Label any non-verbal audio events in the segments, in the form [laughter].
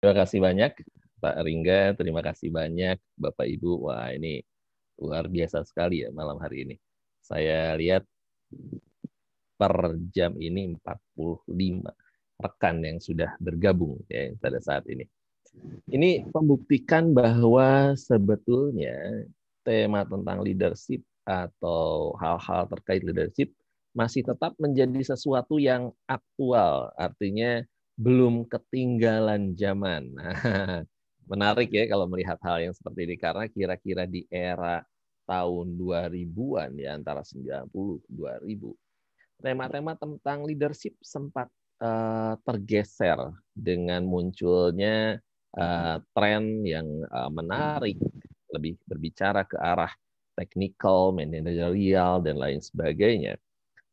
Terima kasih banyak Pak Ringga, terima kasih banyak Bapak Ibu. Wah, ini luar biasa sekali ya malam hari ini. Saya lihat per jam ini 45 rekan yang sudah bergabung ya pada saat ini. Ini membuktikan bahwa sebetulnya tema tentang leadership atau hal-hal terkait leadership masih tetap menjadi sesuatu yang aktual. Artinya belum ketinggalan zaman. [laughs] menarik ya kalau melihat hal yang seperti ini karena kira-kira di era tahun 2000-an ya antara 90 2000 tema-tema tentang leadership sempat uh, tergeser dengan munculnya uh, tren yang uh, menarik lebih berbicara ke arah technical, managerial dan lain sebagainya.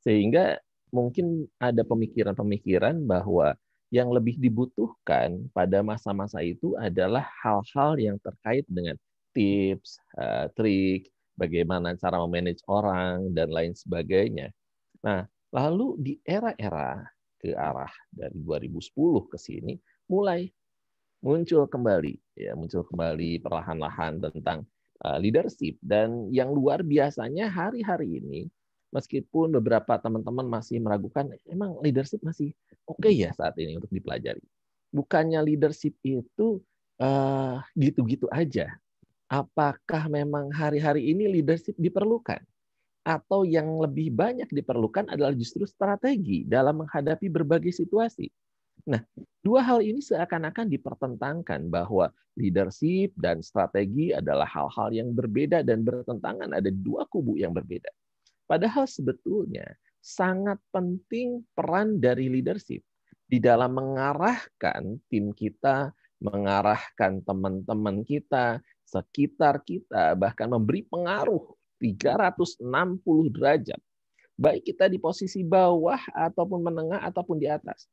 Sehingga mungkin ada pemikiran-pemikiran bahwa yang lebih dibutuhkan pada masa-masa itu adalah hal-hal yang terkait dengan tips, uh, trik, bagaimana cara memanage orang dan lain sebagainya. Nah, lalu di era-era ke arah dari 2010 ke sini mulai muncul kembali ya muncul kembali perlahan-lahan tentang uh, leadership dan yang luar biasanya hari-hari ini meskipun beberapa teman-teman masih meragukan, emang leadership masih oke okay ya saat ini untuk dipelajari. Bukannya leadership itu eh, gitu-gitu uh, aja. Apakah memang hari-hari ini leadership diperlukan? Atau yang lebih banyak diperlukan adalah justru strategi dalam menghadapi berbagai situasi. Nah, dua hal ini seakan-akan dipertentangkan bahwa leadership dan strategi adalah hal-hal yang berbeda dan bertentangan. Ada dua kubu yang berbeda. Padahal sebetulnya sangat penting peran dari leadership di dalam mengarahkan tim kita, mengarahkan teman-teman kita, sekitar kita, bahkan memberi pengaruh 360 derajat. Baik kita di posisi bawah ataupun menengah ataupun di atas.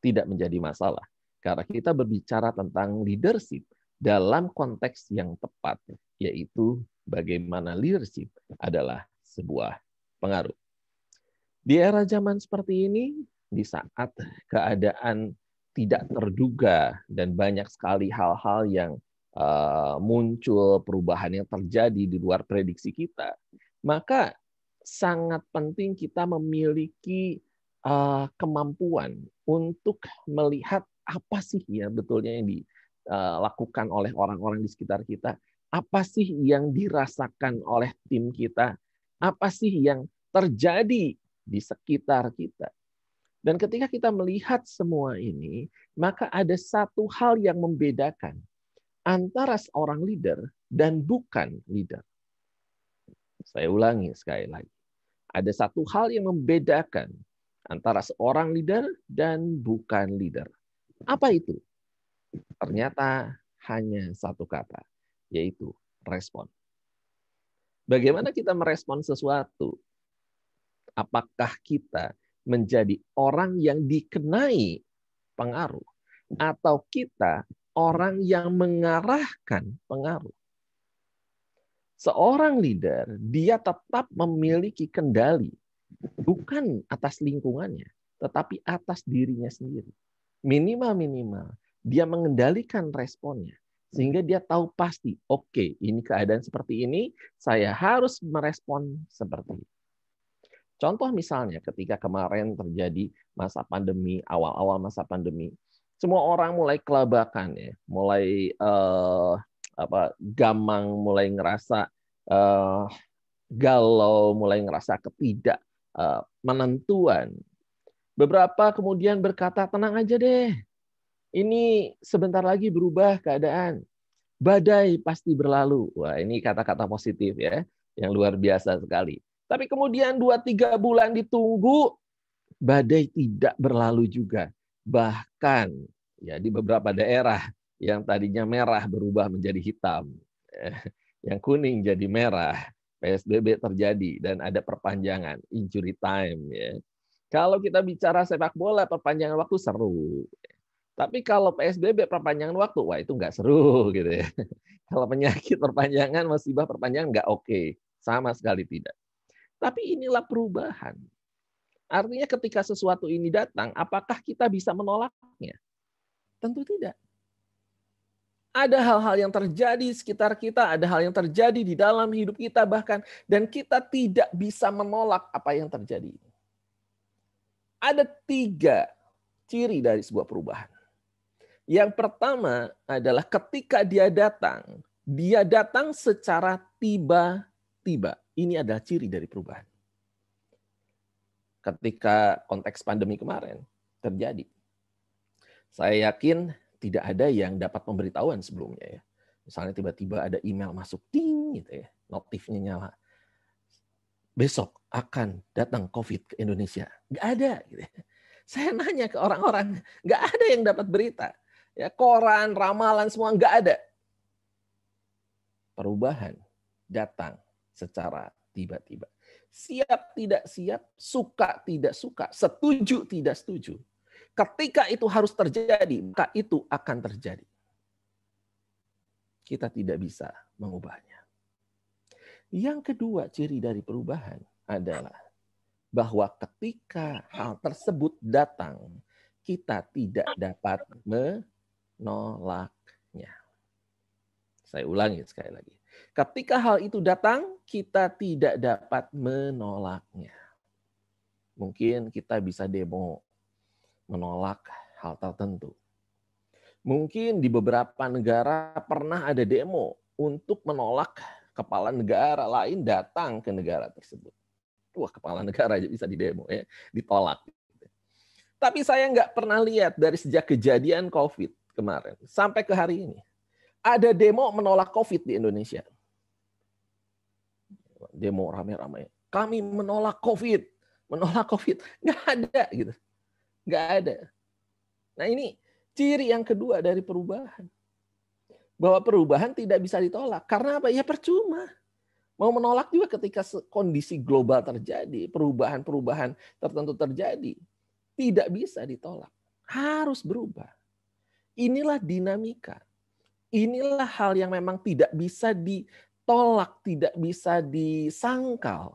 Tidak menjadi masalah. Karena kita berbicara tentang leadership dalam konteks yang tepat, yaitu bagaimana leadership adalah sebuah pengaruh. Di era zaman seperti ini, di saat keadaan tidak terduga dan banyak sekali hal-hal yang eh, muncul, perubahan yang terjadi di luar prediksi kita, maka sangat penting kita memiliki eh, kemampuan untuk melihat apa sih ya betulnya yang dilakukan eh, oleh orang-orang di sekitar kita, apa sih yang dirasakan oleh tim kita, apa sih yang terjadi di sekitar kita? Dan ketika kita melihat semua ini, maka ada satu hal yang membedakan antara seorang leader dan bukan leader. Saya ulangi sekali lagi. Ada satu hal yang membedakan antara seorang leader dan bukan leader. Apa itu? Ternyata hanya satu kata, yaitu respon. Bagaimana kita merespon sesuatu? Apakah kita menjadi orang yang dikenai pengaruh atau kita orang yang mengarahkan pengaruh? Seorang leader, dia tetap memiliki kendali bukan atas lingkungannya, tetapi atas dirinya sendiri. Minimal-minimal dia mengendalikan responnya sehingga dia tahu pasti, oke, okay, ini keadaan seperti ini, saya harus merespon seperti ini. Contoh misalnya ketika kemarin terjadi masa pandemi, awal-awal masa pandemi, semua orang mulai kelabakan ya, mulai uh, apa gamang, mulai ngerasa uh, galau, mulai ngerasa ketidak uh, menentuan. Beberapa kemudian berkata, "Tenang aja deh, ini sebentar lagi berubah keadaan. Badai pasti berlalu. Wah, ini kata-kata positif ya, yang luar biasa sekali. Tapi kemudian dua tiga bulan ditunggu, badai tidak berlalu juga. Bahkan ya di beberapa daerah yang tadinya merah berubah menjadi hitam. Eh, yang kuning jadi merah. PSBB terjadi dan ada perpanjangan injury time ya. Kalau kita bicara sepak bola perpanjangan waktu seru. Tapi kalau PSBB perpanjangan waktu, wah itu nggak seru [laughs] gitu ya. kalau penyakit perpanjangan, musibah perpanjangan nggak oke. Sama sekali tidak. Tapi inilah perubahan. Artinya ketika sesuatu ini datang, apakah kita bisa menolaknya? Tentu tidak. Ada hal-hal yang terjadi sekitar kita, ada hal yang terjadi di dalam hidup kita bahkan, dan kita tidak bisa menolak apa yang terjadi. Ada tiga ciri dari sebuah perubahan yang pertama adalah ketika dia datang, dia datang secara tiba-tiba. Ini adalah ciri dari perubahan. Ketika konteks pandemi kemarin terjadi, saya yakin tidak ada yang dapat pemberitahuan sebelumnya ya. Misalnya tiba-tiba ada email masuk ting gitu ya, notifnya nyala. Besok akan datang COVID ke Indonesia. Nggak ada. Gitu. Ya. Saya nanya ke orang-orang, nggak ada yang dapat berita ya koran, ramalan semua nggak ada. Perubahan datang secara tiba-tiba. Siap tidak siap, suka tidak suka, setuju tidak setuju. Ketika itu harus terjadi, maka itu akan terjadi. Kita tidak bisa mengubahnya. Yang kedua ciri dari perubahan adalah bahwa ketika hal tersebut datang, kita tidak dapat me menolaknya. Saya ulangi sekali lagi. Ketika hal itu datang, kita tidak dapat menolaknya. Mungkin kita bisa demo menolak hal tertentu. Mungkin di beberapa negara pernah ada demo untuk menolak kepala negara lain datang ke negara tersebut. Wah, kepala negara aja bisa didemo ya, ditolak. Tapi saya nggak pernah lihat dari sejak kejadian COVID kemarin sampai ke hari ini ada demo menolak COVID di Indonesia. Demo rame-rame. Kami menolak COVID, menolak COVID. Nggak ada gitu, nggak ada. Nah ini ciri yang kedua dari perubahan bahwa perubahan tidak bisa ditolak karena apa? Ya percuma. Mau menolak juga ketika kondisi global terjadi, perubahan-perubahan tertentu terjadi, tidak bisa ditolak. Harus berubah. Inilah dinamika. Inilah hal yang memang tidak bisa ditolak, tidak bisa disangkal.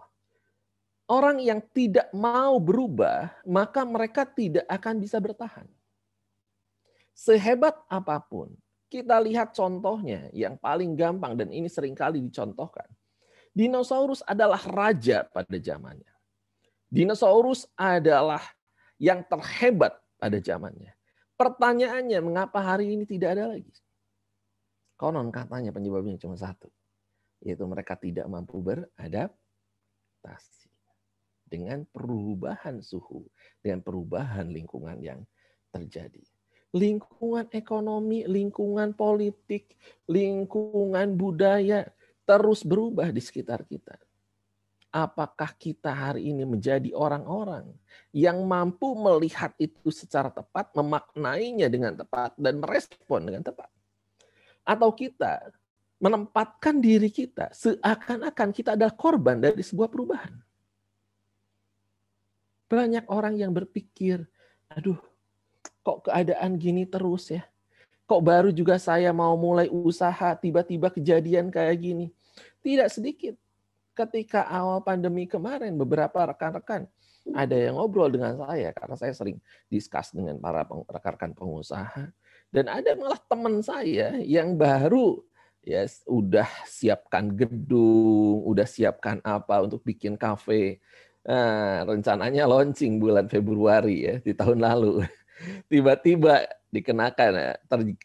Orang yang tidak mau berubah, maka mereka tidak akan bisa bertahan. Sehebat apapun, kita lihat contohnya yang paling gampang dan ini seringkali dicontohkan. Dinosaurus adalah raja pada zamannya. Dinosaurus adalah yang terhebat pada zamannya. Pertanyaannya, mengapa hari ini tidak ada lagi? Konon katanya penyebabnya cuma satu. Yaitu mereka tidak mampu beradaptasi dengan perubahan suhu, dengan perubahan lingkungan yang terjadi. Lingkungan ekonomi, lingkungan politik, lingkungan budaya terus berubah di sekitar kita apakah kita hari ini menjadi orang-orang yang mampu melihat itu secara tepat, memaknainya dengan tepat, dan merespon dengan tepat. Atau kita menempatkan diri kita seakan-akan kita adalah korban dari sebuah perubahan. Banyak orang yang berpikir, aduh kok keadaan gini terus ya. Kok baru juga saya mau mulai usaha, tiba-tiba kejadian kayak gini. Tidak sedikit ketika awal pandemi kemarin beberapa rekan-rekan ada yang ngobrol dengan saya karena saya sering diskus dengan para rekan-rekan pengusaha dan ada malah teman saya yang baru ya yes, udah siapkan gedung, udah siapkan apa untuk bikin kafe. Nah, rencananya launching bulan Februari ya di tahun lalu. [laughs] Tiba-tiba dikenakan ya,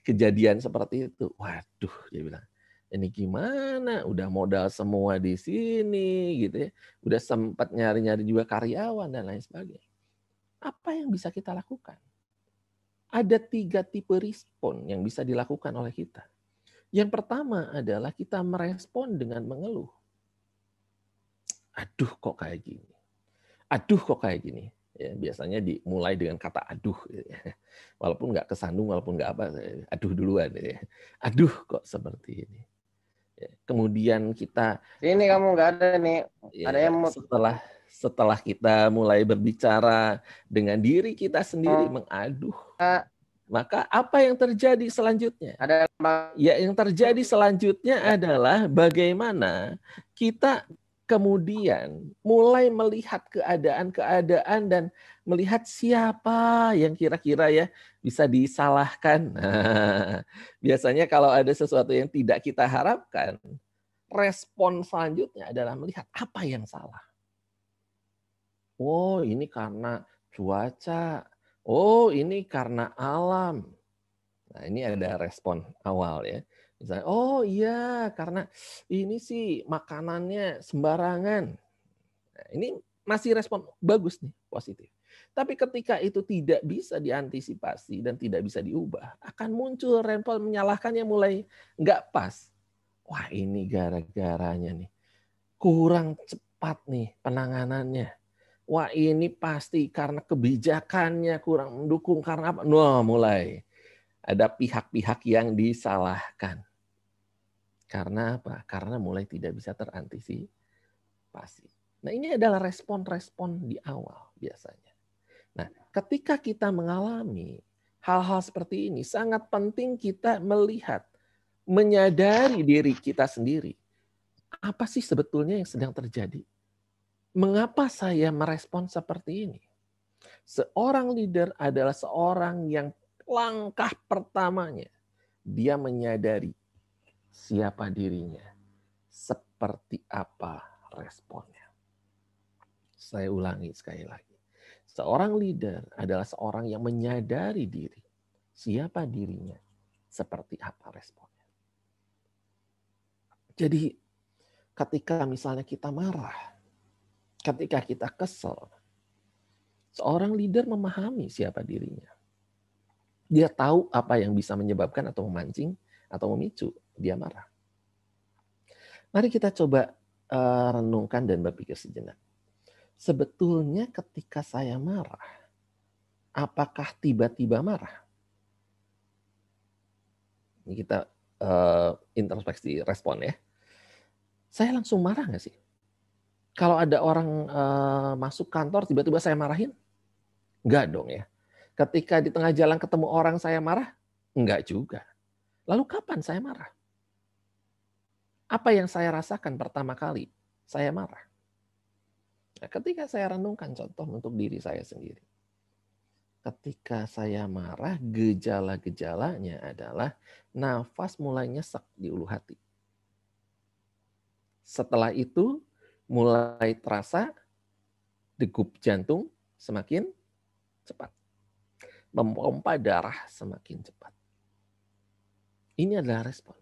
kejadian seperti itu. Waduh, dia bilang ini gimana udah modal semua di sini gitu ya udah sempat nyari-nyari juga karyawan dan lain sebagainya apa yang bisa kita lakukan ada tiga tipe respon yang bisa dilakukan oleh kita yang pertama adalah kita merespon dengan mengeluh aduh kok kayak gini aduh kok kayak gini ya, biasanya dimulai dengan kata aduh gitu ya. walaupun nggak kesandung walaupun nggak apa aduh duluan gitu ya. aduh kok seperti ini kemudian kita ini kamu nggak ada nih ya, ada yang setelah setelah kita mulai berbicara dengan diri kita sendiri hmm. mengaduh maka apa yang terjadi selanjutnya ada ya yang terjadi selanjutnya ya. adalah bagaimana kita kemudian mulai melihat keadaan-keadaan dan melihat siapa yang kira-kira ya bisa disalahkan. [laughs] biasanya kalau ada sesuatu yang tidak kita harapkan, respon selanjutnya adalah melihat apa yang salah. Oh, ini karena cuaca. Oh, ini karena alam. Nah, ini ada respon awal ya. Misalnya, oh iya karena ini sih makanannya sembarangan. Nah, ini masih respon bagus nih, positif. Tapi ketika itu tidak bisa diantisipasi dan tidak bisa diubah, akan muncul rempel menyalahkannya mulai nggak pas. Wah ini gara-garanya nih. Kurang cepat nih penanganannya. Wah ini pasti karena kebijakannya kurang mendukung karena apa? Nah mulai ada pihak-pihak yang disalahkan. Karena apa? Karena mulai tidak bisa terantisipasi. Nah, ini adalah respon-respon di awal biasanya. Nah, ketika kita mengalami hal-hal seperti ini, sangat penting kita melihat, menyadari diri kita sendiri. Apa sih sebetulnya yang sedang terjadi? Mengapa saya merespon seperti ini? Seorang leader adalah seorang yang langkah pertamanya dia menyadari siapa dirinya, seperti apa responnya. Saya ulangi sekali lagi. Seorang leader adalah seorang yang menyadari diri, siapa dirinya, seperti apa responnya. Jadi ketika misalnya kita marah, ketika kita kesel, seorang leader memahami siapa dirinya. Dia tahu apa yang bisa menyebabkan atau memancing atau memicu dia marah. Mari kita coba uh, renungkan dan berpikir sejenak. Sebetulnya ketika saya marah, apakah tiba-tiba marah? Ini kita uh, introspeksi respon ya. Saya langsung marah nggak sih? Kalau ada orang uh, masuk kantor tiba-tiba saya marahin? Enggak dong ya. Ketika di tengah jalan ketemu orang saya marah? Enggak juga. Lalu kapan saya marah? Apa yang saya rasakan pertama kali? Saya marah. Nah, ketika saya renungkan contoh untuk diri saya sendiri. Ketika saya marah, gejala-gejalanya adalah nafas mulai nyesek di ulu hati. Setelah itu mulai terasa degup jantung semakin cepat. Memompa darah semakin cepat. Ini adalah respon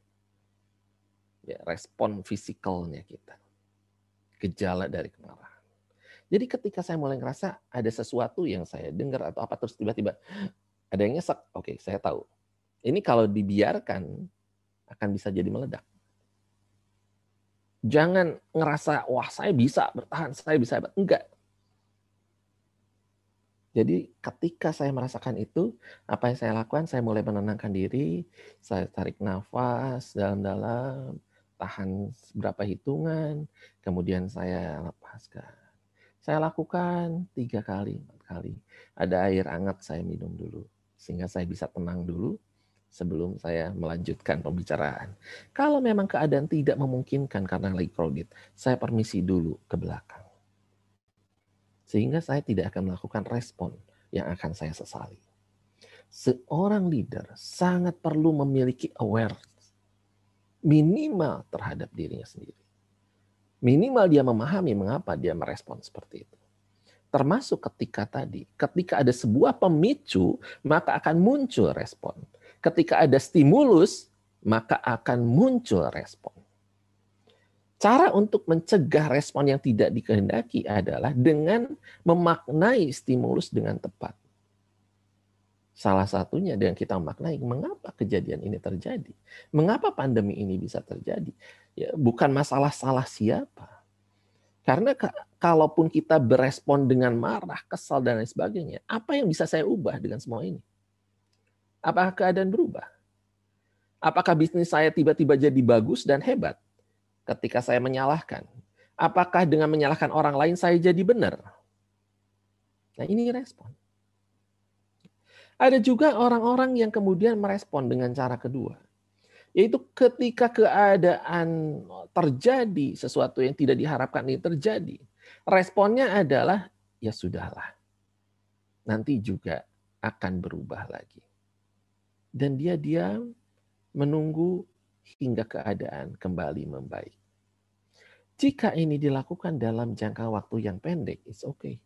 ya, respon fisikalnya kita, gejala dari kemarahan. Jadi ketika saya mulai ngerasa ada sesuatu yang saya dengar atau apa terus tiba-tiba [gasps] ada yang nyesek, oke saya tahu. Ini kalau dibiarkan akan bisa jadi meledak. Jangan ngerasa wah saya bisa bertahan, saya bisa enggak. Jadi ketika saya merasakan itu, apa yang saya lakukan? Saya mulai menenangkan diri, saya tarik nafas dalam-dalam, tahan berapa hitungan, kemudian saya lepaskan. Saya lakukan tiga kali, empat kali. Ada air hangat saya minum dulu, sehingga saya bisa tenang dulu sebelum saya melanjutkan pembicaraan. Kalau memang keadaan tidak memungkinkan karena lagi crowded, saya permisi dulu ke belakang. Sehingga saya tidak akan melakukan respon yang akan saya sesali. Seorang leader sangat perlu memiliki aware minimal terhadap dirinya sendiri. Minimal dia memahami mengapa dia merespon seperti itu. Termasuk ketika tadi, ketika ada sebuah pemicu, maka akan muncul respon. Ketika ada stimulus, maka akan muncul respon. Cara untuk mencegah respon yang tidak dikehendaki adalah dengan memaknai stimulus dengan tepat Salah satunya dengan kita maknai mengapa kejadian ini terjadi, mengapa pandemi ini bisa terjadi. Ya, bukan masalah salah siapa. Karena ke, kalaupun kita berespon dengan marah, kesal dan lain sebagainya, apa yang bisa saya ubah dengan semua ini? Apakah keadaan berubah? Apakah bisnis saya tiba-tiba jadi bagus dan hebat ketika saya menyalahkan? Apakah dengan menyalahkan orang lain saya jadi benar? Nah, ini respon. Ada juga orang-orang yang kemudian merespon dengan cara kedua. Yaitu ketika keadaan terjadi, sesuatu yang tidak diharapkan ini terjadi, responnya adalah, ya sudahlah, nanti juga akan berubah lagi. Dan dia diam menunggu hingga keadaan kembali membaik. Jika ini dilakukan dalam jangka waktu yang pendek, it's okay.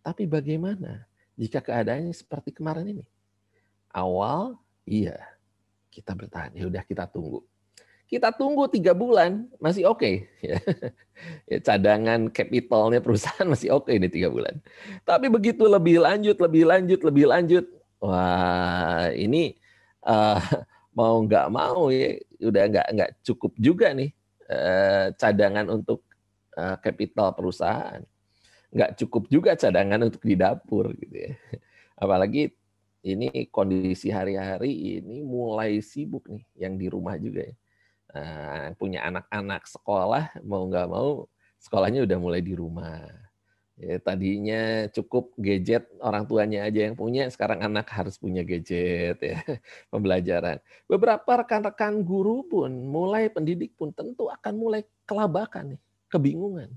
Tapi bagaimana jika keadaannya seperti kemarin ini? Awal, iya. Kita bertahan. Ya udah kita tunggu. Kita tunggu tiga bulan, masih oke. Okay. Ya, ya, cadangan capitalnya perusahaan [laughs] masih oke okay ini tiga bulan. Tapi begitu lebih lanjut, lebih lanjut, lebih lanjut. Wah, ini uh, [laughs] mau nggak mau ya udah nggak nggak cukup juga nih uh, cadangan untuk uh, capital perusahaan nggak cukup juga cadangan untuk di dapur gitu ya. [laughs] Apalagi ini kondisi hari-hari ini mulai sibuk nih yang di rumah juga ya. Nah, punya anak-anak sekolah mau nggak mau sekolahnya udah mulai di rumah. Ya, tadinya cukup gadget orang tuanya aja yang punya, sekarang anak harus punya gadget ya [laughs] pembelajaran. Beberapa rekan-rekan guru pun, mulai pendidik pun tentu akan mulai kelabakan nih, kebingungan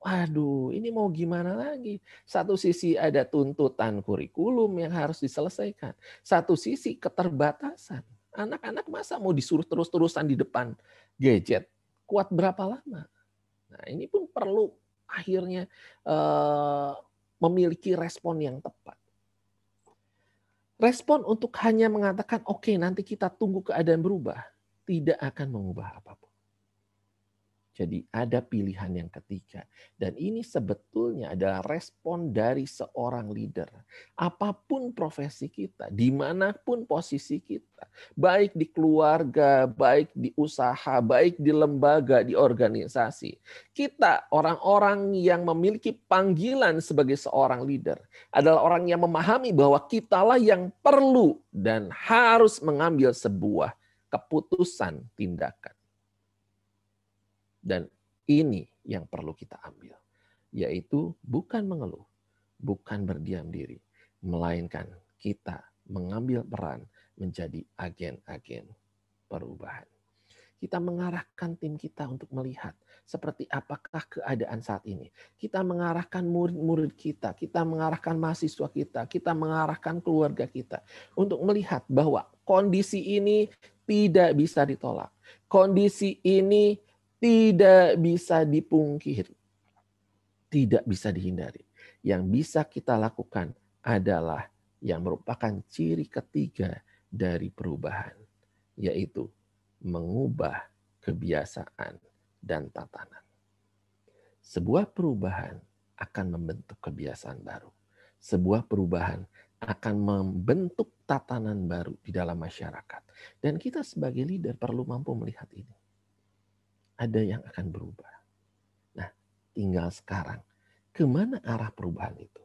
Waduh, ini mau gimana lagi? Satu sisi ada tuntutan kurikulum yang harus diselesaikan. Satu sisi keterbatasan. Anak-anak masa mau disuruh terus-terusan di depan gadget? Kuat berapa lama? Nah, ini pun perlu akhirnya eh, memiliki respon yang tepat. Respon untuk hanya mengatakan, oke okay, nanti kita tunggu keadaan berubah, tidak akan mengubah apapun. Jadi ada pilihan yang ketiga. Dan ini sebetulnya adalah respon dari seorang leader. Apapun profesi kita, dimanapun posisi kita. Baik di keluarga, baik di usaha, baik di lembaga, di organisasi. Kita orang-orang yang memiliki panggilan sebagai seorang leader. Adalah orang yang memahami bahwa kitalah yang perlu dan harus mengambil sebuah keputusan tindakan. Dan ini yang perlu kita ambil, yaitu bukan mengeluh, bukan berdiam diri, melainkan kita mengambil peran menjadi agen-agen perubahan. Kita mengarahkan tim kita untuk melihat seperti apakah keadaan saat ini. Kita mengarahkan murid-murid kita, kita mengarahkan mahasiswa kita, kita mengarahkan keluarga kita untuk melihat bahwa kondisi ini tidak bisa ditolak. Kondisi ini tidak bisa dipungkiri. Tidak bisa dihindari. Yang bisa kita lakukan adalah yang merupakan ciri ketiga dari perubahan, yaitu mengubah kebiasaan dan tatanan. Sebuah perubahan akan membentuk kebiasaan baru. Sebuah perubahan akan membentuk tatanan baru di dalam masyarakat. Dan kita sebagai leader perlu mampu melihat ini ada yang akan berubah. Nah, tinggal sekarang. Kemana arah perubahan itu?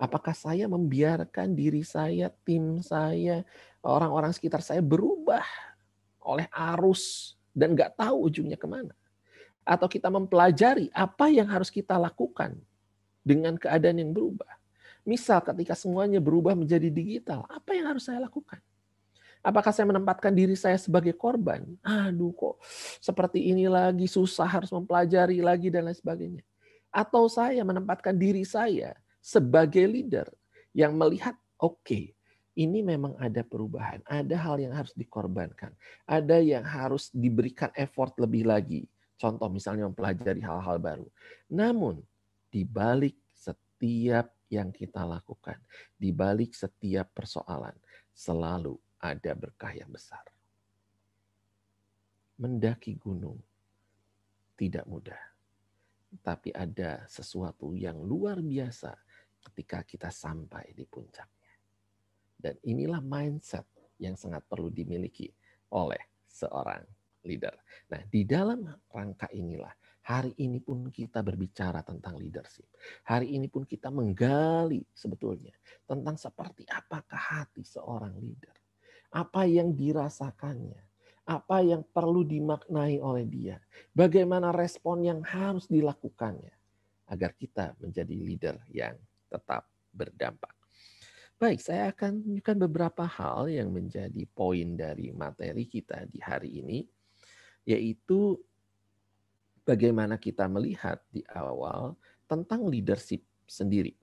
Apakah saya membiarkan diri saya, tim saya, orang-orang sekitar saya berubah oleh arus dan gak tahu ujungnya kemana? Atau kita mempelajari apa yang harus kita lakukan dengan keadaan yang berubah? Misal ketika semuanya berubah menjadi digital, apa yang harus saya lakukan? Apakah saya menempatkan diri saya sebagai korban? Aduh kok seperti ini lagi susah harus mempelajari lagi dan lain sebagainya. Atau saya menempatkan diri saya sebagai leader yang melihat oke okay, ini memang ada perubahan, ada hal yang harus dikorbankan, ada yang harus diberikan effort lebih lagi. Contoh misalnya mempelajari hal-hal baru. Namun di balik setiap yang kita lakukan, di balik setiap persoalan selalu ada berkah yang besar. Mendaki gunung tidak mudah, tapi ada sesuatu yang luar biasa ketika kita sampai di puncaknya. Dan inilah mindset yang sangat perlu dimiliki oleh seorang leader. Nah, di dalam rangka inilah hari ini pun kita berbicara tentang leadership. Hari ini pun kita menggali sebetulnya tentang seperti apakah hati seorang leader apa yang dirasakannya, apa yang perlu dimaknai oleh dia, bagaimana respon yang harus dilakukannya agar kita menjadi leader yang tetap berdampak. Baik, saya akan menunjukkan beberapa hal yang menjadi poin dari materi kita di hari ini, yaitu bagaimana kita melihat di awal tentang leadership sendiri.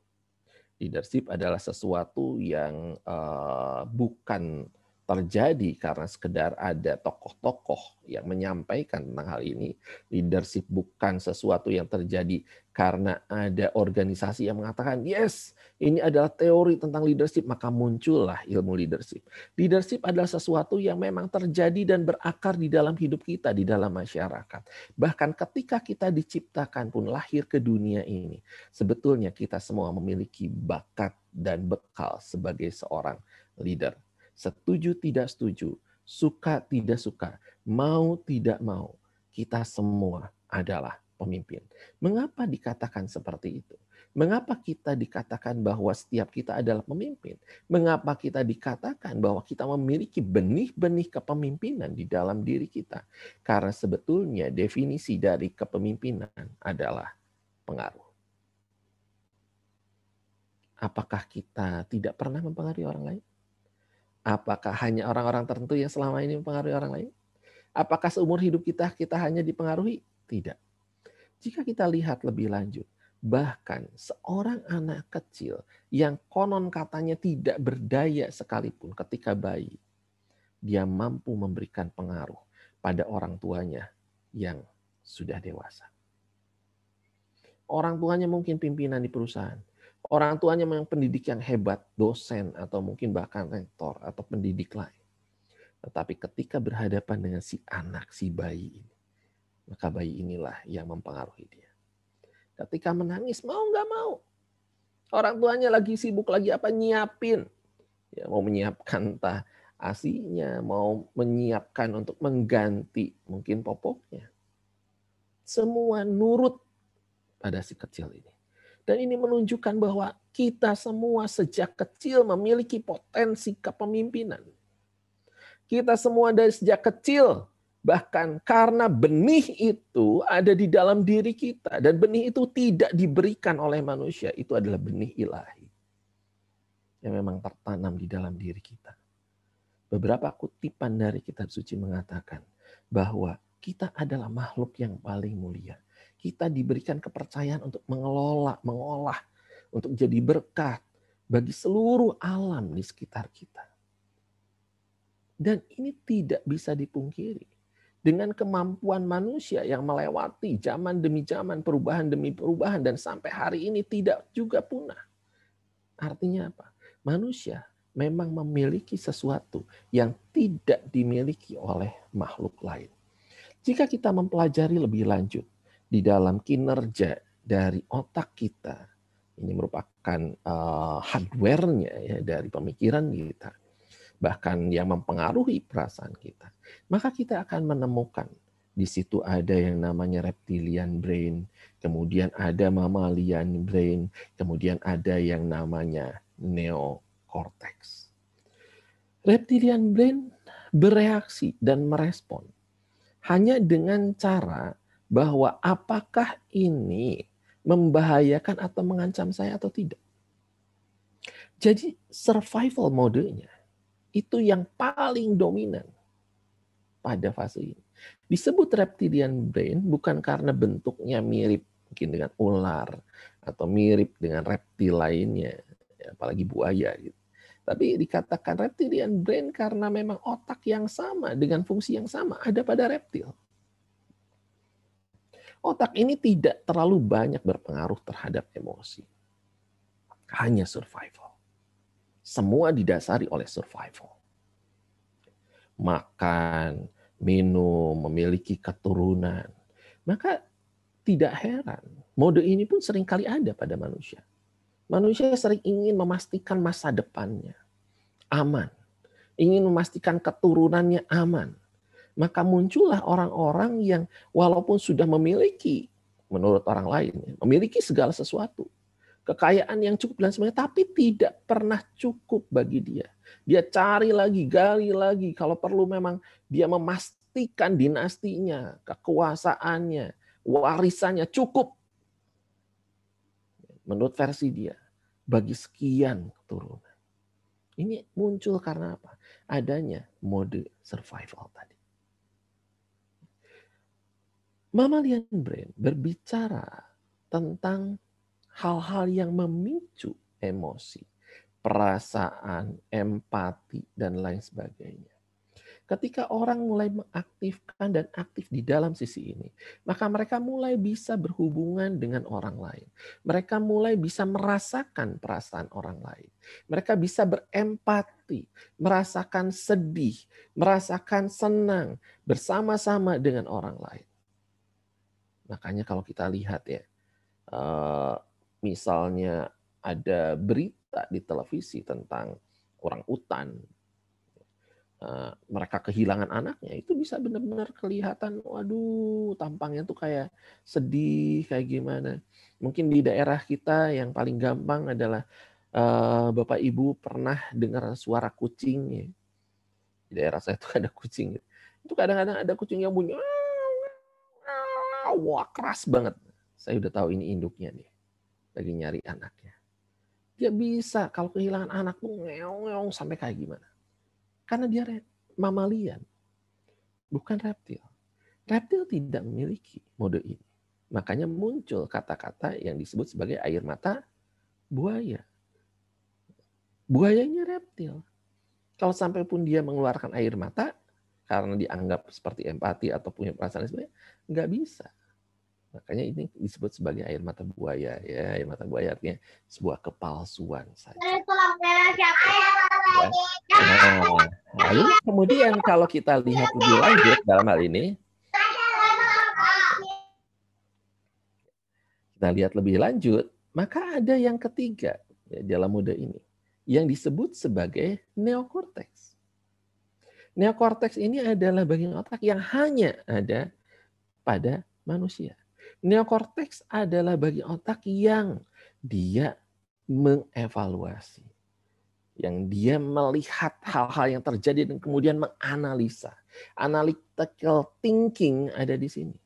Leadership adalah sesuatu yang uh, bukan terjadi karena sekedar ada tokoh-tokoh yang menyampaikan tentang hal ini. Leadership bukan sesuatu yang terjadi karena ada organisasi yang mengatakan, yes, ini adalah teori tentang leadership, maka muncullah ilmu leadership. Leadership adalah sesuatu yang memang terjadi dan berakar di dalam hidup kita, di dalam masyarakat. Bahkan ketika kita diciptakan pun lahir ke dunia ini, sebetulnya kita semua memiliki bakat dan bekal sebagai seorang leader setuju tidak setuju, suka tidak suka, mau tidak mau, kita semua adalah pemimpin. Mengapa dikatakan seperti itu? Mengapa kita dikatakan bahwa setiap kita adalah pemimpin? Mengapa kita dikatakan bahwa kita memiliki benih-benih kepemimpinan di dalam diri kita? Karena sebetulnya definisi dari kepemimpinan adalah pengaruh. Apakah kita tidak pernah mempengaruhi orang lain? Apakah hanya orang-orang tertentu yang selama ini mempengaruhi orang lain? Apakah seumur hidup kita kita hanya dipengaruhi? Tidak. Jika kita lihat lebih lanjut, bahkan seorang anak kecil yang konon katanya tidak berdaya sekalipun ketika bayi, dia mampu memberikan pengaruh pada orang tuanya yang sudah dewasa. Orang tuanya mungkin pimpinan di perusahaan, orang tuanya memang pendidik yang hebat, dosen atau mungkin bahkan rektor atau pendidik lain. Tetapi ketika berhadapan dengan si anak, si bayi ini, maka bayi inilah yang mempengaruhi dia. Ketika menangis, mau nggak mau. Orang tuanya lagi sibuk, lagi apa, nyiapin. Ya, mau menyiapkan entah asinya, mau menyiapkan untuk mengganti mungkin popoknya. Semua nurut pada si kecil ini. Dan ini menunjukkan bahwa kita semua sejak kecil memiliki potensi kepemimpinan. Kita semua dari sejak kecil bahkan karena benih itu ada di dalam diri kita dan benih itu tidak diberikan oleh manusia, itu adalah benih ilahi. Yang memang tertanam di dalam diri kita. Beberapa kutipan dari kitab suci mengatakan bahwa kita adalah makhluk yang paling mulia kita diberikan kepercayaan untuk mengelola, mengolah, untuk jadi berkat bagi seluruh alam di sekitar kita. Dan ini tidak bisa dipungkiri. Dengan kemampuan manusia yang melewati zaman demi zaman, perubahan demi perubahan, dan sampai hari ini tidak juga punah. Artinya apa? Manusia memang memiliki sesuatu yang tidak dimiliki oleh makhluk lain. Jika kita mempelajari lebih lanjut, di dalam kinerja dari otak kita. Ini merupakan uh, hardware-nya ya dari pemikiran kita. Bahkan yang mempengaruhi perasaan kita. Maka kita akan menemukan di situ ada yang namanya reptilian brain, kemudian ada mamalian brain, kemudian ada yang namanya neokortex. Reptilian brain bereaksi dan merespon hanya dengan cara bahwa apakah ini membahayakan atau mengancam saya atau tidak. Jadi survival modenya itu yang paling dominan pada fase ini. Disebut reptilian brain bukan karena bentuknya mirip mungkin dengan ular atau mirip dengan reptil lainnya, ya, apalagi buaya gitu. Tapi dikatakan reptilian brain karena memang otak yang sama dengan fungsi yang sama ada pada reptil. Otak ini tidak terlalu banyak berpengaruh terhadap emosi. Hanya survival. Semua didasari oleh survival. Makan, minum, memiliki keturunan. Maka tidak heran, mode ini pun seringkali ada pada manusia. Manusia sering ingin memastikan masa depannya aman. Ingin memastikan keturunannya aman maka muncullah orang-orang yang walaupun sudah memiliki menurut orang lain ya, memiliki segala sesuatu kekayaan yang cukup dan sebagainya tapi tidak pernah cukup bagi dia dia cari lagi gali lagi kalau perlu memang dia memastikan dinastinya kekuasaannya warisannya cukup menurut versi dia bagi sekian keturunan ini muncul karena apa adanya mode survival tadi mamalian brain berbicara tentang hal-hal yang memicu emosi, perasaan, empati, dan lain sebagainya. Ketika orang mulai mengaktifkan dan aktif di dalam sisi ini, maka mereka mulai bisa berhubungan dengan orang lain. Mereka mulai bisa merasakan perasaan orang lain. Mereka bisa berempati, merasakan sedih, merasakan senang bersama-sama dengan orang lain. Makanya kalau kita lihat ya, eh, misalnya ada berita di televisi tentang orang utan, eh, mereka kehilangan anaknya, itu bisa benar-benar kelihatan, waduh tampangnya tuh kayak sedih, kayak gimana. Mungkin di daerah kita yang paling gampang adalah eh, Bapak Ibu pernah dengar suara kucing ya? Di daerah saya itu [laughs] ada kucing. Itu kadang-kadang ada kucing yang bunyi, ah! wow, wah keras banget. Saya udah tahu ini induknya nih. Lagi nyari anaknya. Dia bisa kalau kehilangan anak tuh ngeong-ngeong sampai kayak gimana. Karena dia mamalian. Bukan reptil. Reptil tidak memiliki mode ini. Makanya muncul kata-kata yang disebut sebagai air mata buaya. Buayanya reptil. Kalau sampai pun dia mengeluarkan air mata, karena dianggap seperti empati atau punya perasaan sebenarnya nggak bisa. Makanya ini disebut sebagai air mata buaya ya. Air mata buaya artinya sebuah kepalsuan saja. Ya. Nah, lalu kemudian kalau kita lihat lebih lanjut dalam hal ini, kita lihat lebih lanjut, maka ada yang ketiga ya, dalam mode ini yang disebut sebagai neokorteks. Neokorteks ini adalah bagian otak yang hanya ada pada manusia. Neokorteks adalah bagian otak yang dia mengevaluasi. Yang dia melihat hal-hal yang terjadi dan kemudian menganalisa. Analytical thinking ada di sini.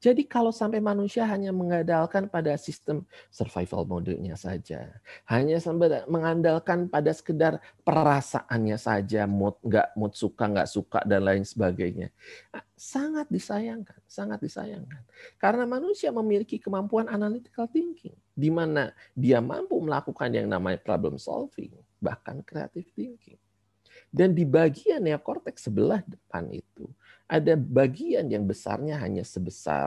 Jadi kalau sampai manusia hanya mengandalkan pada sistem survival modenya saja, hanya mengandalkan pada sekedar perasaannya saja, mood nggak mood suka nggak suka dan lain sebagainya, ah, sangat disayangkan, sangat disayangkan. Karena manusia memiliki kemampuan analytical thinking, di mana dia mampu melakukan yang namanya problem solving, bahkan creative thinking. Dan di bagian neokorteks sebelah depan itu, ada bagian yang besarnya hanya sebesar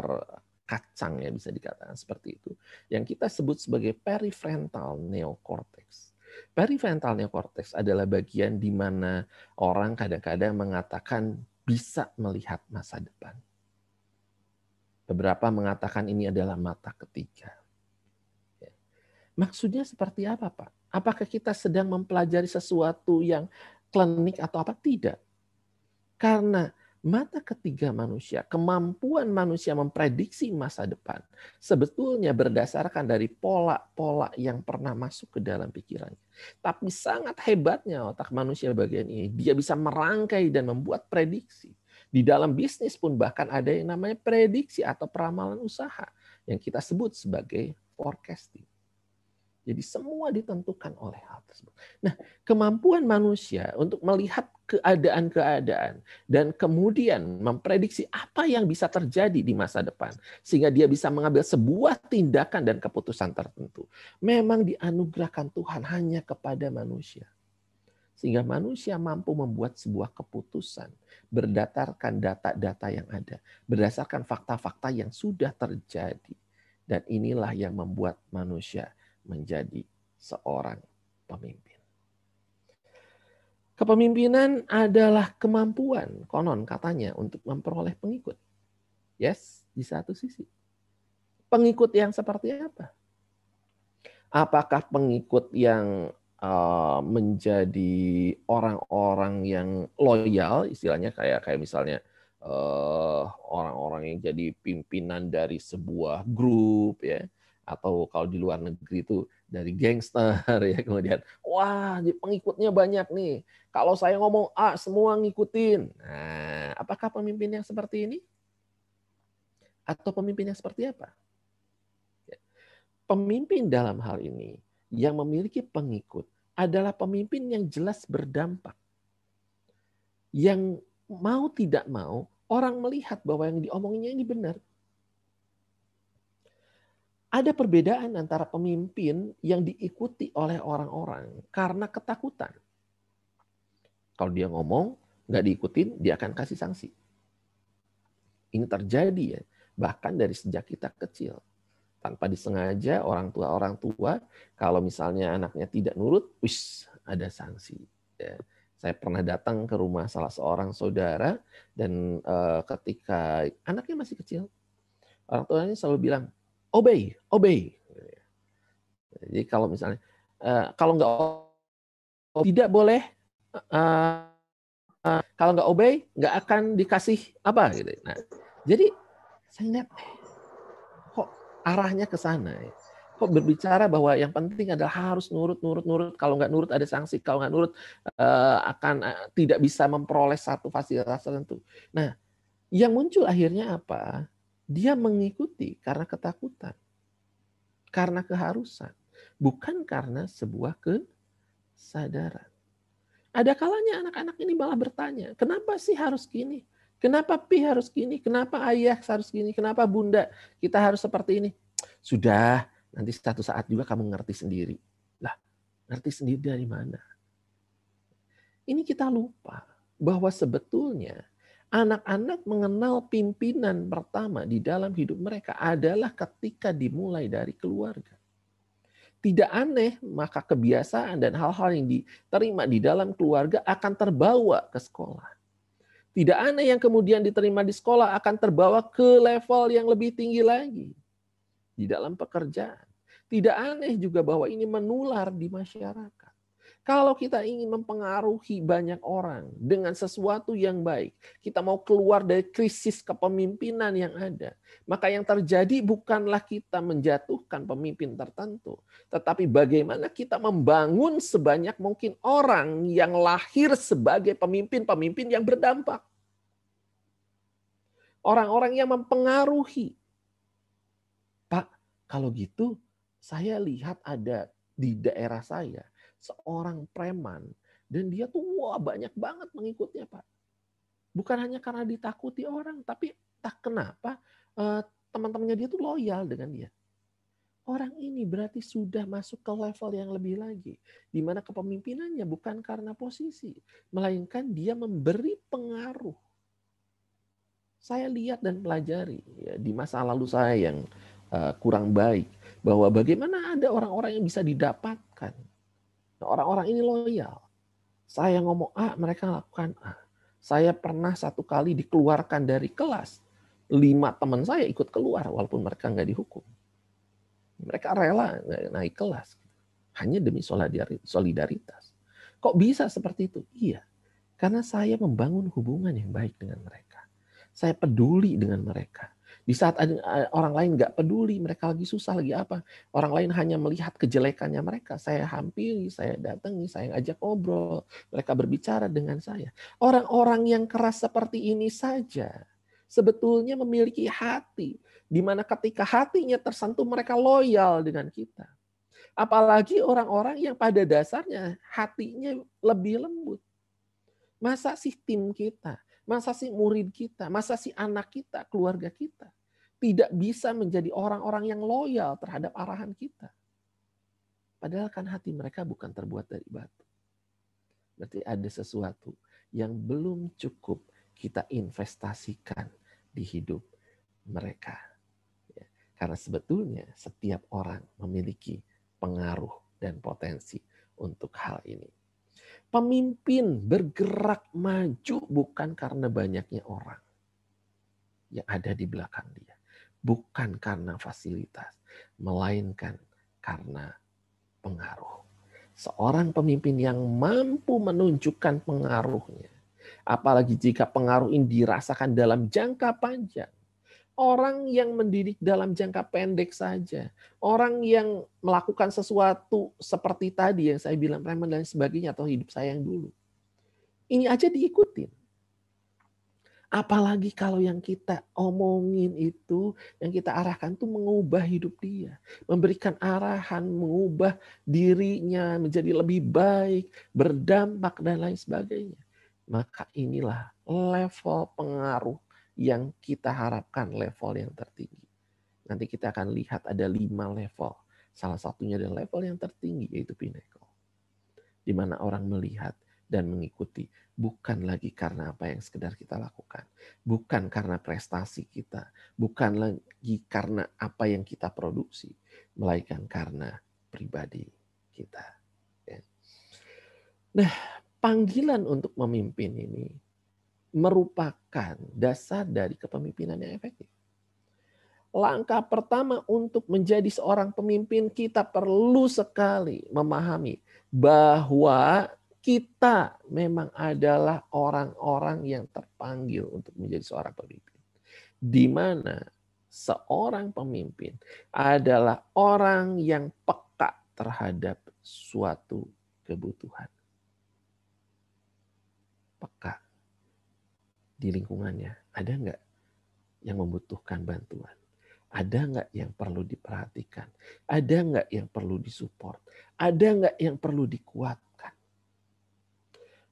kacang ya bisa dikatakan seperti itu yang kita sebut sebagai perifrontal neokortex. Perifrontal neokortex adalah bagian di mana orang kadang-kadang mengatakan bisa melihat masa depan. Beberapa mengatakan ini adalah mata ketiga. Ya. Maksudnya seperti apa, Pak? Apakah kita sedang mempelajari sesuatu yang klinik atau apa? Tidak. Karena mata ketiga manusia, kemampuan manusia memprediksi masa depan, sebetulnya berdasarkan dari pola-pola yang pernah masuk ke dalam pikirannya. Tapi sangat hebatnya otak manusia bagian ini, dia bisa merangkai dan membuat prediksi. Di dalam bisnis pun bahkan ada yang namanya prediksi atau peramalan usaha yang kita sebut sebagai forecasting. Jadi semua ditentukan oleh hal tersebut. Nah, kemampuan manusia untuk melihat keadaan-keadaan dan kemudian memprediksi apa yang bisa terjadi di masa depan sehingga dia bisa mengambil sebuah tindakan dan keputusan tertentu. Memang dianugerahkan Tuhan hanya kepada manusia. Sehingga manusia mampu membuat sebuah keputusan berdasarkan data-data yang ada, berdasarkan fakta-fakta yang sudah terjadi. Dan inilah yang membuat manusia menjadi seorang pemimpin. Kepemimpinan adalah kemampuan konon katanya untuk memperoleh pengikut. Yes, di satu sisi. Pengikut yang seperti apa? Apakah pengikut yang eh, menjadi orang-orang yang loyal, istilahnya kayak kayak misalnya eh, orang-orang orang -orang yang jadi pimpinan dari sebuah grup ya atau kalau di luar negeri itu dari gangster [laughs] ya kemudian wah pengikutnya banyak nih kalau saya ngomong A ah, semua ngikutin nah apakah pemimpin yang seperti ini atau pemimpin yang seperti apa ya, pemimpin dalam hal ini yang memiliki pengikut adalah pemimpin yang jelas berdampak yang mau tidak mau orang melihat bahwa yang diomonginnya ini benar ada perbedaan antara pemimpin yang diikuti oleh orang-orang karena ketakutan. Kalau dia ngomong, nggak diikutin, dia akan kasih sanksi. Ini terjadi ya, bahkan dari sejak kita kecil. Tanpa disengaja orang tua-orang tua, kalau misalnya anaknya tidak nurut, wis ada sanksi. Ya. Saya pernah datang ke rumah salah seorang saudara dan e, ketika anaknya masih kecil, orang tuanya selalu bilang, obey, obey. Jadi kalau misalnya eh, kalau nggak tidak boleh eh, eh, kalau nggak obey nggak akan dikasih apa gitu. Nah, jadi saya lihat kok arahnya ke sana ya. Kok berbicara bahwa yang penting adalah harus nurut, nurut, nurut. Kalau nggak nurut ada sanksi. Kalau nggak nurut akan tidak bisa memperoleh satu fasilitas tertentu. Nah, yang muncul akhirnya apa? Dia mengikuti karena ketakutan, karena keharusan, bukan karena sebuah kesadaran. Ada kalanya anak-anak ini malah bertanya, kenapa sih harus gini? Kenapa Pi harus gini? Kenapa ayah harus gini? Kenapa bunda kita harus seperti ini? Sudah, nanti satu saat juga kamu ngerti sendiri. Lah, ngerti sendiri dari mana? Ini kita lupa bahwa sebetulnya Anak-anak mengenal pimpinan pertama di dalam hidup mereka adalah ketika dimulai dari keluarga. Tidak aneh, maka kebiasaan dan hal-hal yang diterima di dalam keluarga akan terbawa ke sekolah. Tidak aneh yang kemudian diterima di sekolah akan terbawa ke level yang lebih tinggi lagi di dalam pekerjaan. Tidak aneh juga bahwa ini menular di masyarakat. Kalau kita ingin mempengaruhi banyak orang dengan sesuatu yang baik, kita mau keluar dari krisis kepemimpinan yang ada, maka yang terjadi bukanlah kita menjatuhkan pemimpin tertentu, tetapi bagaimana kita membangun sebanyak mungkin orang yang lahir sebagai pemimpin-pemimpin yang berdampak. Orang-orang yang mempengaruhi. Pak, kalau gitu saya lihat ada di daerah saya seorang preman dan dia tuh wah banyak banget mengikutnya pak bukan hanya karena ditakuti orang tapi tak kenapa eh, teman-temannya dia tuh loyal dengan dia orang ini berarti sudah masuk ke level yang lebih lagi di mana kepemimpinannya bukan karena posisi melainkan dia memberi pengaruh saya lihat dan pelajari ya, di masa lalu saya yang uh, kurang baik bahwa bagaimana ada orang-orang yang bisa didapatkan Nah, orang-orang ini loyal. Saya ngomong A, mereka lakukan A. Saya pernah satu kali dikeluarkan dari kelas. Lima teman saya ikut keluar walaupun mereka nggak dihukum. Mereka rela naik kelas. Hanya demi solidaritas. Kok bisa seperti itu? Iya. Karena saya membangun hubungan yang baik dengan mereka. Saya peduli dengan mereka. Di saat ada, orang lain nggak peduli, mereka lagi susah, lagi apa. Orang lain hanya melihat kejelekannya mereka. Saya hampiri, saya datangi, saya ajak ngobrol. Mereka berbicara dengan saya. Orang-orang yang keras seperti ini saja sebetulnya memiliki hati. Di mana ketika hatinya tersentuh, mereka loyal dengan kita. Apalagi orang-orang yang pada dasarnya hatinya lebih lembut. Masa sih tim kita? Masa sih murid kita? Masa sih anak kita, keluarga kita? tidak bisa menjadi orang-orang yang loyal terhadap arahan kita. Padahal kan hati mereka bukan terbuat dari batu. Berarti ada sesuatu yang belum cukup kita investasikan di hidup mereka. Ya, karena sebetulnya setiap orang memiliki pengaruh dan potensi untuk hal ini. Pemimpin bergerak maju bukan karena banyaknya orang yang ada di belakang dia bukan karena fasilitas, melainkan karena pengaruh. Seorang pemimpin yang mampu menunjukkan pengaruhnya, apalagi jika pengaruh ini dirasakan dalam jangka panjang. Orang yang mendidik dalam jangka pendek saja, orang yang melakukan sesuatu seperti tadi yang saya bilang preman dan sebagainya atau hidup saya yang dulu, ini aja diikutin Apalagi kalau yang kita omongin itu, yang kita arahkan itu mengubah hidup dia. Memberikan arahan, mengubah dirinya menjadi lebih baik, berdampak, dan lain sebagainya. Maka inilah level pengaruh yang kita harapkan level yang tertinggi. Nanti kita akan lihat ada lima level. Salah satunya adalah level yang tertinggi yaitu pinnacle. Di mana orang melihat dan mengikuti. Bukan lagi karena apa yang sekedar kita lakukan. Bukan karena prestasi kita. Bukan lagi karena apa yang kita produksi. Melainkan karena pribadi kita. Ya. Nah, panggilan untuk memimpin ini merupakan dasar dari kepemimpinan yang efektif. Langkah pertama untuk menjadi seorang pemimpin kita perlu sekali memahami bahwa kita memang adalah orang-orang yang terpanggil untuk menjadi seorang pemimpin. Di mana seorang pemimpin adalah orang yang peka terhadap suatu kebutuhan. Peka di lingkungannya. Ada nggak yang membutuhkan bantuan? Ada nggak yang perlu diperhatikan? Ada nggak yang perlu disupport? Ada nggak yang perlu dikuat?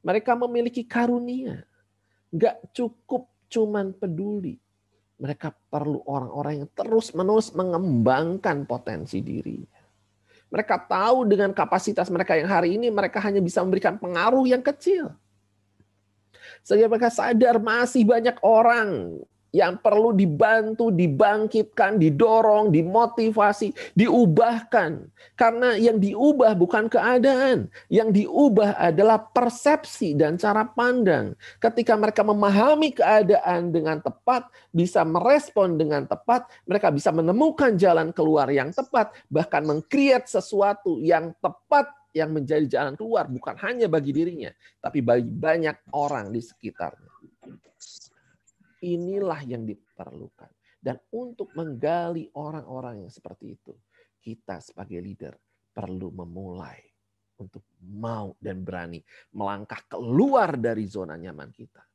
Mereka memiliki karunia. Gak cukup cuman peduli. Mereka perlu orang-orang yang terus-menerus mengembangkan potensi dirinya. Mereka tahu dengan kapasitas mereka yang hari ini mereka hanya bisa memberikan pengaruh yang kecil. Sehingga mereka sadar masih banyak orang yang perlu dibantu, dibangkitkan, didorong, dimotivasi, diubahkan. Karena yang diubah bukan keadaan, yang diubah adalah persepsi dan cara pandang. Ketika mereka memahami keadaan dengan tepat, bisa merespon dengan tepat, mereka bisa menemukan jalan keluar yang tepat, bahkan mengkreat sesuatu yang tepat yang menjadi jalan keluar bukan hanya bagi dirinya, tapi bagi banyak orang di sekitarnya. Inilah yang diperlukan. Dan untuk menggali orang-orang yang seperti itu, kita sebagai leader perlu memulai untuk mau dan berani melangkah keluar dari zona nyaman kita.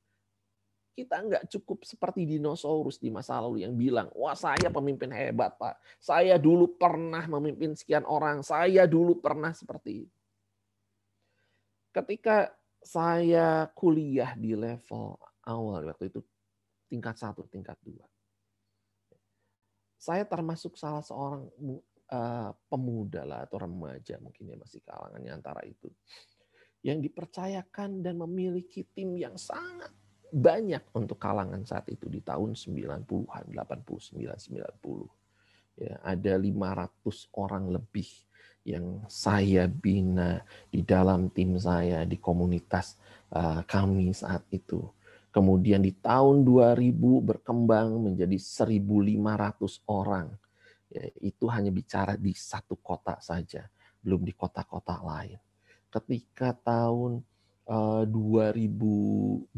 Kita nggak cukup seperti dinosaurus di masa lalu yang bilang, wah saya pemimpin hebat Pak. Saya dulu pernah memimpin sekian orang. Saya dulu pernah seperti itu. Ketika saya kuliah di level awal waktu itu tingkat satu, tingkat dua. Saya termasuk salah seorang eh, pemuda lah atau remaja mungkin ya masih kalangannya antara itu yang dipercayakan dan memiliki tim yang sangat banyak untuk kalangan saat itu di tahun 90-an, 89 90, 90. Ya, ada 500 orang lebih yang saya bina di dalam tim saya, di komunitas eh, kami saat itu. Kemudian di tahun 2000 berkembang menjadi 1.500 orang. Ya, itu hanya bicara di satu kota saja, belum di kota-kota lain. Ketika tahun uh, eh, 2012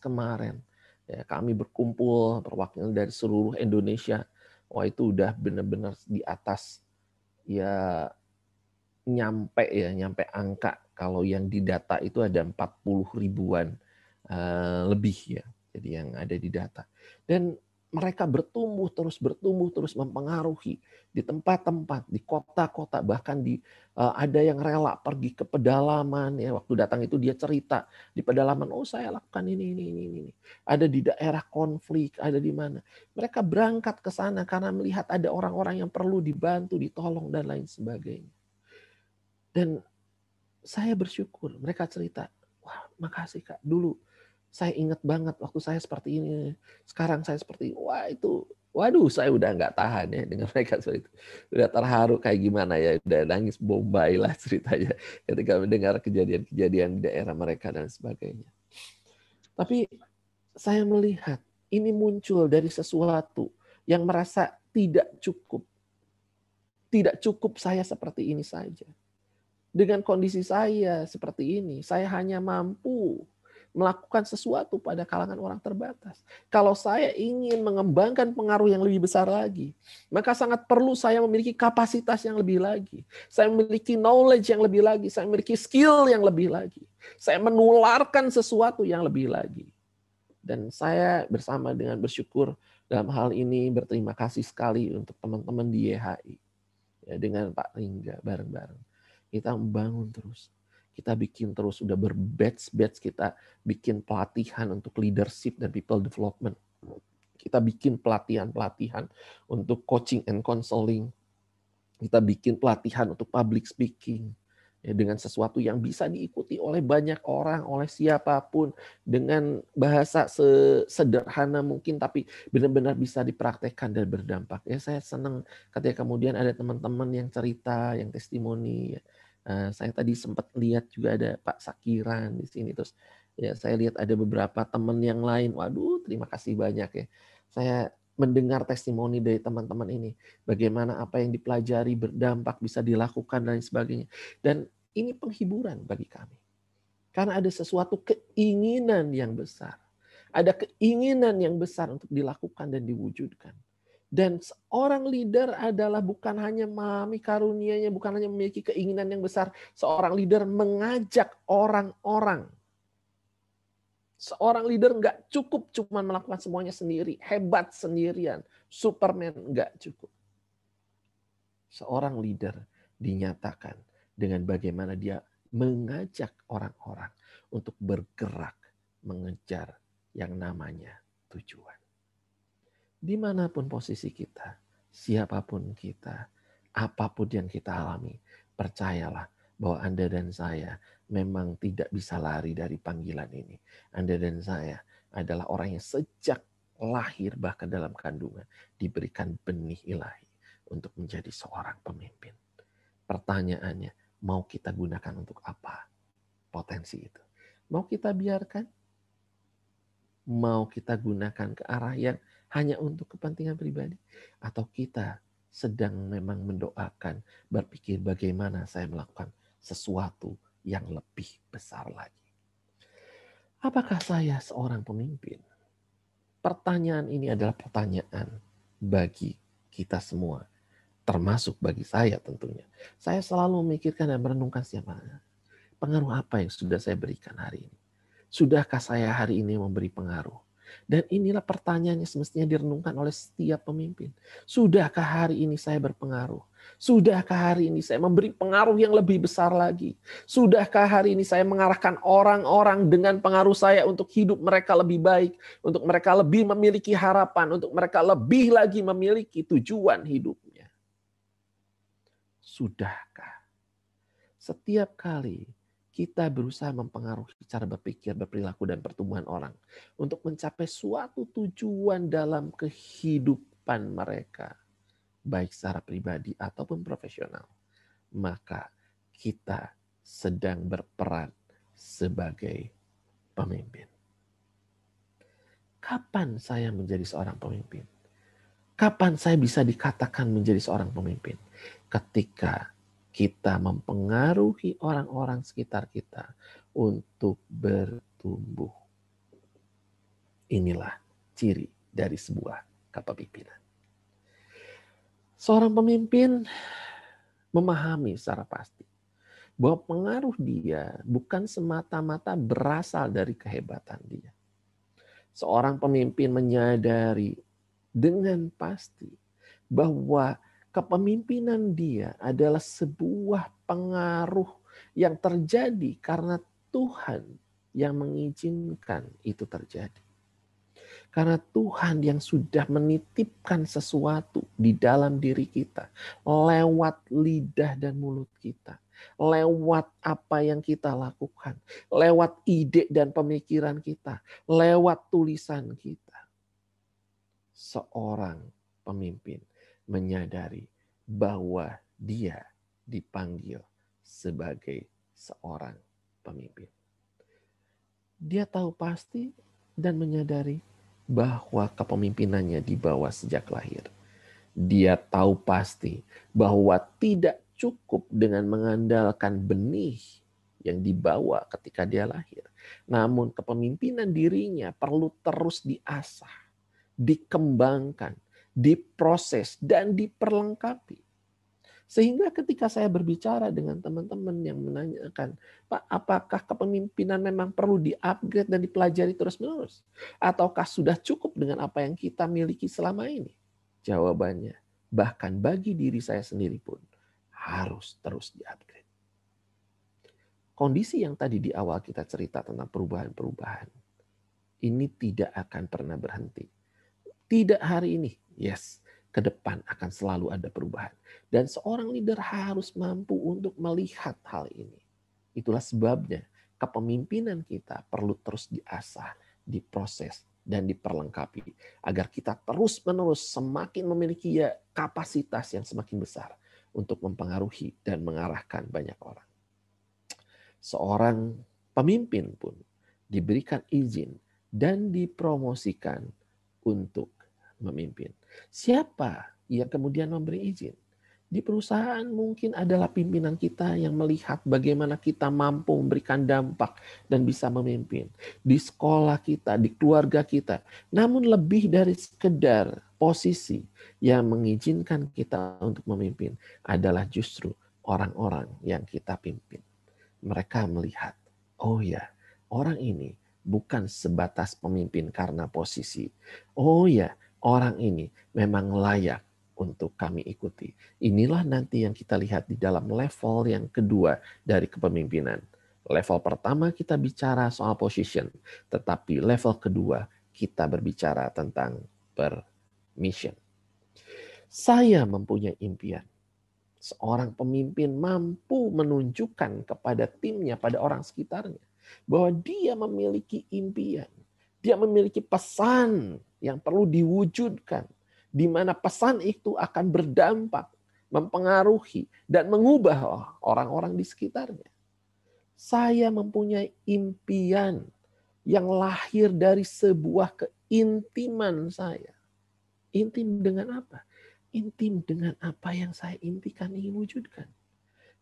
kemarin, ya, kami berkumpul perwakilan dari seluruh Indonesia. Wah itu udah benar-benar di atas ya nyampe ya nyampe angka kalau yang di data itu ada 40 ribuan Eh, lebih ya, jadi yang ada di data. Dan mereka bertumbuh terus bertumbuh terus mempengaruhi di tempat-tempat di kota-kota bahkan di uh, ada yang rela pergi ke pedalaman ya waktu datang itu dia cerita di pedalaman oh saya lakukan ini ini ini ini ada di daerah konflik ada di mana mereka berangkat ke sana karena melihat ada orang-orang yang perlu dibantu ditolong dan lain sebagainya dan saya bersyukur mereka cerita wah makasih kak dulu saya ingat banget waktu saya seperti ini, sekarang saya seperti Wah itu, waduh saya udah nggak tahan ya dengan [laughs] mereka seperti itu. Udah terharu kayak gimana ya, udah nangis bombay lah ceritanya [laughs] ketika mendengar kejadian-kejadian di daerah mereka dan sebagainya. Tapi saya melihat ini muncul dari sesuatu yang merasa tidak cukup. Tidak cukup saya seperti ini saja. Dengan kondisi saya seperti ini, saya hanya mampu melakukan sesuatu pada kalangan orang terbatas. Kalau saya ingin mengembangkan pengaruh yang lebih besar lagi, maka sangat perlu saya memiliki kapasitas yang lebih lagi. Saya memiliki knowledge yang lebih lagi, saya memiliki skill yang lebih lagi. Saya menularkan sesuatu yang lebih lagi. Dan saya bersama dengan bersyukur dalam hal ini berterima kasih sekali untuk teman-teman di YHI. Ya, dengan Pak Ringga bareng-bareng. Kita membangun terus kita bikin terus sudah berbatch-batch kita bikin pelatihan untuk leadership dan people development. Kita bikin pelatihan-pelatihan untuk coaching and counseling. Kita bikin pelatihan untuk public speaking. Ya, dengan sesuatu yang bisa diikuti oleh banyak orang, oleh siapapun, dengan bahasa sederhana mungkin, tapi benar-benar bisa dipraktekkan dan berdampak. Ya, saya senang ketika kemudian ada teman-teman yang cerita, yang testimoni. Ya Eh, saya tadi sempat lihat juga ada Pak Sakiran di sini terus ya saya lihat ada beberapa teman yang lain. Waduh, terima kasih banyak ya. Saya mendengar testimoni dari teman-teman ini, bagaimana apa yang dipelajari berdampak bisa dilakukan dan sebagainya. Dan ini penghiburan bagi kami. Karena ada sesuatu keinginan yang besar. Ada keinginan yang besar untuk dilakukan dan diwujudkan. Dan seorang leader adalah bukan hanya memahami karunianya, bukan hanya memiliki keinginan yang besar. Seorang leader mengajak orang-orang. Seorang leader nggak cukup cuma melakukan semuanya sendiri. Hebat sendirian. Superman nggak cukup. Seorang leader dinyatakan dengan bagaimana dia mengajak orang-orang untuk bergerak mengejar yang namanya tujuan dimanapun posisi kita, siapapun kita, apapun yang kita alami, percayalah bahwa Anda dan saya memang tidak bisa lari dari panggilan ini. Anda dan saya adalah orang yang sejak lahir bahkan dalam kandungan diberikan benih ilahi untuk menjadi seorang pemimpin. Pertanyaannya, mau kita gunakan untuk apa potensi itu? Mau kita biarkan? Mau kita gunakan ke arah yang hanya untuk kepentingan pribadi atau kita sedang memang mendoakan berpikir bagaimana saya melakukan sesuatu yang lebih besar lagi. Apakah saya seorang pemimpin? Pertanyaan ini adalah pertanyaan bagi kita semua, termasuk bagi saya tentunya. Saya selalu memikirkan dan merenungkan siapa Pengaruh apa yang sudah saya berikan hari ini? Sudahkah saya hari ini memberi pengaruh? Dan inilah pertanyaannya yang semestinya direnungkan oleh setiap pemimpin. Sudahkah hari ini saya berpengaruh? Sudahkah hari ini saya memberi pengaruh yang lebih besar lagi? Sudahkah hari ini saya mengarahkan orang-orang dengan pengaruh saya untuk hidup mereka lebih baik, untuk mereka lebih memiliki harapan, untuk mereka lebih lagi memiliki tujuan hidupnya? Sudahkah setiap kali kita berusaha mempengaruhi cara berpikir, berperilaku, dan pertumbuhan orang untuk mencapai suatu tujuan dalam kehidupan mereka, baik secara pribadi ataupun profesional, maka kita sedang berperan sebagai pemimpin. Kapan saya menjadi seorang pemimpin? Kapan saya bisa dikatakan menjadi seorang pemimpin? Ketika kita mempengaruhi orang-orang sekitar kita untuk bertumbuh. Inilah ciri dari sebuah kepemimpinan. Seorang pemimpin memahami secara pasti bahwa pengaruh dia bukan semata-mata berasal dari kehebatan dia. Seorang pemimpin menyadari dengan pasti bahwa Kepemimpinan dia adalah sebuah pengaruh yang terjadi karena Tuhan yang mengizinkan itu terjadi. Karena Tuhan yang sudah menitipkan sesuatu di dalam diri kita, lewat lidah dan mulut kita, lewat apa yang kita lakukan, lewat ide dan pemikiran kita, lewat tulisan kita. Seorang pemimpin menyadari bahwa dia dipanggil sebagai seorang pemimpin. Dia tahu pasti dan menyadari bahwa kepemimpinannya dibawa sejak lahir. Dia tahu pasti bahwa tidak cukup dengan mengandalkan benih yang dibawa ketika dia lahir. Namun kepemimpinan dirinya perlu terus diasah, dikembangkan, diproses, dan diperlengkapi. Sehingga ketika saya berbicara dengan teman-teman yang menanyakan, Pak, apakah kepemimpinan memang perlu diupgrade dan dipelajari terus-menerus? Ataukah sudah cukup dengan apa yang kita miliki selama ini? Jawabannya, bahkan bagi diri saya sendiri pun harus terus diupgrade. Kondisi yang tadi di awal kita cerita tentang perubahan-perubahan, ini tidak akan pernah berhenti. Tidak hari ini, Yes, ke depan akan selalu ada perubahan. Dan seorang leader harus mampu untuk melihat hal ini. Itulah sebabnya kepemimpinan kita perlu terus diasah, diproses, dan diperlengkapi agar kita terus-menerus semakin memiliki ya kapasitas yang semakin besar untuk mempengaruhi dan mengarahkan banyak orang. Seorang pemimpin pun diberikan izin dan dipromosikan untuk memimpin. Siapa yang kemudian memberi izin? Di perusahaan mungkin adalah pimpinan kita yang melihat bagaimana kita mampu memberikan dampak dan bisa memimpin. Di sekolah kita, di keluarga kita. Namun lebih dari sekedar posisi yang mengizinkan kita untuk memimpin adalah justru orang-orang yang kita pimpin. Mereka melihat, oh ya, orang ini bukan sebatas pemimpin karena posisi. Oh ya, orang ini memang layak untuk kami ikuti. Inilah nanti yang kita lihat di dalam level yang kedua dari kepemimpinan. Level pertama kita bicara soal position, tetapi level kedua kita berbicara tentang permission. Saya mempunyai impian. Seorang pemimpin mampu menunjukkan kepada timnya, pada orang sekitarnya, bahwa dia memiliki impian. Dia memiliki pesan yang perlu diwujudkan, di mana pesan itu akan berdampak, mempengaruhi, dan mengubah orang-orang di sekitarnya. Saya mempunyai impian yang lahir dari sebuah keintiman saya. Intim dengan apa? Intim dengan apa yang saya intikan ingin wujudkan.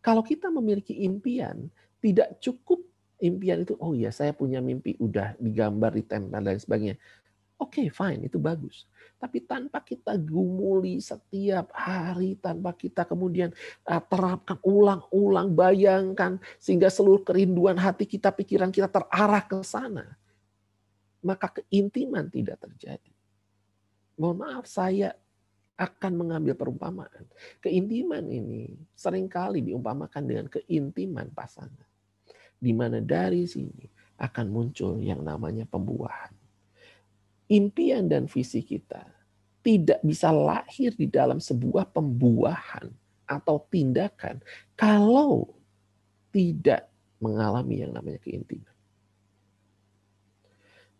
Kalau kita memiliki impian, tidak cukup impian itu, oh ya saya punya mimpi, udah digambar, ditempel, dan sebagainya. Oke, okay, fine, itu bagus. Tapi tanpa kita gumuli setiap hari, tanpa kita kemudian eh, terapkan ulang-ulang, bayangkan sehingga seluruh kerinduan hati kita, pikiran kita terarah ke sana, maka keintiman tidak terjadi. Mohon maaf, saya akan mengambil perumpamaan. Keintiman ini seringkali diumpamakan dengan keintiman pasangan. Di mana dari sini akan muncul yang namanya pembuahan impian dan visi kita tidak bisa lahir di dalam sebuah pembuahan atau tindakan kalau tidak mengalami yang namanya keintiman.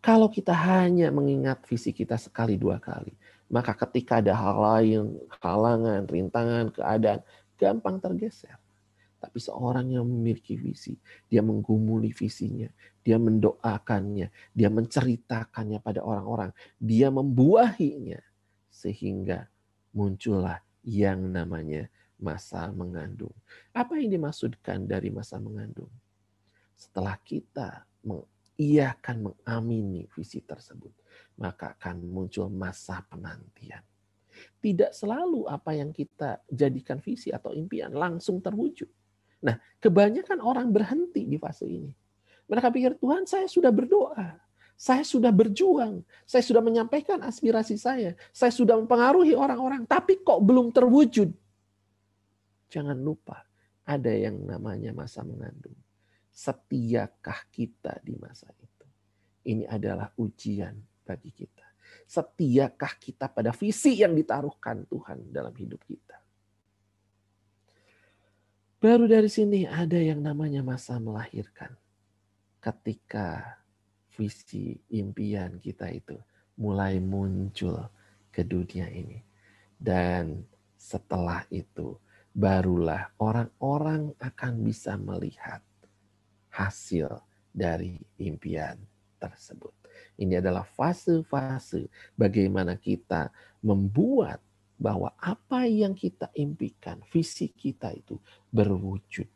Kalau kita hanya mengingat visi kita sekali dua kali, maka ketika ada hal lain, halangan, rintangan, keadaan, gampang tergeser. Tapi seorang yang memiliki visi, dia menggumuli visinya, dia mendoakannya, dia menceritakannya pada orang-orang, dia membuahinya sehingga muncullah yang namanya masa mengandung. Apa yang dimaksudkan dari masa mengandung? Setelah kita mengiyakan mengamini visi tersebut, maka akan muncul masa penantian. Tidak selalu apa yang kita jadikan visi atau impian langsung terwujud. Nah, kebanyakan orang berhenti di fase ini. Mereka pikir, Tuhan saya sudah berdoa. Saya sudah berjuang. Saya sudah menyampaikan aspirasi saya. Saya sudah mempengaruhi orang-orang. Tapi kok belum terwujud? Jangan lupa, ada yang namanya masa mengandung. Setiakah kita di masa itu? Ini adalah ujian bagi kita. Setiakah kita pada visi yang ditaruhkan Tuhan dalam hidup kita? Baru dari sini ada yang namanya masa melahirkan ketika visi impian kita itu mulai muncul ke dunia ini. Dan setelah itu barulah orang-orang akan bisa melihat hasil dari impian tersebut. Ini adalah fase-fase bagaimana kita membuat bahwa apa yang kita impikan, visi kita itu berwujud.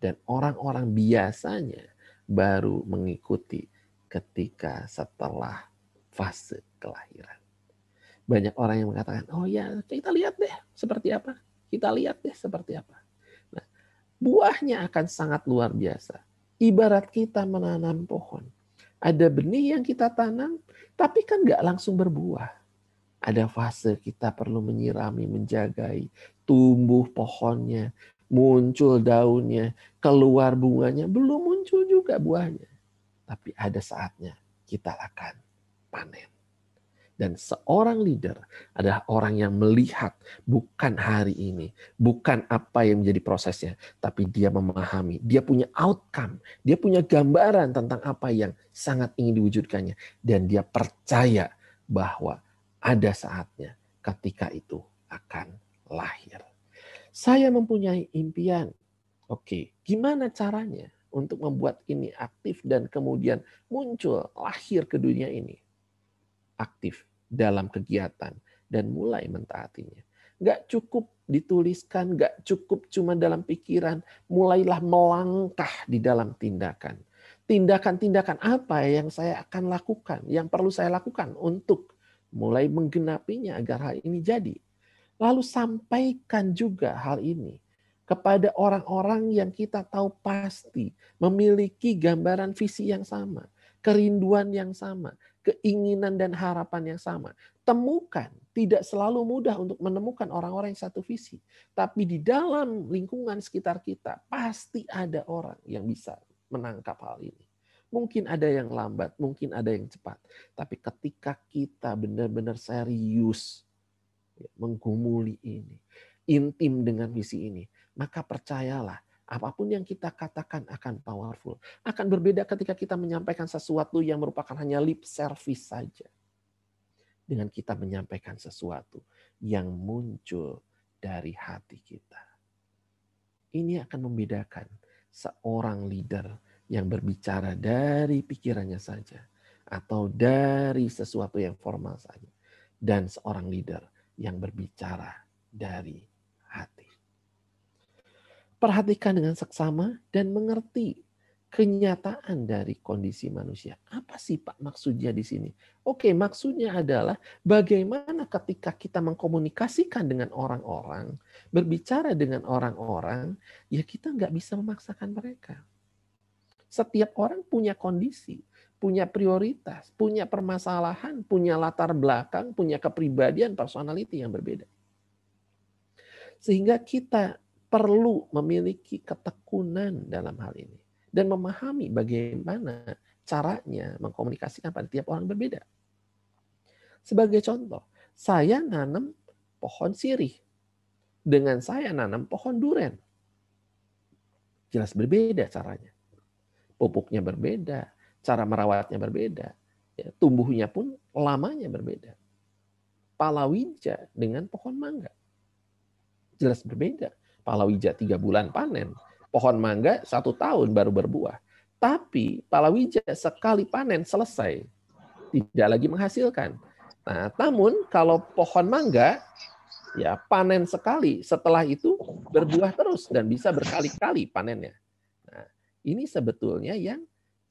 Dan orang-orang biasanya baru mengikuti ketika setelah fase kelahiran. Banyak orang yang mengatakan, oh ya kita lihat deh seperti apa. Kita lihat deh seperti apa. Nah, buahnya akan sangat luar biasa. Ibarat kita menanam pohon. Ada benih yang kita tanam, tapi kan nggak langsung berbuah ada fase kita perlu menyirami, menjagai, tumbuh pohonnya, muncul daunnya, keluar bunganya, belum muncul juga buahnya. Tapi ada saatnya kita akan panen. Dan seorang leader adalah orang yang melihat bukan hari ini, bukan apa yang menjadi prosesnya, tapi dia memahami, dia punya outcome, dia punya gambaran tentang apa yang sangat ingin diwujudkannya, dan dia percaya bahwa ada saatnya ketika itu akan lahir. Saya mempunyai impian. Oke, gimana caranya untuk membuat ini aktif dan kemudian muncul, lahir ke dunia ini? Aktif dalam kegiatan dan mulai mentaatinya. Gak cukup dituliskan, gak cukup cuma dalam pikiran, mulailah melangkah di dalam tindakan. Tindakan-tindakan apa yang saya akan lakukan, yang perlu saya lakukan untuk mulai menggenapinya agar hal ini jadi. Lalu sampaikan juga hal ini kepada orang-orang yang kita tahu pasti memiliki gambaran visi yang sama, kerinduan yang sama, keinginan dan harapan yang sama. Temukan, tidak selalu mudah untuk menemukan orang-orang yang satu visi, tapi di dalam lingkungan sekitar kita pasti ada orang yang bisa menangkap hal ini. Mungkin ada yang lambat, mungkin ada yang cepat, tapi ketika kita benar-benar serius Ya, menggumuli ini, intim dengan misi ini, maka percayalah apapun yang kita katakan akan powerful. Akan berbeda ketika kita menyampaikan sesuatu yang merupakan hanya lip service saja. Dengan kita menyampaikan sesuatu yang muncul dari hati kita. Ini akan membedakan seorang leader yang berbicara dari pikirannya saja atau dari sesuatu yang formal saja dan seorang leader yang berbicara dari hati. Perhatikan dengan seksama dan mengerti kenyataan dari kondisi manusia. Apa sih Pak maksudnya di sini? Oke, maksudnya adalah bagaimana ketika kita mengkomunikasikan dengan orang-orang, berbicara dengan orang-orang, ya kita nggak bisa memaksakan mereka. Setiap orang punya kondisi punya prioritas, punya permasalahan, punya latar belakang, punya kepribadian, personality yang berbeda. Sehingga kita perlu memiliki ketekunan dalam hal ini dan memahami bagaimana caranya mengkomunikasikan pada tiap orang berbeda. Sebagai contoh, saya nanam pohon sirih dengan saya nanam pohon duren. Jelas berbeda caranya. Pupuknya berbeda, cara merawatnya berbeda, ya, tumbuhnya pun lamanya berbeda. Palawija dengan pohon mangga jelas berbeda. Palawija tiga bulan panen, pohon mangga satu tahun baru berbuah. Tapi palawija sekali panen selesai, tidak lagi menghasilkan. Nah, namun kalau pohon mangga ya panen sekali, setelah itu berbuah terus dan bisa berkali-kali panennya. Nah, ini sebetulnya yang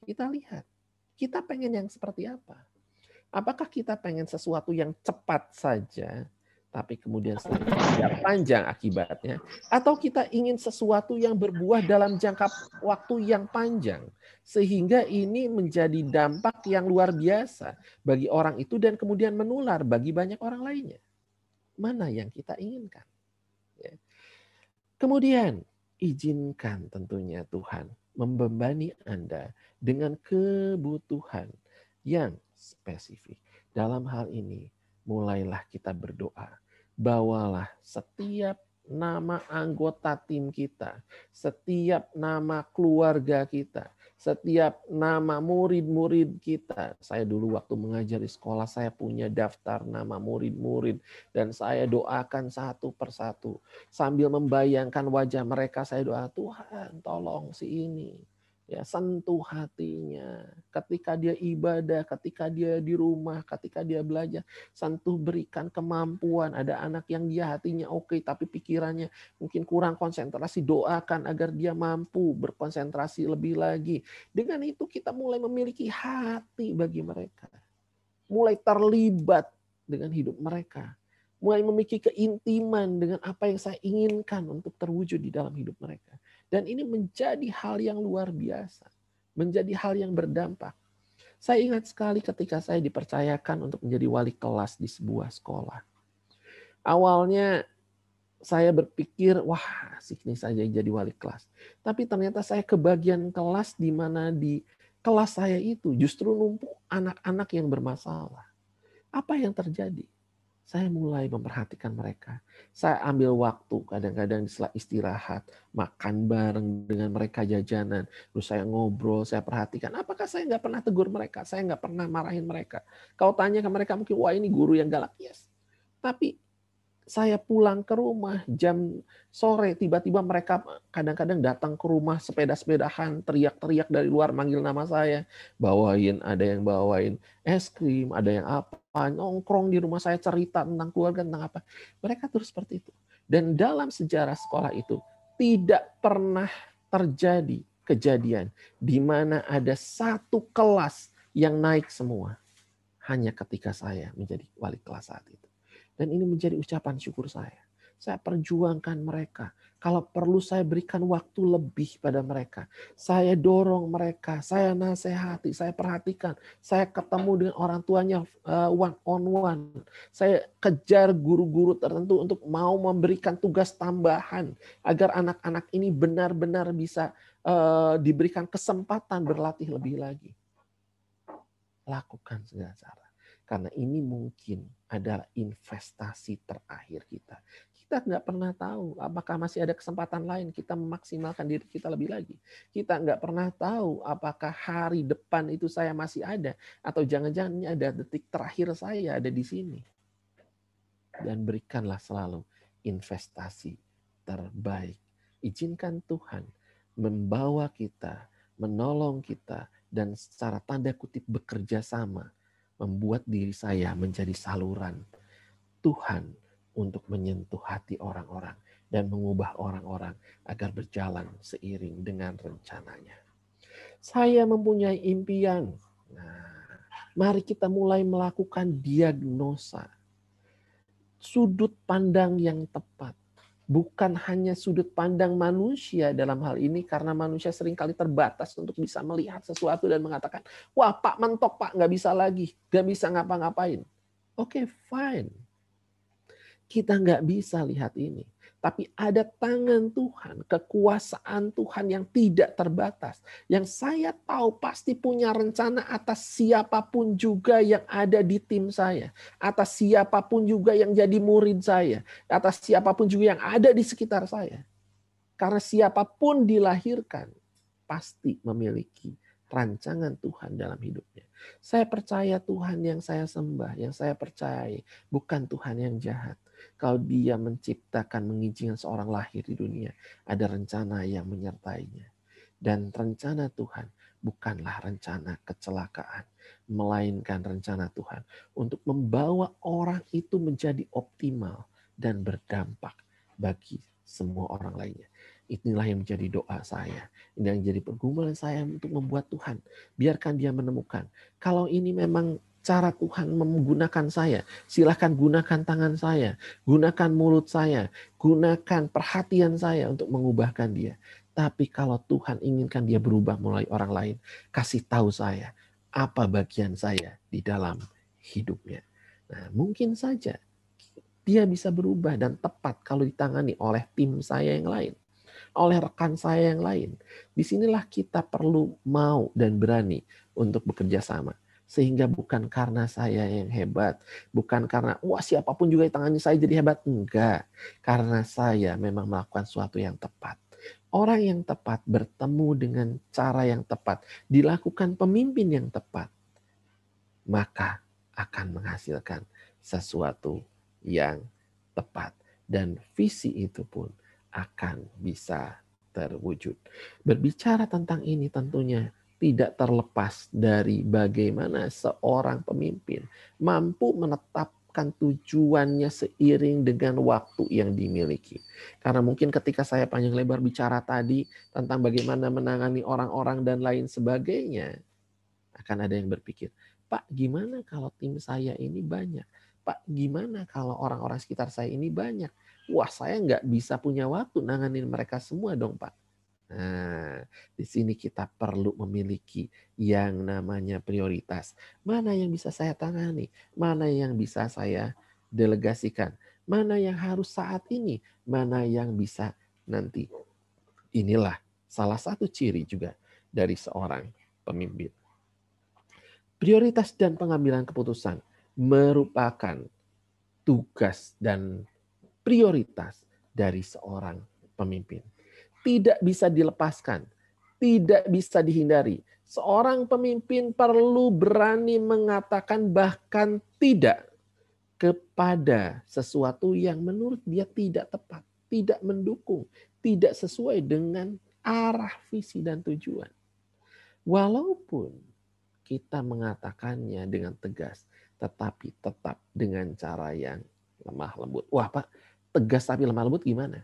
kita lihat, kita pengen yang seperti apa. Apakah kita pengen sesuatu yang cepat saja, tapi kemudian setelah panjang akibatnya, atau kita ingin sesuatu yang berbuah dalam jangka waktu yang panjang, sehingga ini menjadi dampak yang luar biasa bagi orang itu dan kemudian menular bagi banyak orang lainnya. Mana yang kita inginkan? Ya. Kemudian izinkan tentunya Tuhan membebani Anda dengan kebutuhan yang spesifik. Dalam hal ini, mulailah kita berdoa. Bawalah setiap nama anggota tim kita, setiap nama keluarga kita, setiap nama murid-murid kita. Saya dulu waktu mengajar di sekolah, saya punya daftar nama murid-murid. Dan saya doakan satu persatu. Sambil membayangkan wajah mereka, saya doa, Tuhan tolong si ini ya sentuh hatinya ketika dia ibadah ketika dia di rumah ketika dia belajar sentuh berikan kemampuan ada anak yang dia hatinya oke tapi pikirannya mungkin kurang konsentrasi doakan agar dia mampu berkonsentrasi lebih lagi dengan itu kita mulai memiliki hati bagi mereka mulai terlibat dengan hidup mereka mulai memiliki keintiman dengan apa yang saya inginkan untuk terwujud di dalam hidup mereka dan ini menjadi hal yang luar biasa. Menjadi hal yang berdampak. Saya ingat sekali ketika saya dipercayakan untuk menjadi wali kelas di sebuah sekolah. Awalnya saya berpikir, wah asik nih saja jadi wali kelas. Tapi ternyata saya kebagian kelas di mana di kelas saya itu justru numpuk anak-anak yang bermasalah. Apa yang terjadi? saya mulai memperhatikan mereka. Saya ambil waktu kadang-kadang setelah istirahat, makan bareng dengan mereka jajanan. Terus saya ngobrol, saya perhatikan. Apakah saya nggak pernah tegur mereka? Saya nggak pernah marahin mereka. Kau tanya ke mereka mungkin, wah ini guru yang galak. Yes. Tapi saya pulang ke rumah jam sore tiba-tiba mereka kadang-kadang datang ke rumah sepeda-sepedahan teriak-teriak dari luar manggil nama saya bawain ada yang bawain es krim ada yang apa nongkrong di rumah saya cerita tentang keluarga tentang apa mereka terus seperti itu dan dalam sejarah sekolah itu tidak pernah terjadi kejadian di mana ada satu kelas yang naik semua hanya ketika saya menjadi wali kelas saat itu dan ini menjadi ucapan syukur saya. Saya perjuangkan mereka. Kalau perlu saya berikan waktu lebih pada mereka. Saya dorong mereka, saya nasihati. saya perhatikan. Saya ketemu dengan orang tuanya eh, one on one. Saya kejar guru-guru tertentu untuk mau memberikan tugas tambahan agar anak-anak ini benar-benar bisa eh, diberikan kesempatan berlatih lebih lagi. Lakukan segala cara. Karena ini mungkin adalah investasi terakhir kita. Kita nggak pernah tahu apakah masih ada kesempatan lain kita memaksimalkan diri kita lebih lagi. Kita nggak pernah tahu apakah hari depan itu saya masih ada atau jangan-jangan ini ada detik terakhir saya ada di sini. Dan berikanlah selalu investasi terbaik. Izinkan Tuhan membawa kita, menolong kita, dan secara tanda kutip bekerja sama membuat diri saya menjadi saluran Tuhan untuk menyentuh hati orang-orang dan mengubah orang-orang agar berjalan seiring dengan rencananya. Saya mempunyai impian. Nah, mari kita mulai melakukan diagnosa. Sudut pandang yang tepat bukan hanya sudut pandang manusia dalam hal ini karena manusia seringkali terbatas untuk bisa melihat sesuatu dan mengatakan wah pak mentok pak nggak bisa lagi nggak bisa ngapa-ngapain oke okay, fine kita nggak bisa lihat ini tapi ada tangan Tuhan, kekuasaan Tuhan yang tidak terbatas. Yang saya tahu pasti punya rencana atas siapapun juga yang ada di tim saya. Atas siapapun juga yang jadi murid saya. Atas siapapun juga yang ada di sekitar saya. Karena siapapun dilahirkan pasti memiliki rancangan Tuhan dalam hidupnya. Saya percaya Tuhan yang saya sembah, yang saya percaya bukan Tuhan yang jahat kalau dia menciptakan, mengizinkan seorang lahir di dunia, ada rencana yang menyertainya. Dan rencana Tuhan bukanlah rencana kecelakaan, melainkan rencana Tuhan untuk membawa orang itu menjadi optimal dan berdampak bagi semua orang lainnya. Inilah yang menjadi doa saya. Ini yang jadi pergumulan saya untuk membuat Tuhan. Biarkan dia menemukan. Kalau ini memang cara Tuhan menggunakan saya. Silahkan gunakan tangan saya, gunakan mulut saya, gunakan perhatian saya untuk mengubahkan dia. Tapi kalau Tuhan inginkan dia berubah mulai orang lain, kasih tahu saya apa bagian saya di dalam hidupnya. Nah, mungkin saja dia bisa berubah dan tepat kalau ditangani oleh tim saya yang lain, oleh rekan saya yang lain. Disinilah kita perlu mau dan berani untuk bekerja sama sehingga bukan karena saya yang hebat, bukan karena wah siapapun juga tangannya saya jadi hebat. Enggak, karena saya memang melakukan sesuatu yang tepat. Orang yang tepat bertemu dengan cara yang tepat, dilakukan pemimpin yang tepat, maka akan menghasilkan sesuatu yang tepat. Dan visi itu pun akan bisa terwujud. Berbicara tentang ini tentunya tidak terlepas dari bagaimana seorang pemimpin mampu menetapkan tujuannya seiring dengan waktu yang dimiliki. Karena mungkin ketika saya panjang lebar bicara tadi tentang bagaimana menangani orang-orang dan lain sebagainya, akan ada yang berpikir, Pak gimana kalau tim saya ini banyak? Pak gimana kalau orang-orang sekitar saya ini banyak? Wah saya nggak bisa punya waktu nanganin mereka semua dong Pak Nah, di sini kita perlu memiliki yang namanya prioritas. Mana yang bisa saya tangani? Mana yang bisa saya delegasikan? Mana yang harus saat ini? Mana yang bisa nanti? Inilah salah satu ciri juga dari seorang pemimpin. Prioritas dan pengambilan keputusan merupakan tugas dan prioritas dari seorang pemimpin tidak bisa dilepaskan, tidak bisa dihindari. Seorang pemimpin perlu berani mengatakan bahkan tidak kepada sesuatu yang menurut dia tidak tepat, tidak mendukung, tidak sesuai dengan arah visi dan tujuan. Walaupun kita mengatakannya dengan tegas, tetapi tetap dengan cara yang lemah lembut. Wah Pak, tegas tapi lemah lembut gimana?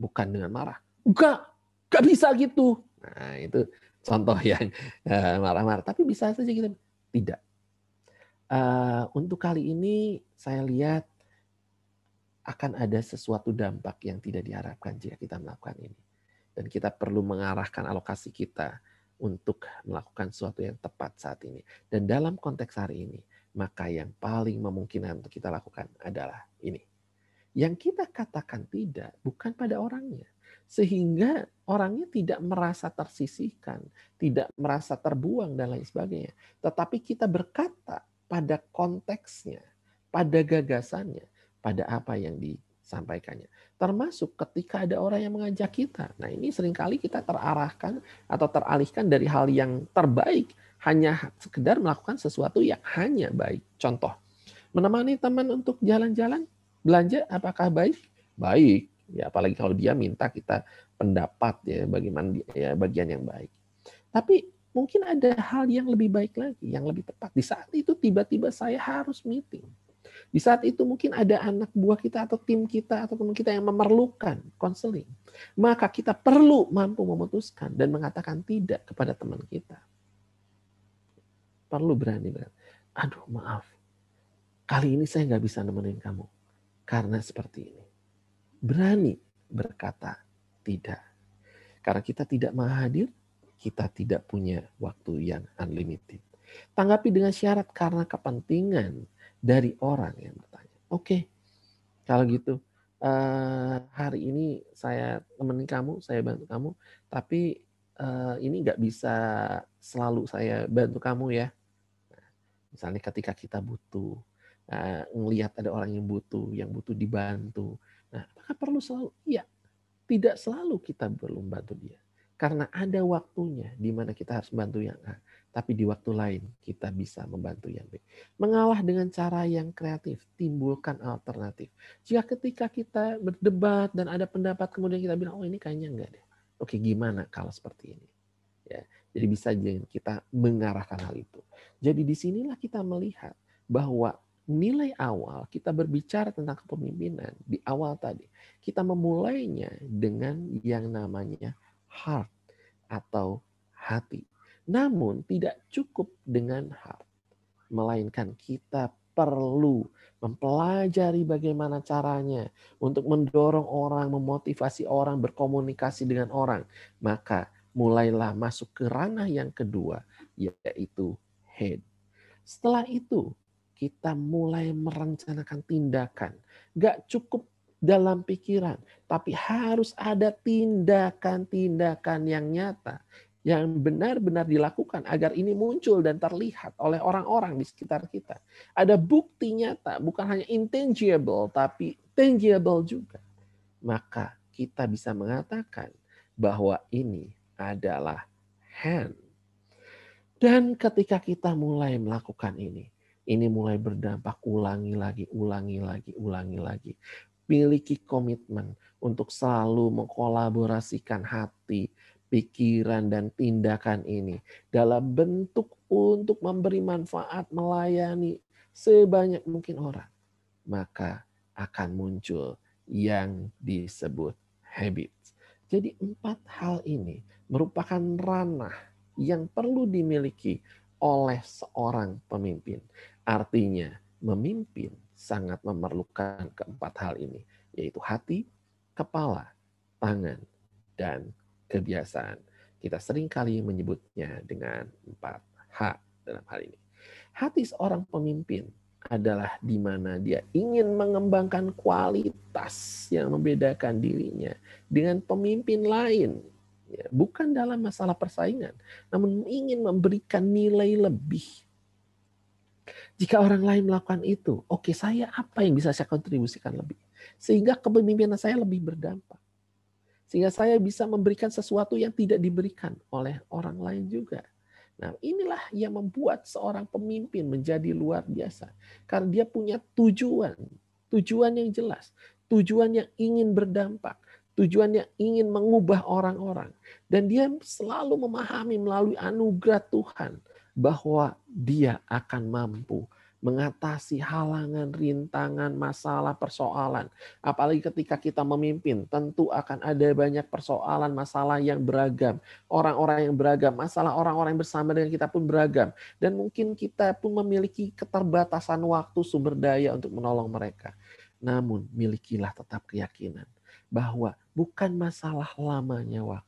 bukan dengan marah. Enggak, enggak bisa gitu. Nah, itu contoh [laughs] yang eh, marah-marah. Tapi bisa saja kita tidak. Eh, untuk kali ini saya lihat akan ada sesuatu dampak yang tidak diharapkan jika kita melakukan ini. Dan kita perlu mengarahkan alokasi kita untuk melakukan sesuatu yang tepat saat ini. Dan dalam konteks hari ini, maka yang paling memungkinkan untuk kita lakukan adalah ini. Yang kita katakan tidak bukan pada orangnya. Sehingga orangnya tidak merasa tersisihkan, tidak merasa terbuang dan lain sebagainya. Tetapi kita berkata pada konteksnya, pada gagasannya, pada apa yang disampaikannya. Termasuk ketika ada orang yang mengajak kita. Nah ini seringkali kita terarahkan atau teralihkan dari hal yang terbaik hanya sekedar melakukan sesuatu yang hanya baik. Contoh, menemani teman untuk jalan-jalan belanja apakah baik? Baik. Ya apalagi kalau dia minta kita pendapat ya bagaimana ya, bagian yang baik. Tapi mungkin ada hal yang lebih baik lagi, yang lebih tepat. Di saat itu tiba-tiba saya harus meeting. Di saat itu mungkin ada anak buah kita atau tim kita atau teman kita yang memerlukan konseling. Maka kita perlu mampu memutuskan dan mengatakan tidak kepada teman kita. Perlu berani berani. Aduh maaf, kali ini saya nggak bisa nemenin kamu karena seperti ini. Berani berkata tidak. Karena kita tidak maha hadir, kita tidak punya waktu yang unlimited. Tanggapi dengan syarat karena kepentingan dari orang yang bertanya. Oke, okay, kalau gitu eh, hari ini saya temenin kamu, saya bantu kamu, tapi eh, ini nggak bisa selalu saya bantu kamu ya. misalnya ketika kita butuh melihat eh, ada orang yang butuh, yang butuh dibantu. Nah, apakah perlu selalu? Iya, tidak selalu kita perlu bantu dia. Karena ada waktunya di mana kita harus bantu yang A, tapi di waktu lain kita bisa membantu yang B. Mengalah dengan cara yang kreatif, timbulkan alternatif. Jika ketika kita berdebat dan ada pendapat kemudian kita bilang, oh ini kayaknya enggak deh. Oke gimana kalau seperti ini? Ya, jadi bisa kita mengarahkan hal itu. Jadi disinilah kita melihat bahwa nilai awal kita berbicara tentang kepemimpinan di awal tadi, kita memulainya dengan yang namanya heart atau hati. Namun tidak cukup dengan heart, melainkan kita perlu mempelajari bagaimana caranya untuk mendorong orang, memotivasi orang, berkomunikasi dengan orang. Maka mulailah masuk ke ranah yang kedua, yaitu head. Setelah itu, kita mulai merencanakan tindakan. Gak cukup dalam pikiran, tapi harus ada tindakan-tindakan yang nyata yang benar-benar dilakukan agar ini muncul dan terlihat oleh orang-orang di sekitar kita. Ada bukti nyata, bukan hanya intangible tapi tangible juga. Maka kita bisa mengatakan bahwa ini adalah hand. Dan ketika kita mulai melakukan ini, ini mulai berdampak ulangi lagi, ulangi lagi, ulangi lagi. Miliki komitmen untuk selalu mengkolaborasikan hati, pikiran, dan tindakan ini dalam bentuk untuk memberi manfaat, melayani sebanyak mungkin orang. Maka akan muncul yang disebut habit. Jadi empat hal ini merupakan ranah yang perlu dimiliki oleh seorang pemimpin. Artinya, memimpin sangat memerlukan keempat hal ini, yaitu hati, kepala, tangan, dan kebiasaan. Kita sering kali menyebutnya dengan empat h dalam hal ini. Hati seorang pemimpin adalah di mana dia ingin mengembangkan kualitas yang membedakan dirinya dengan pemimpin lain. Ya, bukan dalam masalah persaingan, namun ingin memberikan nilai lebih jika orang lain melakukan itu, oke okay, saya apa yang bisa saya kontribusikan lebih? Sehingga kepemimpinan saya lebih berdampak. Sehingga saya bisa memberikan sesuatu yang tidak diberikan oleh orang lain juga. Nah inilah yang membuat seorang pemimpin menjadi luar biasa. Karena dia punya tujuan. Tujuan yang jelas. Tujuan yang ingin berdampak tujuan yang ingin mengubah orang-orang dan dia selalu memahami melalui anugerah Tuhan bahwa dia akan mampu mengatasi halangan, rintangan, masalah, persoalan. Apalagi ketika kita memimpin, tentu akan ada banyak persoalan, masalah yang beragam. Orang-orang yang beragam, masalah orang-orang yang bersama dengan kita pun beragam. Dan mungkin kita pun memiliki keterbatasan waktu, sumber daya untuk menolong mereka. Namun, milikilah tetap keyakinan bahwa bukan masalah lamanya waktu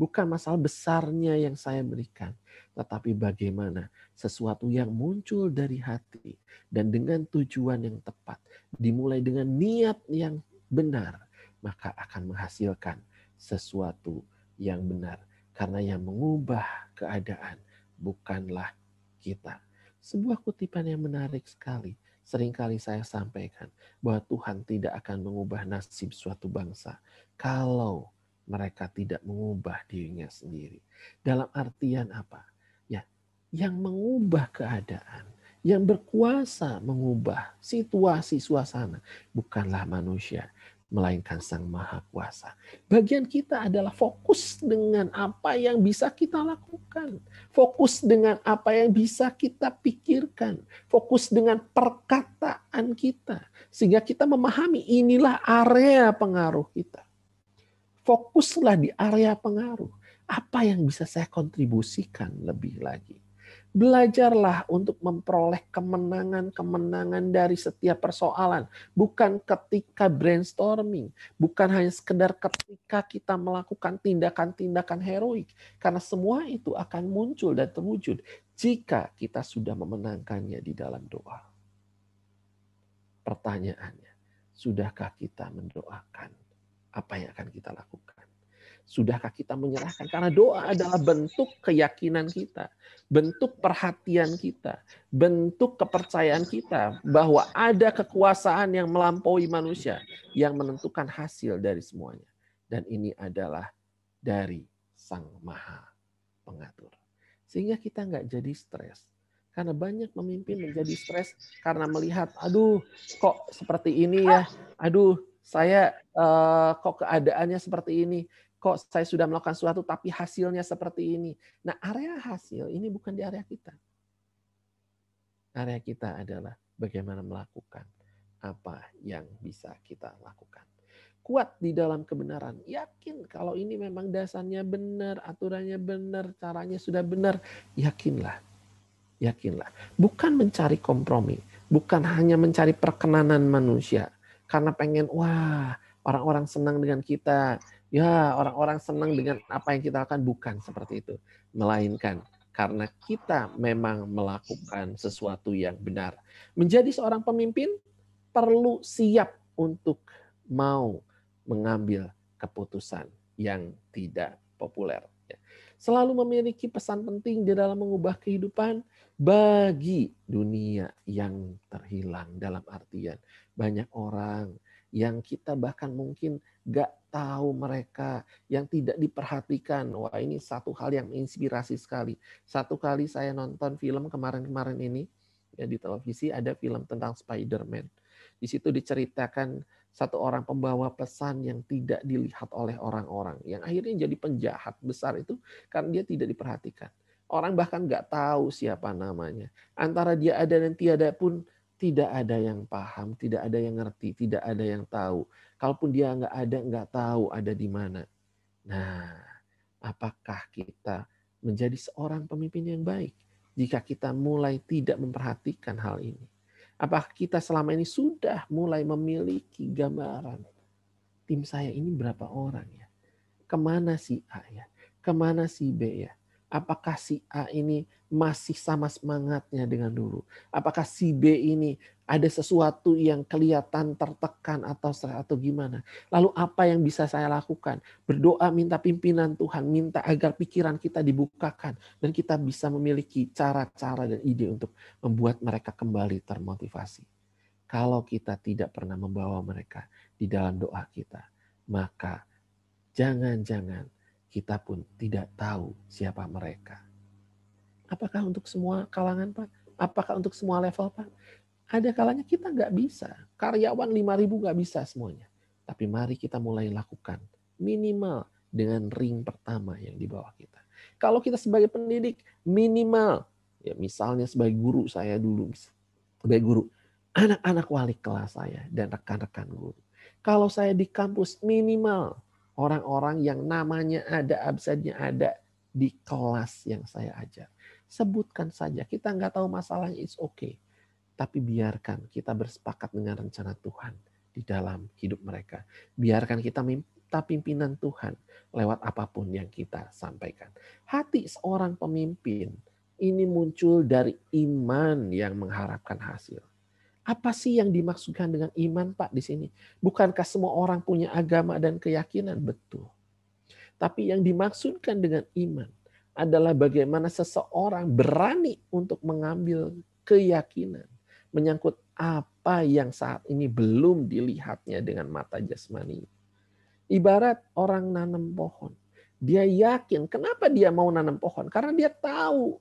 Bukan masalah besarnya yang saya berikan, tetapi bagaimana sesuatu yang muncul dari hati dan dengan tujuan yang tepat, dimulai dengan niat yang benar, maka akan menghasilkan sesuatu yang benar. Karena yang mengubah keadaan bukanlah kita. Sebuah kutipan yang menarik sekali seringkali saya sampaikan bahwa Tuhan tidak akan mengubah nasib suatu bangsa kalau mereka tidak mengubah dirinya sendiri. Dalam artian apa? Ya, yang mengubah keadaan, yang berkuasa mengubah situasi suasana bukanlah manusia, melainkan Sang Maha Kuasa. Bagian kita adalah fokus dengan apa yang bisa kita lakukan, fokus dengan apa yang bisa kita pikirkan, fokus dengan perkataan kita, sehingga kita memahami inilah area pengaruh kita fokuslah di area pengaruh. Apa yang bisa saya kontribusikan lebih lagi? Belajarlah untuk memperoleh kemenangan-kemenangan dari setiap persoalan. Bukan ketika brainstorming, bukan hanya sekedar ketika kita melakukan tindakan-tindakan heroik. Karena semua itu akan muncul dan terwujud jika kita sudah memenangkannya di dalam doa. Pertanyaannya, sudahkah kita mendoakan apa yang akan kita lakukan? Sudahkah kita menyerahkan? Karena doa adalah bentuk keyakinan kita, bentuk perhatian kita, bentuk kepercayaan kita bahwa ada kekuasaan yang melampaui manusia yang menentukan hasil dari semuanya. Dan ini adalah dari Sang Maha Pengatur. Sehingga kita nggak jadi stres. Karena banyak pemimpin menjadi stres karena melihat, aduh kok seperti ini ya, aduh saya uh, kok keadaannya seperti ini, kok saya sudah melakukan suatu tapi hasilnya seperti ini. Nah, area hasil ini bukan di area kita. Area kita adalah bagaimana melakukan apa yang bisa kita lakukan. Kuat di dalam kebenaran, yakin kalau ini memang dasarnya benar, aturannya benar, caranya sudah benar, yakinlah. Yakinlah, bukan mencari kompromi, bukan hanya mencari perkenanan manusia, karena pengen wah orang-orang senang dengan kita. Ya, orang-orang senang dengan apa yang kita lakukan bukan seperti itu, melainkan karena kita memang melakukan sesuatu yang benar. Menjadi seorang pemimpin perlu siap untuk mau mengambil keputusan yang tidak populer. Selalu memiliki pesan penting di dalam mengubah kehidupan, bagi dunia yang terhilang dalam artian banyak orang yang kita bahkan mungkin gak tahu mereka yang tidak diperhatikan. Wah ini satu hal yang inspirasi sekali. Satu kali saya nonton film kemarin-kemarin ini ya di televisi ada film tentang Spider-Man. Di situ diceritakan satu orang pembawa pesan yang tidak dilihat oleh orang-orang. Yang akhirnya jadi penjahat besar itu karena dia tidak diperhatikan. Orang bahkan nggak tahu siapa namanya. Antara dia ada dan tiada pun tidak ada yang paham, tidak ada yang ngerti, tidak ada yang tahu. Kalaupun dia nggak ada, nggak tahu ada di mana. Nah, apakah kita menjadi seorang pemimpin yang baik jika kita mulai tidak memperhatikan hal ini? Apakah kita selama ini sudah mulai memiliki gambaran tim saya ini berapa orang ya? Kemana si A ya? Kemana si B ya? apakah si A ini masih sama semangatnya dengan dulu? Apakah si B ini ada sesuatu yang kelihatan tertekan atau atau gimana? Lalu apa yang bisa saya lakukan? Berdoa minta pimpinan Tuhan, minta agar pikiran kita dibukakan dan kita bisa memiliki cara-cara dan ide untuk membuat mereka kembali termotivasi. Kalau kita tidak pernah membawa mereka di dalam doa kita, maka jangan-jangan kita pun tidak tahu siapa mereka. Apakah untuk semua kalangan Pak? Apakah untuk semua level Pak? Ada kalanya kita nggak bisa. Karyawan 5000 nggak bisa semuanya. Tapi mari kita mulai lakukan minimal dengan ring pertama yang di bawah kita. Kalau kita sebagai pendidik minimal, ya misalnya sebagai guru saya dulu, sebagai guru, anak-anak wali kelas saya dan rekan-rekan guru. Kalau saya di kampus minimal orang-orang yang namanya ada, absennya ada di kelas yang saya ajar. Sebutkan saja, kita nggak tahu masalahnya, it's okay. Tapi biarkan kita bersepakat dengan rencana Tuhan di dalam hidup mereka. Biarkan kita tapi pimpinan Tuhan lewat apapun yang kita sampaikan. Hati seorang pemimpin ini muncul dari iman yang mengharapkan hasil. Apa sih yang dimaksudkan dengan iman, Pak, di sini? Bukankah semua orang punya agama dan keyakinan? Betul. Tapi yang dimaksudkan dengan iman adalah bagaimana seseorang berani untuk mengambil keyakinan menyangkut apa yang saat ini belum dilihatnya dengan mata jasmani. Ibarat orang nanam pohon. Dia yakin. Kenapa dia mau nanam pohon? Karena dia tahu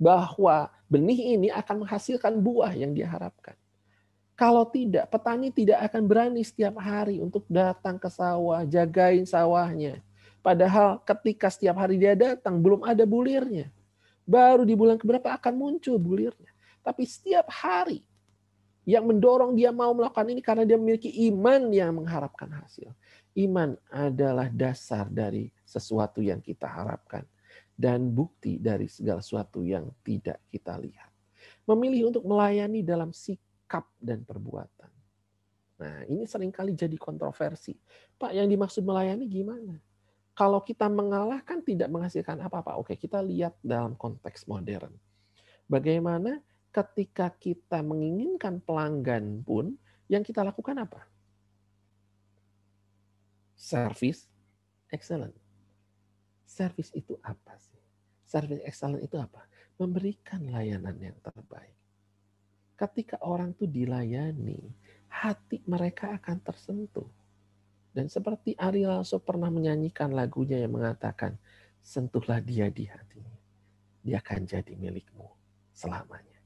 bahwa benih ini akan menghasilkan buah yang diharapkan. Kalau tidak, petani tidak akan berani setiap hari untuk datang ke sawah, jagain sawahnya. Padahal ketika setiap hari dia datang, belum ada bulirnya. Baru di bulan keberapa akan muncul bulirnya. Tapi setiap hari yang mendorong dia mau melakukan ini karena dia memiliki iman yang mengharapkan hasil. Iman adalah dasar dari sesuatu yang kita harapkan dan bukti dari segala sesuatu yang tidak kita lihat. Memilih untuk melayani dalam sikap dan perbuatan. Nah, ini seringkali jadi kontroversi. Pak, yang dimaksud melayani gimana? Kalau kita mengalah kan tidak menghasilkan apa-apa. Oke, kita lihat dalam konteks modern. Bagaimana ketika kita menginginkan pelanggan pun, yang kita lakukan apa? Service excellent. Service itu apa sih? Service excellence itu apa? Memberikan layanan yang terbaik. Ketika orang itu dilayani, hati mereka akan tersentuh. Dan seperti Ari Lasso pernah menyanyikan lagunya yang mengatakan, sentuhlah dia di hatinya. Dia akan jadi milikmu selamanya.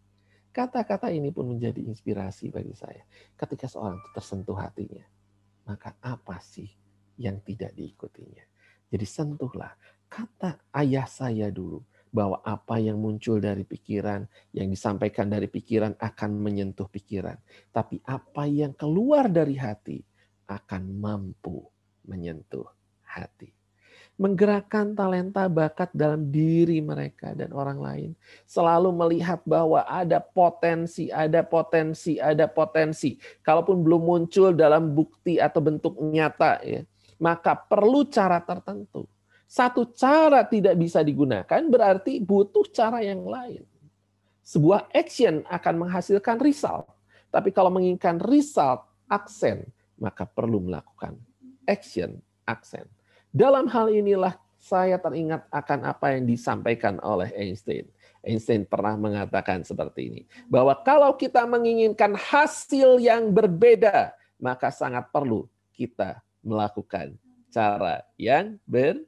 Kata-kata ini pun menjadi inspirasi bagi saya. Ketika seorang itu tersentuh hatinya, maka apa sih yang tidak diikutinya? Jadi sentuhlah, kata ayah saya dulu bahwa apa yang muncul dari pikiran, yang disampaikan dari pikiran akan menyentuh pikiran, tapi apa yang keluar dari hati akan mampu menyentuh hati. Menggerakkan talenta bakat dalam diri mereka dan orang lain, selalu melihat bahwa ada potensi, ada potensi, ada potensi. Kalaupun belum muncul dalam bukti atau bentuk nyata, ya, maka perlu cara tertentu satu cara tidak bisa digunakan berarti butuh cara yang lain. Sebuah action akan menghasilkan result. Tapi kalau menginginkan result, aksen, maka perlu melakukan action, aksen. Dalam hal inilah saya teringat akan apa yang disampaikan oleh Einstein. Einstein pernah mengatakan seperti ini, bahwa kalau kita menginginkan hasil yang berbeda, maka sangat perlu kita melakukan cara yang berbeda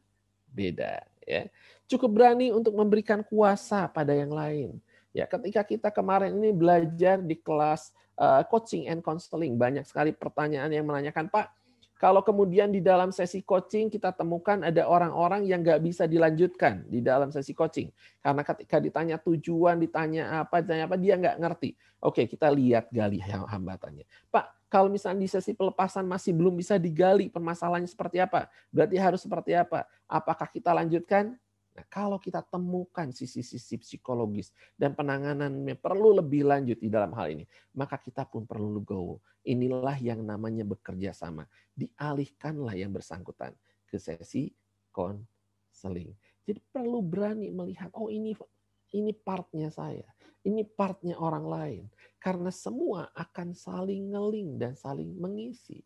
beda ya. Cukup berani untuk memberikan kuasa pada yang lain. Ya, ketika kita kemarin ini belajar di kelas uh, coaching and counseling, banyak sekali pertanyaan yang menanyakan, "Pak, kalau kemudian di dalam sesi coaching kita temukan ada orang-orang yang nggak bisa dilanjutkan di dalam sesi coaching karena ketika ditanya tujuan, ditanya apa, ditanya apa dia nggak ngerti. Oke, kita lihat gali hambatannya. Pak, kalau misalnya di sesi pelepasan masih belum bisa digali permasalahannya seperti apa, berarti harus seperti apa? Apakah kita lanjutkan? Nah, kalau kita temukan sisi-sisi psikologis dan penanganannya perlu lebih lanjut di dalam hal ini, maka kita pun perlu legowo. Inilah yang namanya bekerja sama. Dialihkanlah yang bersangkutan ke sesi konseling. Jadi perlu berani melihat, oh ini ini partnya saya, ini partnya orang lain. Karena semua akan saling ngeling dan saling mengisi.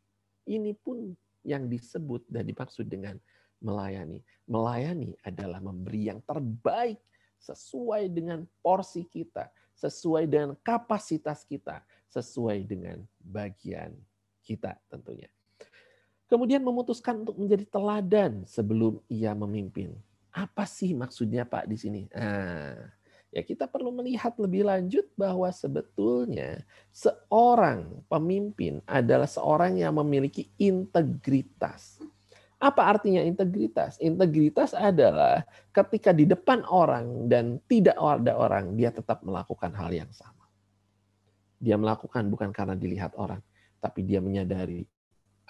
Ini pun yang disebut dan dimaksud dengan melayani. Melayani adalah memberi yang terbaik sesuai dengan porsi kita, sesuai dengan kapasitas kita, sesuai dengan bagian kita tentunya. Kemudian memutuskan untuk menjadi teladan sebelum ia memimpin. Apa sih maksudnya Pak di sini? Nah, ya kita perlu melihat lebih lanjut bahwa sebetulnya seorang pemimpin adalah seorang yang memiliki integritas. Apa artinya integritas? Integritas adalah ketika di depan orang dan tidak ada orang, dia tetap melakukan hal yang sama. Dia melakukan bukan karena dilihat orang, tapi dia menyadari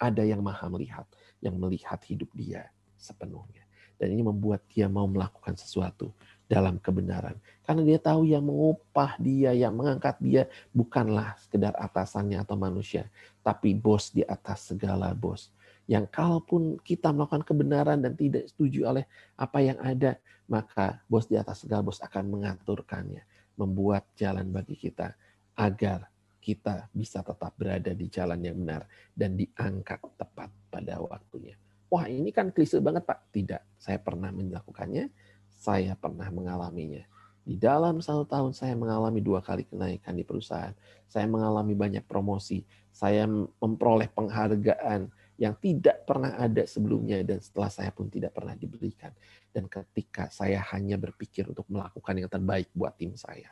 ada yang maha melihat, yang melihat hidup dia sepenuhnya. Dan ini membuat dia mau melakukan sesuatu dalam kebenaran. Karena dia tahu yang mengupah dia, yang mengangkat dia bukanlah sekedar atasannya atau manusia, tapi bos di atas segala bos. Yang kalaupun kita melakukan kebenaran dan tidak setuju oleh apa yang ada, maka bos di atas segala bos akan mengaturkannya, membuat jalan bagi kita agar kita bisa tetap berada di jalan yang benar dan diangkat tepat pada waktunya wah ini kan klise banget Pak. Tidak, saya pernah melakukannya, saya pernah mengalaminya. Di dalam satu tahun saya mengalami dua kali kenaikan di perusahaan. Saya mengalami banyak promosi. Saya memperoleh penghargaan yang tidak pernah ada sebelumnya dan setelah saya pun tidak pernah diberikan. Dan ketika saya hanya berpikir untuk melakukan yang terbaik buat tim saya,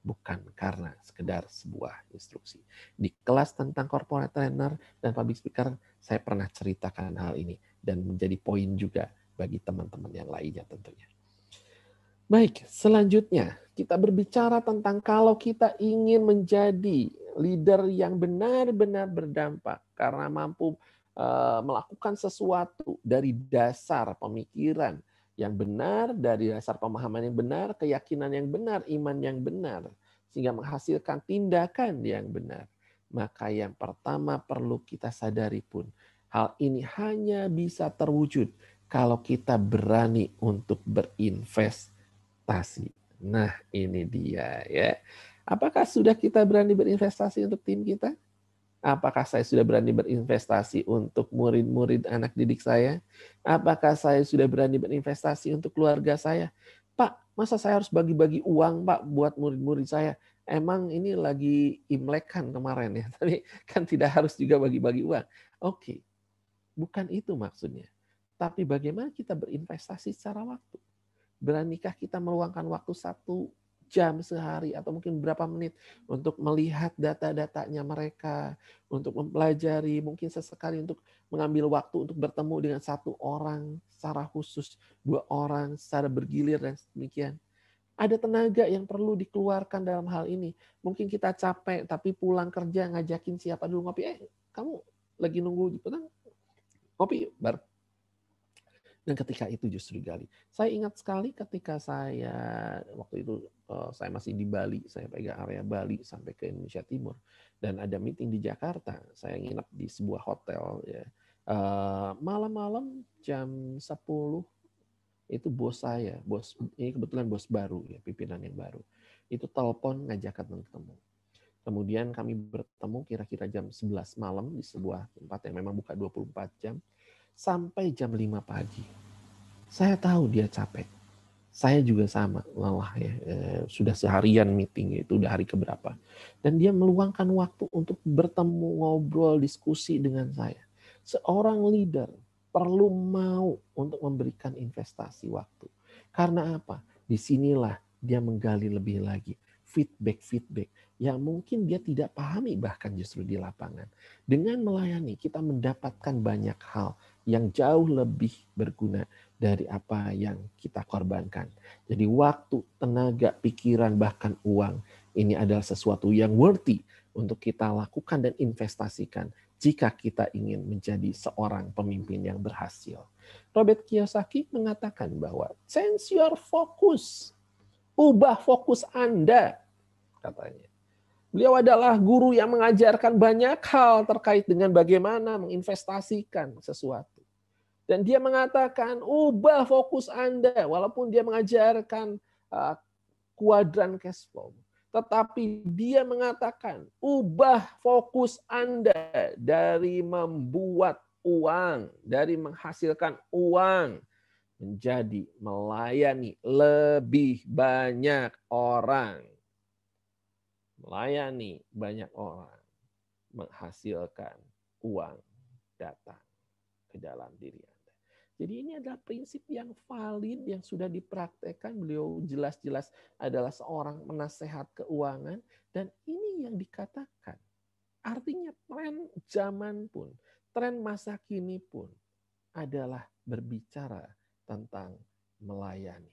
bukan karena sekedar sebuah instruksi. Di kelas tentang corporate trainer dan public speaker, saya pernah ceritakan hal ini dan menjadi poin juga bagi teman-teman yang lainnya tentunya. Baik, selanjutnya kita berbicara tentang kalau kita ingin menjadi leader yang benar-benar berdampak karena mampu eh, melakukan sesuatu dari dasar pemikiran, yang benar, dari dasar pemahaman yang benar, keyakinan yang benar, iman yang benar, sehingga menghasilkan tindakan yang benar. Maka yang pertama perlu kita sadari pun, hal ini hanya bisa terwujud kalau kita berani untuk berinvestasi. Nah, ini dia ya. Apakah sudah kita berani berinvestasi untuk tim kita? Apakah saya sudah berani berinvestasi untuk murid-murid anak didik saya? Apakah saya sudah berani berinvestasi untuk keluarga saya? Pak, masa saya harus bagi-bagi uang, Pak, buat murid-murid saya? Emang ini lagi Imlek kan kemarin ya, [laughs] tapi kan tidak harus juga bagi-bagi uang. Oke, bukan itu maksudnya. Tapi bagaimana kita berinvestasi secara waktu? Beranikah kita meluangkan waktu satu jam sehari atau mungkin berapa menit untuk melihat data-datanya mereka, untuk mempelajari, mungkin sesekali untuk mengambil waktu untuk bertemu dengan satu orang secara khusus, dua orang secara bergilir dan demikian. Ada tenaga yang perlu dikeluarkan dalam hal ini. Mungkin kita capek tapi pulang kerja ngajakin siapa dulu ngopi, eh kamu lagi nunggu di petang ngopi baru. Dan ketika itu justru digali. Saya ingat sekali ketika saya waktu itu eh, saya masih di Bali, saya pegang area Bali sampai ke Indonesia Timur dan ada meeting di Jakarta. Saya nginap di sebuah hotel ya. Eh, malam-malam jam 10 itu bos saya, bos ini kebetulan bos baru ya, pimpinan yang baru. Itu telepon ngajak ketemu. Kemudian kami bertemu kira-kira jam 11 malam di sebuah tempat yang memang buka 24 jam sampai jam 5 pagi. Saya tahu dia capek. Saya juga sama, lelah ya. Eh, sudah seharian meeting ya, itu udah hari keberapa. Dan dia meluangkan waktu untuk bertemu, ngobrol, diskusi dengan saya. Seorang leader perlu mau untuk memberikan investasi waktu. Karena apa? Disinilah dia menggali lebih lagi feedback-feedback yang mungkin dia tidak pahami bahkan justru di lapangan. Dengan melayani kita mendapatkan banyak hal yang jauh lebih berguna dari apa yang kita korbankan. Jadi waktu, tenaga, pikiran, bahkan uang ini adalah sesuatu yang worthy untuk kita lakukan dan investasikan jika kita ingin menjadi seorang pemimpin yang berhasil. Robert Kiyosaki mengatakan bahwa change your focus, ubah fokus Anda katanya. Beliau adalah guru yang mengajarkan banyak hal terkait dengan bagaimana menginvestasikan sesuatu. Dan dia mengatakan, ubah fokus Anda, walaupun dia mengajarkan uh, kuadran cash flow. Tetapi dia mengatakan, ubah fokus Anda dari membuat uang, dari menghasilkan uang, menjadi melayani lebih banyak orang melayani banyak orang, menghasilkan uang datang ke dalam diri Anda. Jadi ini adalah prinsip yang valid yang sudah dipraktekkan. Beliau jelas-jelas adalah seorang penasehat keuangan dan ini yang dikatakan. Artinya tren zaman pun, tren masa kini pun adalah berbicara tentang melayani.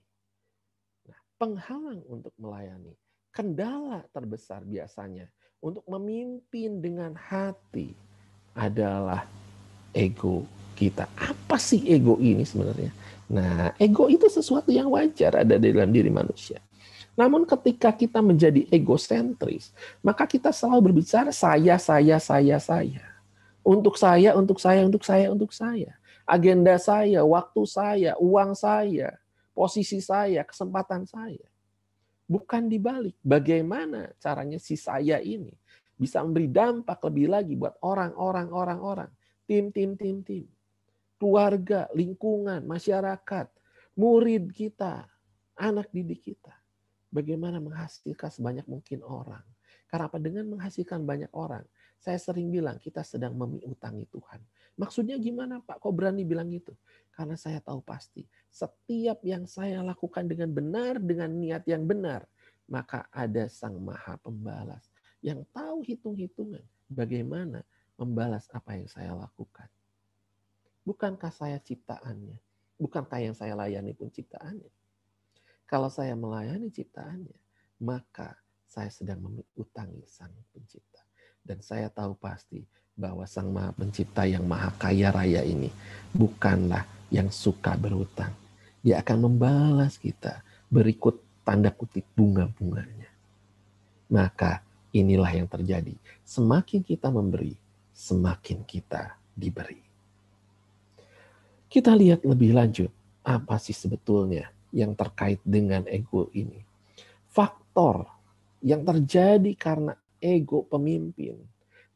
Nah, penghalang untuk melayani kendala terbesar biasanya untuk memimpin dengan hati adalah ego kita. Apa sih ego ini sebenarnya? Nah, ego itu sesuatu yang wajar ada di dalam diri manusia. Namun ketika kita menjadi egosentris, maka kita selalu berbicara saya, saya, saya, saya. Untuk saya, untuk saya, untuk saya, untuk saya. Agenda saya, waktu saya, uang saya, posisi saya, kesempatan saya bukan dibalik. Bagaimana caranya si saya ini bisa memberi dampak lebih lagi buat orang-orang, orang-orang, tim, tim, tim, tim, keluarga, lingkungan, masyarakat, murid kita, anak didik kita. Bagaimana menghasilkan sebanyak mungkin orang. Karena apa? Dengan menghasilkan banyak orang, saya sering bilang kita sedang memiutangi Tuhan. Maksudnya gimana Pak? Kok berani bilang itu? Karena saya tahu pasti, setiap yang saya lakukan dengan benar, dengan niat yang benar, maka ada Sang Maha Pembalas yang tahu hitung-hitungan bagaimana membalas apa yang saya lakukan. Bukankah saya ciptaannya? Bukankah yang saya layani pun ciptaannya? Kalau saya melayani ciptaannya, maka saya sedang mengutangi sang pencipta. Dan saya tahu pasti bahwa sang maha pencipta yang maha kaya raya ini bukanlah yang suka berhutang. Dia akan membalas kita berikut tanda kutip bunga-bunganya. Maka inilah yang terjadi. Semakin kita memberi, semakin kita diberi. Kita lihat lebih lanjut apa sih sebetulnya yang terkait dengan ego ini. Faktor yang terjadi karena ego pemimpin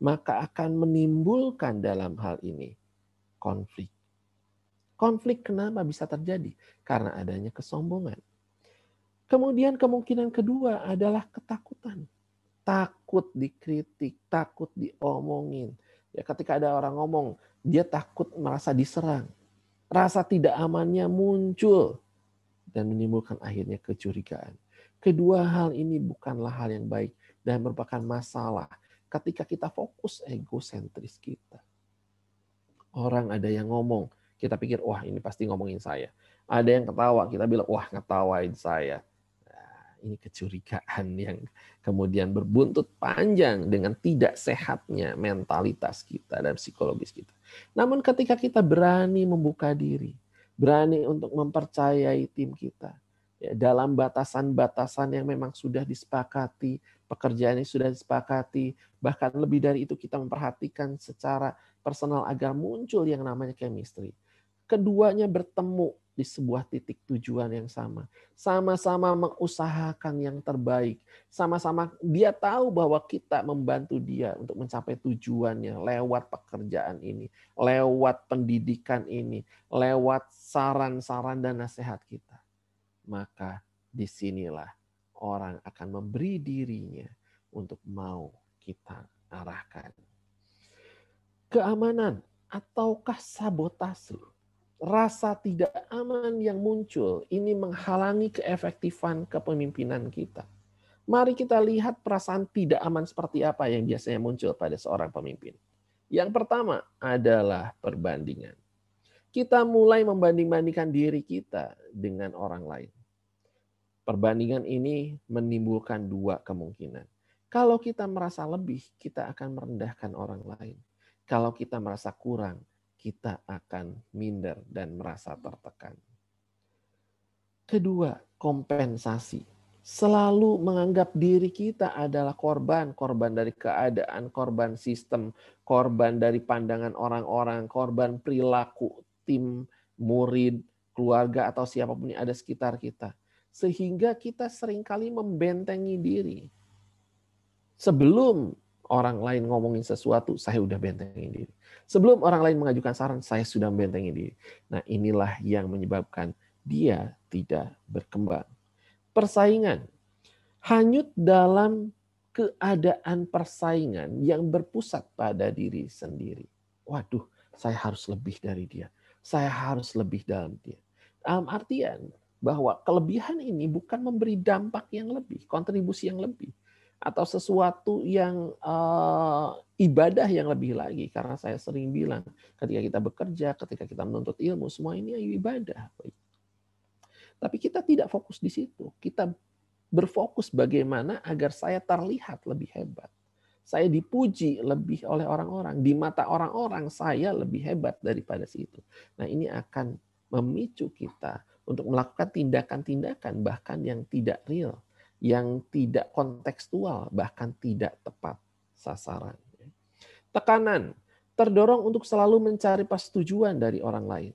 maka akan menimbulkan dalam hal ini konflik Konflik kenapa bisa terjadi? Karena adanya kesombongan. Kemudian kemungkinan kedua adalah ketakutan. Takut dikritik, takut diomongin. Ya ketika ada orang ngomong, dia takut merasa diserang. Rasa tidak amannya muncul dan menimbulkan akhirnya kecurigaan. Kedua hal ini bukanlah hal yang baik dan merupakan masalah ketika kita fokus egosentris kita. Orang ada yang ngomong, kita pikir wah ini pasti ngomongin saya. Ada yang ketawa, kita bilang wah ngetawain saya. Nah, ini kecurigaan [laughs] yang kemudian berbuntut panjang dengan tidak sehatnya mentalitas kita dan psikologis kita. Namun ketika kita berani membuka diri, berani untuk mempercayai tim kita, ya, dalam batasan-batasan yang memang sudah disepakati, pekerjaan yang sudah disepakati, bahkan lebih dari itu kita memperhatikan secara personal agar muncul yang namanya chemistry keduanya bertemu di sebuah titik tujuan yang sama. Sama-sama mengusahakan yang terbaik. Sama-sama dia tahu bahwa kita membantu dia untuk mencapai tujuannya lewat pekerjaan ini, lewat pendidikan ini, lewat saran-saran dan nasihat kita. Maka disinilah orang akan memberi dirinya untuk mau kita arahkan. Keamanan ataukah sabotase? rasa tidak aman yang muncul ini menghalangi keefektifan kepemimpinan kita. Mari kita lihat perasaan tidak aman seperti apa yang biasanya muncul pada seorang pemimpin. Yang pertama adalah perbandingan. Kita mulai membanding-bandingkan diri kita dengan orang lain. Perbandingan ini menimbulkan dua kemungkinan. Kalau kita merasa lebih, kita akan merendahkan orang lain. Kalau kita merasa kurang, kita akan minder dan merasa tertekan. Kedua, kompensasi. Selalu menganggap diri kita adalah korban, korban dari keadaan, korban sistem, korban dari pandangan orang-orang, korban perilaku tim, murid, keluarga atau siapapun yang ada sekitar kita. Sehingga kita seringkali membentengi diri. Sebelum orang lain ngomongin sesuatu, saya udah bentengin diri Sebelum orang lain mengajukan saran, saya sudah membentengi diri. Nah, inilah yang menyebabkan dia tidak berkembang. Persaingan. Hanyut dalam keadaan persaingan yang berpusat pada diri sendiri. Waduh, saya harus lebih dari dia. Saya harus lebih dalam dia. Dalam artian bahwa kelebihan ini bukan memberi dampak yang lebih, kontribusi yang lebih atau sesuatu yang uh, ibadah yang lebih lagi karena saya sering bilang ketika kita bekerja, ketika kita menuntut ilmu, semua ini ibadah. Tapi kita tidak fokus di situ. Kita berfokus bagaimana agar saya terlihat lebih hebat. Saya dipuji lebih oleh orang-orang, di mata orang-orang saya lebih hebat daripada situ. Nah, ini akan memicu kita untuk melakukan tindakan-tindakan bahkan yang tidak real yang tidak kontekstual, bahkan tidak tepat sasaran. Tekanan, terdorong untuk selalu mencari persetujuan dari orang lain.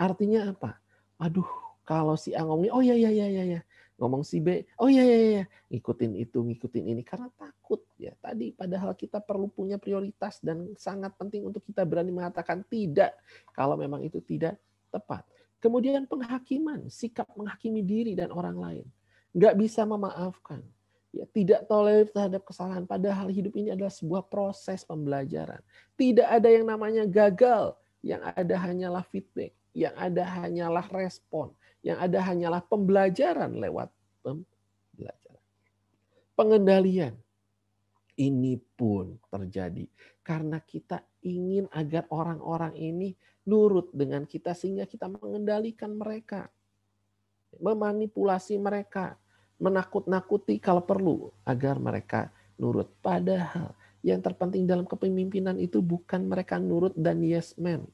Artinya apa? Aduh, kalau si A ngomongnya, oh ya ya ya ya ya, ngomong si B, oh ya, ya ya ya, ngikutin itu, ngikutin ini karena takut ya. Tadi padahal kita perlu punya prioritas dan sangat penting untuk kita berani mengatakan tidak kalau memang itu tidak tepat. Kemudian penghakiman, sikap menghakimi diri dan orang lain nggak bisa memaafkan, ya tidak tolerir terhadap kesalahan. Padahal hidup ini adalah sebuah proses pembelajaran. Tidak ada yang namanya gagal, yang ada hanyalah feedback, yang ada hanyalah respon, yang ada hanyalah pembelajaran lewat pembelajaran. Pengendalian ini pun terjadi karena kita ingin agar orang-orang ini nurut dengan kita sehingga kita mengendalikan mereka, memanipulasi mereka, menakut-nakuti kalau perlu agar mereka nurut. Padahal yang terpenting dalam kepemimpinan itu bukan mereka nurut dan yes man.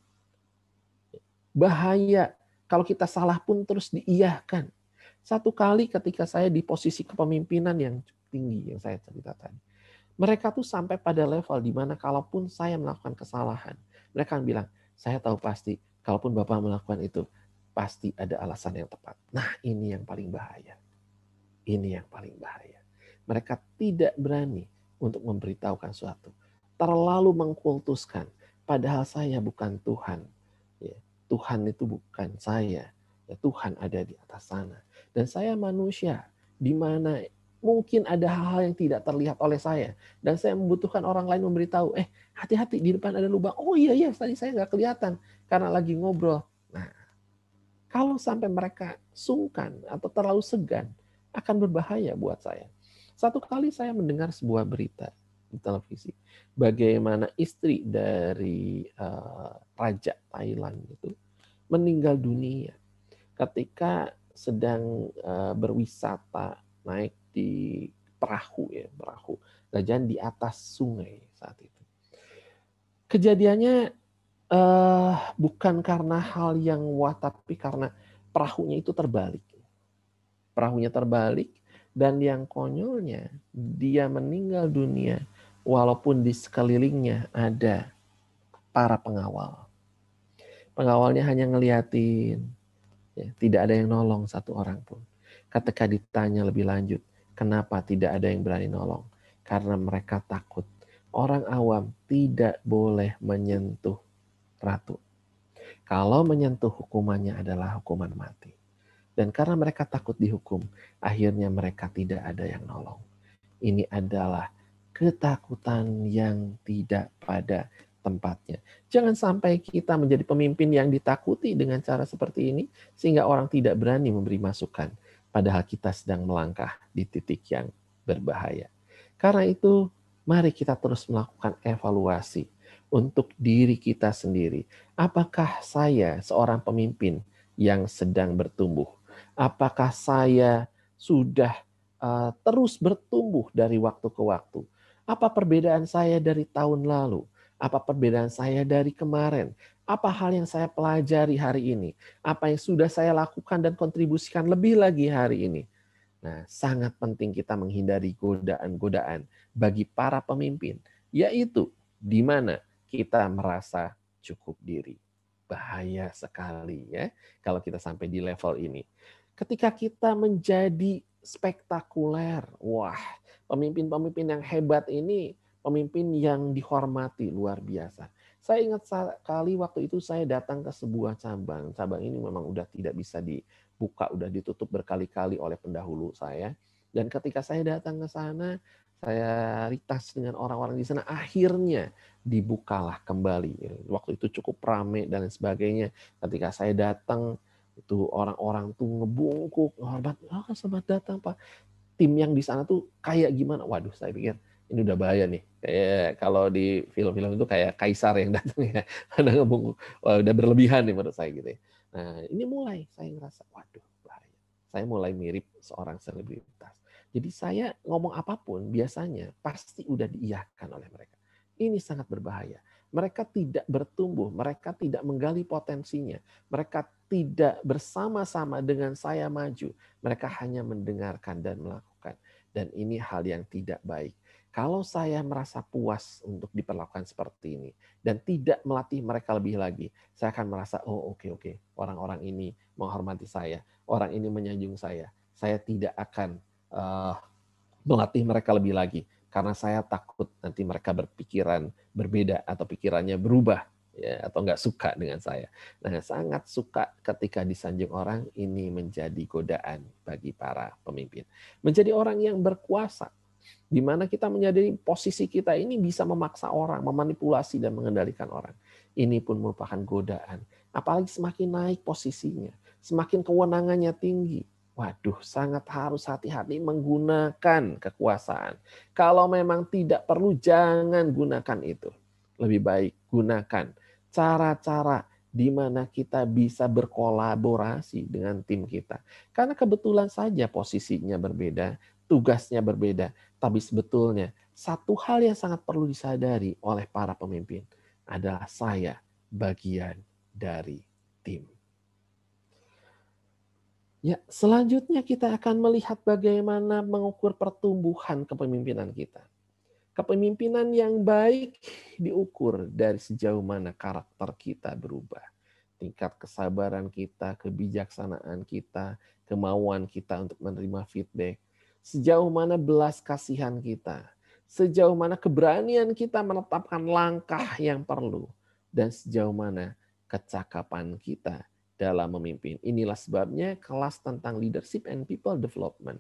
Bahaya kalau kita salah pun terus diiyahkan. Satu kali ketika saya di posisi kepemimpinan yang tinggi yang saya cerita tadi. Mereka tuh sampai pada level di mana kalaupun saya melakukan kesalahan, mereka akan bilang, saya tahu pasti, kalaupun Bapak melakukan itu, pasti ada alasan yang tepat. Nah ini yang paling bahaya. Ini yang paling bahaya. Mereka tidak berani untuk memberitahukan suatu. Terlalu mengkultuskan. Padahal saya bukan Tuhan. Ya, Tuhan itu bukan saya. Ya, Tuhan ada di atas sana. Dan saya manusia. Di mana mungkin ada hal-hal yang tidak terlihat oleh saya dan saya membutuhkan orang lain memberitahu eh hati-hati di depan ada lubang oh iya iya tadi saya nggak kelihatan karena lagi ngobrol nah kalau sampai mereka sungkan atau terlalu segan akan berbahaya buat saya. Satu kali saya mendengar sebuah berita di televisi bagaimana istri dari uh, raja Thailand itu meninggal dunia ketika sedang uh, berwisata naik di perahu ya perahu kerajaan di atas sungai saat itu kejadiannya uh, bukan karena hal yang wah tapi karena perahunya itu terbalik perahunya terbalik dan yang konyolnya dia meninggal dunia walaupun di sekelilingnya ada para pengawal. Pengawalnya hanya ngeliatin, ya, tidak ada yang nolong satu orang pun. Ketika ditanya lebih lanjut, kenapa tidak ada yang berani nolong? Karena mereka takut. Orang awam tidak boleh menyentuh ratu. Kalau menyentuh hukumannya adalah hukuman mati. Dan karena mereka takut dihukum, akhirnya mereka tidak ada yang nolong. Ini adalah ketakutan yang tidak pada tempatnya. Jangan sampai kita menjadi pemimpin yang ditakuti dengan cara seperti ini, sehingga orang tidak berani memberi masukan, padahal kita sedang melangkah di titik yang berbahaya. Karena itu, mari kita terus melakukan evaluasi untuk diri kita sendiri. Apakah saya seorang pemimpin yang sedang bertumbuh? Apakah saya sudah uh, terus bertumbuh dari waktu ke waktu? Apa perbedaan saya dari tahun lalu? Apa perbedaan saya dari kemarin? Apa hal yang saya pelajari hari ini? Apa yang sudah saya lakukan dan kontribusikan lebih lagi hari ini? Nah, sangat penting kita menghindari godaan-godaan bagi para pemimpin, yaitu di mana kita merasa cukup diri. Bahaya sekali ya kalau kita sampai di level ini ketika kita menjadi spektakuler, wah, pemimpin-pemimpin yang hebat ini pemimpin yang dihormati luar biasa. Saya ingat sekali waktu itu saya datang ke sebuah cabang. Cabang ini memang udah tidak bisa dibuka, udah ditutup berkali-kali oleh pendahulu saya. Dan ketika saya datang ke sana, saya ritas dengan orang-orang di sana akhirnya dibukalah kembali waktu itu cukup rame dan sebagainya ketika saya datang itu orang-orang tuh ngebungkuk ngorban, oh, selamat datang pak tim yang di sana tuh kayak gimana waduh saya pikir ini udah bahaya nih kayak kalau di film-film itu kayak kaisar yang [laughs] datang ya ada ngebungkuk Wah, udah berlebihan nih menurut saya gitu ya. nah ini mulai saya ngerasa waduh bahaya saya mulai mirip seorang selebritas jadi saya ngomong apapun biasanya pasti udah diiyakan oleh mereka ini sangat berbahaya mereka tidak bertumbuh, mereka tidak menggali potensinya, mereka tidak bersama-sama dengan saya maju, mereka hanya mendengarkan dan melakukan. Dan ini hal yang tidak baik. Kalau saya merasa puas untuk diperlakukan seperti ini dan tidak melatih mereka lebih lagi, saya akan merasa oh oke okay, oke, okay. orang-orang ini menghormati saya, orang ini menyanjung saya. Saya tidak akan uh, melatih mereka lebih lagi karena saya takut nanti mereka berpikiran berbeda atau pikirannya berubah ya atau nggak suka dengan saya. Nah, sangat suka ketika disanjung orang ini menjadi godaan bagi para pemimpin. Menjadi orang yang berkuasa di mana kita menyadari posisi kita ini bisa memaksa orang, memanipulasi dan mengendalikan orang. Ini pun merupakan godaan. Apalagi semakin naik posisinya, semakin kewenangannya tinggi, Waduh, sangat harus hati-hati menggunakan kekuasaan. Kalau memang tidak perlu, jangan gunakan itu. Lebih baik gunakan cara-cara di mana kita bisa berkolaborasi dengan tim kita. Karena kebetulan saja posisinya berbeda, tugasnya berbeda, tapi sebetulnya satu hal yang sangat perlu disadari oleh para pemimpin adalah saya bagian dari tim. Ya, selanjutnya kita akan melihat bagaimana mengukur pertumbuhan kepemimpinan kita. Kepemimpinan yang baik diukur dari sejauh mana karakter kita berubah. Tingkat kesabaran kita, kebijaksanaan kita, kemauan kita untuk menerima feedback. Sejauh mana belas kasihan kita. Sejauh mana keberanian kita menetapkan langkah yang perlu. Dan sejauh mana kecakapan kita dalam memimpin. Inilah sebabnya kelas tentang leadership and people development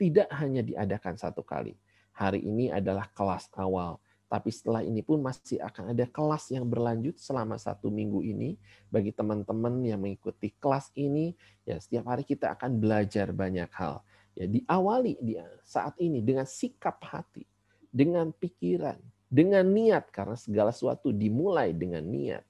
tidak hanya diadakan satu kali. Hari ini adalah kelas awal, tapi setelah ini pun masih akan ada kelas yang berlanjut selama satu minggu ini. Bagi teman-teman yang mengikuti kelas ini, ya setiap hari kita akan belajar banyak hal. Ya, diawali dia saat ini dengan sikap hati, dengan pikiran, dengan niat karena segala sesuatu dimulai dengan niat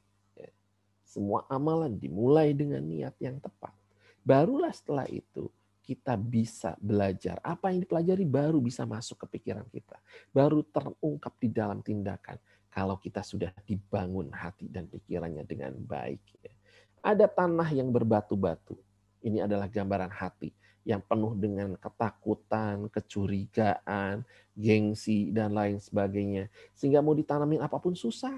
semua amalan dimulai dengan niat yang tepat. Barulah setelah itu kita bisa belajar. Apa yang dipelajari baru bisa masuk ke pikiran kita. Baru terungkap di dalam tindakan. Kalau kita sudah dibangun hati dan pikirannya dengan baik. Ya. Ada tanah yang berbatu-batu. Ini adalah gambaran hati yang penuh dengan ketakutan, kecurigaan, gengsi, dan lain sebagainya. Sehingga mau ditanamin apapun susah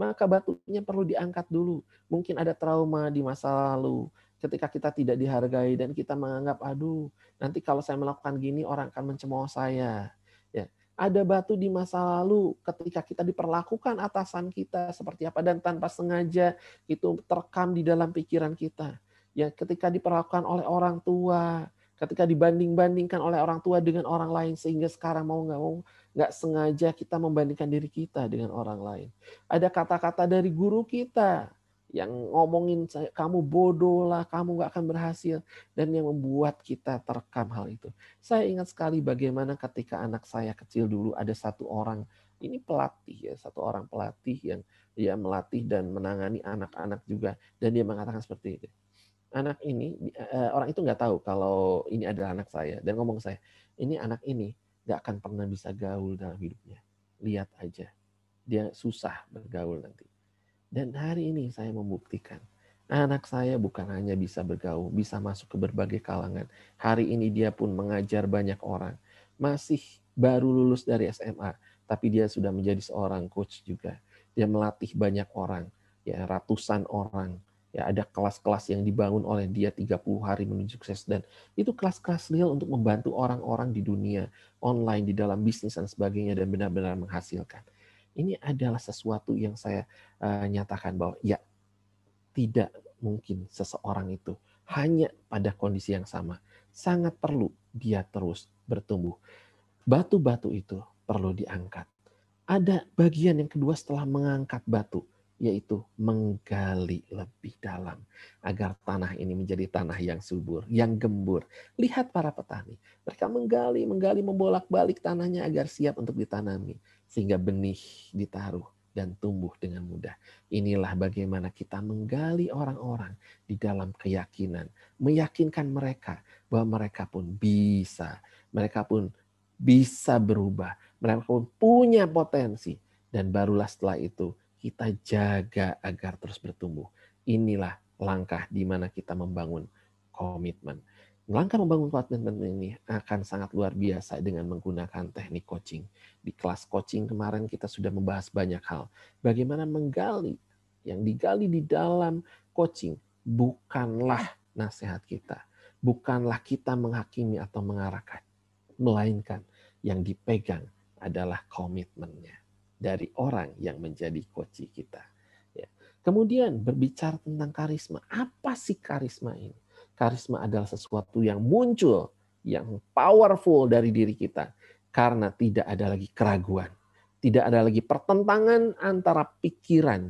maka batunya perlu diangkat dulu. Mungkin ada trauma di masa lalu, ketika kita tidak dihargai dan kita menganggap aduh nanti kalau saya melakukan gini orang akan mencemooh saya ya ada batu di masa lalu ketika kita diperlakukan atasan kita seperti apa dan tanpa sengaja itu terekam di dalam pikiran kita ya ketika diperlakukan oleh orang tua ketika dibanding-bandingkan oleh orang tua dengan orang lain sehingga sekarang mau nggak mau nggak sengaja kita membandingkan diri kita dengan orang lain. Ada kata-kata dari guru kita yang ngomongin kamu bodoh lah, kamu nggak akan berhasil dan yang membuat kita terekam hal itu. Saya ingat sekali bagaimana ketika anak saya kecil dulu ada satu orang ini pelatih ya, satu orang pelatih yang dia melatih dan menangani anak-anak juga dan dia mengatakan seperti itu anak ini uh, orang itu nggak tahu kalau ini adalah anak saya dan ngomong ke saya ini anak ini nggak akan pernah bisa gaul dalam hidupnya lihat aja dia susah bergaul nanti dan hari ini saya membuktikan anak saya bukan hanya bisa bergaul bisa masuk ke berbagai kalangan hari ini dia pun mengajar banyak orang masih baru lulus dari SMA tapi dia sudah menjadi seorang coach juga dia melatih banyak orang ya ratusan orang ya ada kelas-kelas yang dibangun oleh dia 30 hari menuju sukses dan itu kelas-kelas real untuk membantu orang-orang di dunia online di dalam bisnis dan sebagainya dan benar-benar menghasilkan. Ini adalah sesuatu yang saya uh, nyatakan bahwa ya tidak mungkin seseorang itu hanya pada kondisi yang sama. Sangat perlu dia terus bertumbuh. Batu-batu itu perlu diangkat. Ada bagian yang kedua setelah mengangkat batu yaitu menggali lebih dalam agar tanah ini menjadi tanah yang subur, yang gembur. Lihat para petani, mereka menggali, menggali, membolak-balik tanahnya agar siap untuk ditanami sehingga benih ditaruh dan tumbuh dengan mudah. Inilah bagaimana kita menggali orang-orang di dalam keyakinan, meyakinkan mereka bahwa mereka pun bisa, mereka pun bisa berubah, mereka pun punya potensi dan barulah setelah itu kita jaga agar terus bertumbuh. Inilah langkah di mana kita membangun komitmen. Langkah membangun komitmen ini akan sangat luar biasa dengan menggunakan teknik coaching. Di kelas coaching kemarin kita sudah membahas banyak hal. Bagaimana menggali yang digali di dalam coaching bukanlah nasihat kita. Bukanlah kita menghakimi atau mengarahkan. Melainkan yang dipegang adalah komitmennya dari orang yang menjadi koci kita. Ya. Kemudian berbicara tentang karisma. Apa sih karisma ini? Karisma adalah sesuatu yang muncul, yang powerful dari diri kita. Karena tidak ada lagi keraguan. Tidak ada lagi pertentangan antara pikiran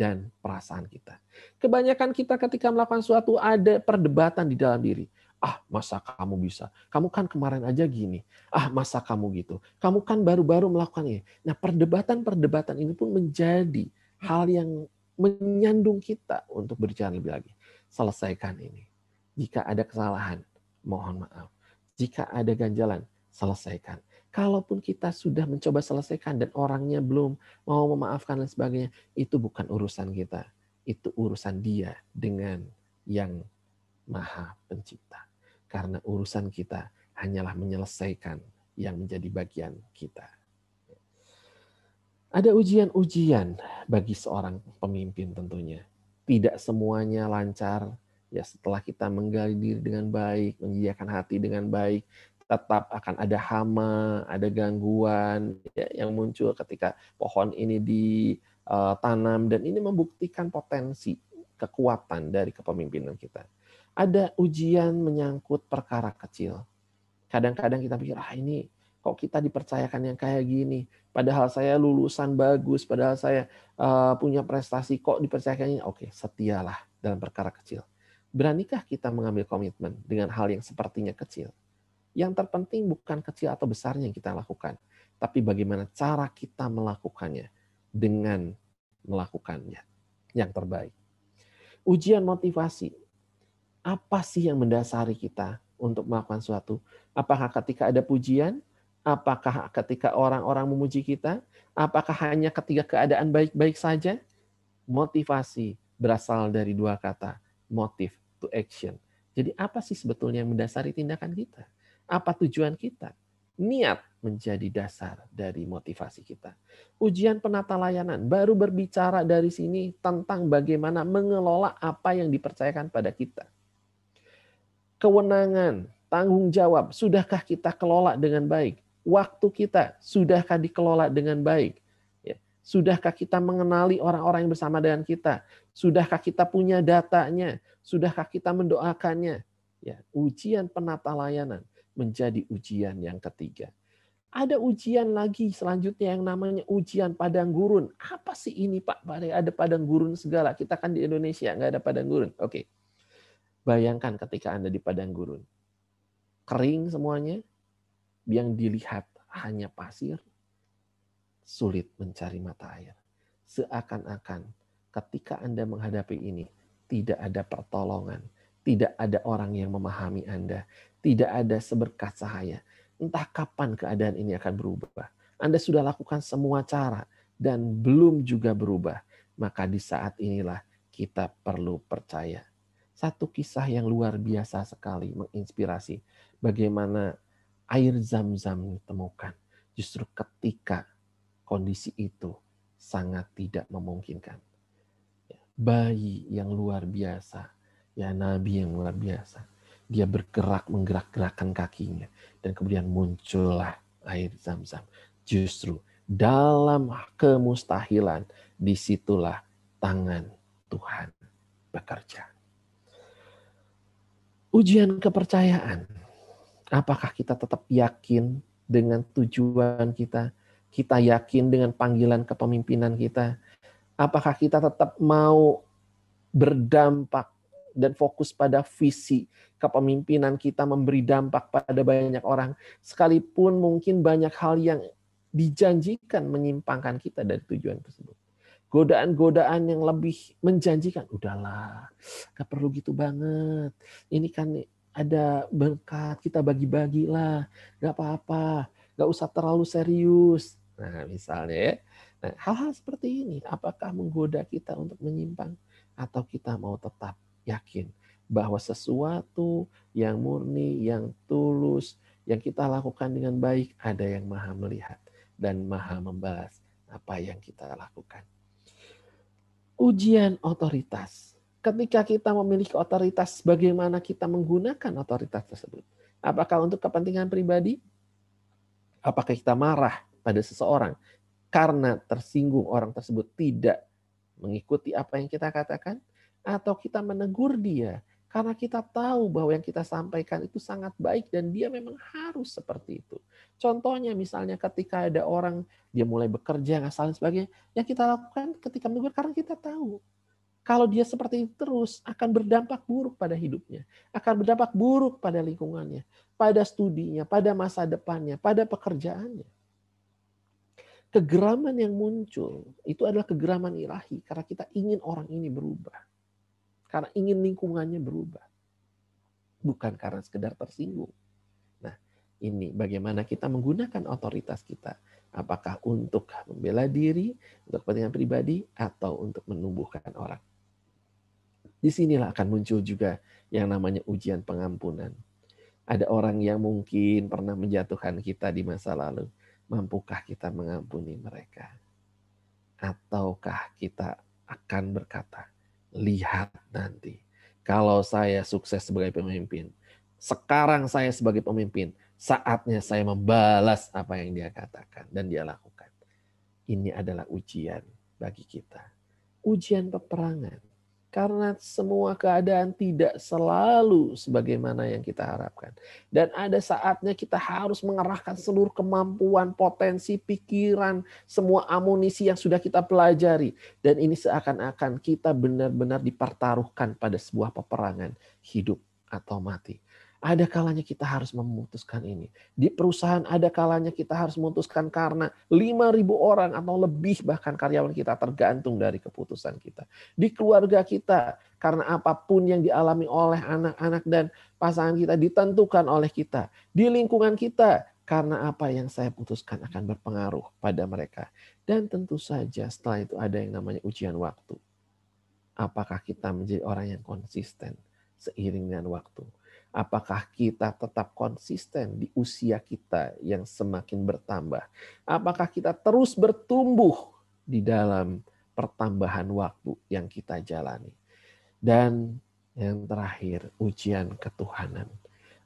dan perasaan kita. Kebanyakan kita ketika melakukan suatu ada perdebatan di dalam diri. Ah, masa kamu bisa? Kamu kan kemarin aja gini. Ah, masa kamu gitu? Kamu kan baru-baru melakukan ini. Nah, perdebatan-perdebatan ini pun menjadi hal yang menyandung kita untuk berjalan lebih lagi. Selesaikan ini. Jika ada kesalahan, mohon maaf. Jika ada ganjalan, selesaikan. Kalaupun kita sudah mencoba selesaikan dan orangnya belum mau memaafkan dan sebagainya, itu bukan urusan kita. Itu urusan dia dengan yang maha pencipta karena urusan kita hanyalah menyelesaikan yang menjadi bagian kita. Ada ujian-ujian bagi seorang pemimpin tentunya. Tidak semuanya lancar. Ya setelah kita menggali diri dengan baik, menyediakan hati dengan baik, tetap akan ada hama, ada gangguan ya, yang muncul ketika pohon ini ditanam eh, dan ini membuktikan potensi kekuatan dari kepemimpinan kita ada ujian menyangkut perkara kecil. Kadang-kadang kita pikir, ah ini kok kita dipercayakan yang kayak gini. Padahal saya lulusan bagus, padahal saya uh, punya prestasi, kok dipercayakan ini. Oke, setialah dalam perkara kecil. Beranikah kita mengambil komitmen dengan hal yang sepertinya kecil? Yang terpenting bukan kecil atau besarnya yang kita lakukan, tapi bagaimana cara kita melakukannya dengan melakukannya yang terbaik. Ujian motivasi apa sih yang mendasari kita untuk melakukan sesuatu? Apakah ketika ada pujian? Apakah ketika orang-orang memuji kita? Apakah hanya ketika keadaan baik-baik saja? Motivasi berasal dari dua kata, motif to action. Jadi apa sih sebetulnya yang mendasari tindakan kita? Apa tujuan kita? Niat menjadi dasar dari motivasi kita. Ujian penata layanan baru berbicara dari sini tentang bagaimana mengelola apa yang dipercayakan pada kita kewenangan, tanggung jawab, sudahkah kita kelola dengan baik? Waktu kita, sudahkah dikelola dengan baik? Ya, sudahkah kita mengenali orang-orang yang bersama dengan kita? Sudahkah kita punya datanya? Sudahkah kita mendoakannya? Ya, ujian penata layanan menjadi ujian yang ketiga. Ada ujian lagi selanjutnya yang namanya ujian padang gurun. Apa sih ini Pak? Ada padang gurun segala. Kita kan di Indonesia nggak ada padang gurun. Oke. Bayangkan ketika Anda di padang gurun. Kering semuanya, yang dilihat hanya pasir, sulit mencari mata air. Seakan-akan ketika Anda menghadapi ini, tidak ada pertolongan, tidak ada orang yang memahami Anda, tidak ada seberkat cahaya. Entah kapan keadaan ini akan berubah. Anda sudah lakukan semua cara dan belum juga berubah. Maka di saat inilah kita perlu percaya satu kisah yang luar biasa sekali menginspirasi bagaimana air zam-zam ditemukan justru ketika kondisi itu sangat tidak memungkinkan. Ya, bayi yang luar biasa, ya nabi yang luar biasa, dia bergerak menggerak-gerakkan kakinya dan kemudian muncullah air zam-zam. Justru dalam kemustahilan disitulah tangan Tuhan bekerja ujian kepercayaan. Apakah kita tetap yakin dengan tujuan kita? Kita yakin dengan panggilan kepemimpinan kita? Apakah kita tetap mau berdampak dan fokus pada visi kepemimpinan kita memberi dampak pada banyak orang sekalipun mungkin banyak hal yang dijanjikan menyimpangkan kita dari tujuan tersebut godaan-godaan yang lebih menjanjikan. Udahlah, gak perlu gitu banget. Ini kan ada berkat, kita bagi-bagilah. Gak apa-apa, gak usah terlalu serius. Nah misalnya ya, nah, hal-hal seperti ini apakah menggoda kita untuk menyimpang atau kita mau tetap yakin bahwa sesuatu yang murni, yang tulus, yang kita lakukan dengan baik ada yang maha melihat dan maha membalas apa yang kita lakukan ujian otoritas. Ketika kita memiliki otoritas, bagaimana kita menggunakan otoritas tersebut? Apakah untuk kepentingan pribadi? Apakah kita marah pada seseorang karena tersinggung orang tersebut tidak mengikuti apa yang kita katakan? Atau kita menegur dia karena kita tahu bahwa yang kita sampaikan itu sangat baik dan dia memang harus seperti itu. Contohnya misalnya ketika ada orang dia mulai bekerja ngasal dan sebagainya, yang kita lakukan ketika menegur karena kita tahu kalau dia seperti itu terus akan berdampak buruk pada hidupnya, akan berdampak buruk pada lingkungannya, pada studinya, pada masa depannya, pada pekerjaannya. Kegeraman yang muncul itu adalah kegeraman ilahi karena kita ingin orang ini berubah. Karena ingin lingkungannya berubah. Bukan karena sekedar tersinggung. Nah, ini bagaimana kita menggunakan otoritas kita. Apakah untuk membela diri, untuk kepentingan pribadi, atau untuk menumbuhkan orang. Di sinilah akan muncul juga yang namanya ujian pengampunan. Ada orang yang mungkin pernah menjatuhkan kita di masa lalu. Mampukah kita mengampuni mereka? Ataukah kita akan berkata, lihat nanti. Kalau saya sukses sebagai pemimpin, sekarang saya sebagai pemimpin, saatnya saya membalas apa yang dia katakan dan dia lakukan. Ini adalah ujian bagi kita. Ujian peperangan karena semua keadaan tidak selalu sebagaimana yang kita harapkan. Dan ada saatnya kita harus mengerahkan seluruh kemampuan, potensi, pikiran, semua amunisi yang sudah kita pelajari. Dan ini seakan-akan kita benar-benar dipertaruhkan pada sebuah peperangan hidup atau mati ada kalanya kita harus memutuskan ini. Di perusahaan ada kalanya kita harus memutuskan karena 5.000 orang atau lebih bahkan karyawan kita tergantung dari keputusan kita. Di keluarga kita karena apapun yang dialami oleh anak-anak dan pasangan kita ditentukan oleh kita. Di lingkungan kita karena apa yang saya putuskan akan berpengaruh pada mereka. Dan tentu saja setelah itu ada yang namanya ujian waktu. Apakah kita menjadi orang yang konsisten seiring dengan waktu? Apakah kita tetap konsisten di usia kita yang semakin bertambah? Apakah kita terus bertumbuh di dalam pertambahan waktu yang kita jalani? Dan yang terakhir, ujian ketuhanan.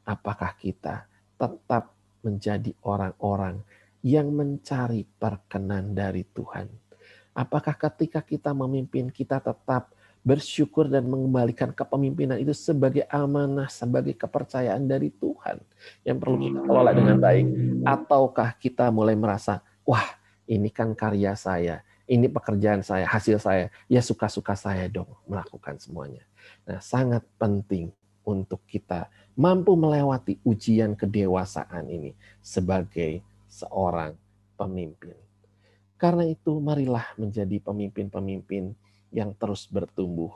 Apakah kita tetap menjadi orang-orang yang mencari perkenan dari Tuhan? Apakah ketika kita memimpin, kita tetap bersyukur dan mengembalikan kepemimpinan itu sebagai amanah, sebagai kepercayaan dari Tuhan yang perlu kita kelola dengan baik. Ataukah kita mulai merasa, wah ini kan karya saya, ini pekerjaan saya, hasil saya, ya suka-suka saya dong melakukan semuanya. Nah sangat penting untuk kita mampu melewati ujian kedewasaan ini sebagai seorang pemimpin. Karena itu marilah menjadi pemimpin-pemimpin yang terus bertumbuh.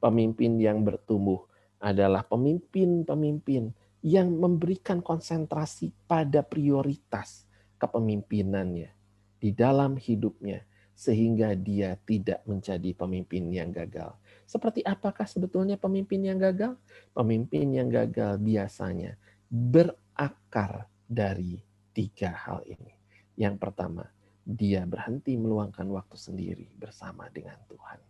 Pemimpin yang bertumbuh adalah pemimpin-pemimpin yang memberikan konsentrasi pada prioritas kepemimpinannya di dalam hidupnya sehingga dia tidak menjadi pemimpin yang gagal. Seperti apakah sebetulnya pemimpin yang gagal? Pemimpin yang gagal biasanya berakar dari tiga hal ini. Yang pertama, dia berhenti meluangkan waktu sendiri bersama dengan Tuhan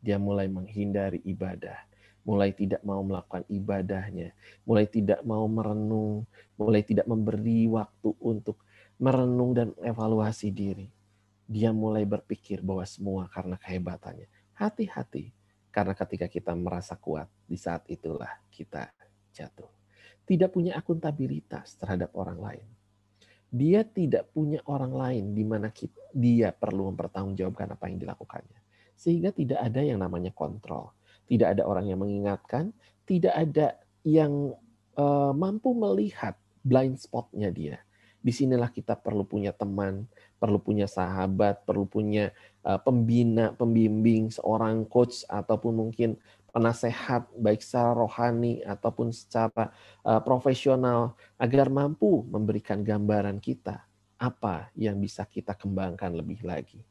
dia mulai menghindari ibadah, mulai tidak mau melakukan ibadahnya, mulai tidak mau merenung, mulai tidak memberi waktu untuk merenung dan evaluasi diri. Dia mulai berpikir bahwa semua karena kehebatannya. Hati-hati, karena ketika kita merasa kuat, di saat itulah kita jatuh. Tidak punya akuntabilitas terhadap orang lain. Dia tidak punya orang lain di mana dia perlu mempertanggungjawabkan apa yang dilakukannya sehingga tidak ada yang namanya kontrol. Tidak ada orang yang mengingatkan, tidak ada yang uh, mampu melihat blind spotnya dia. Disinilah kita perlu punya teman, perlu punya sahabat, perlu punya uh, pembina, pembimbing, seorang coach ataupun mungkin penasehat baik secara rohani ataupun secara uh, profesional agar mampu memberikan gambaran kita apa yang bisa kita kembangkan lebih lagi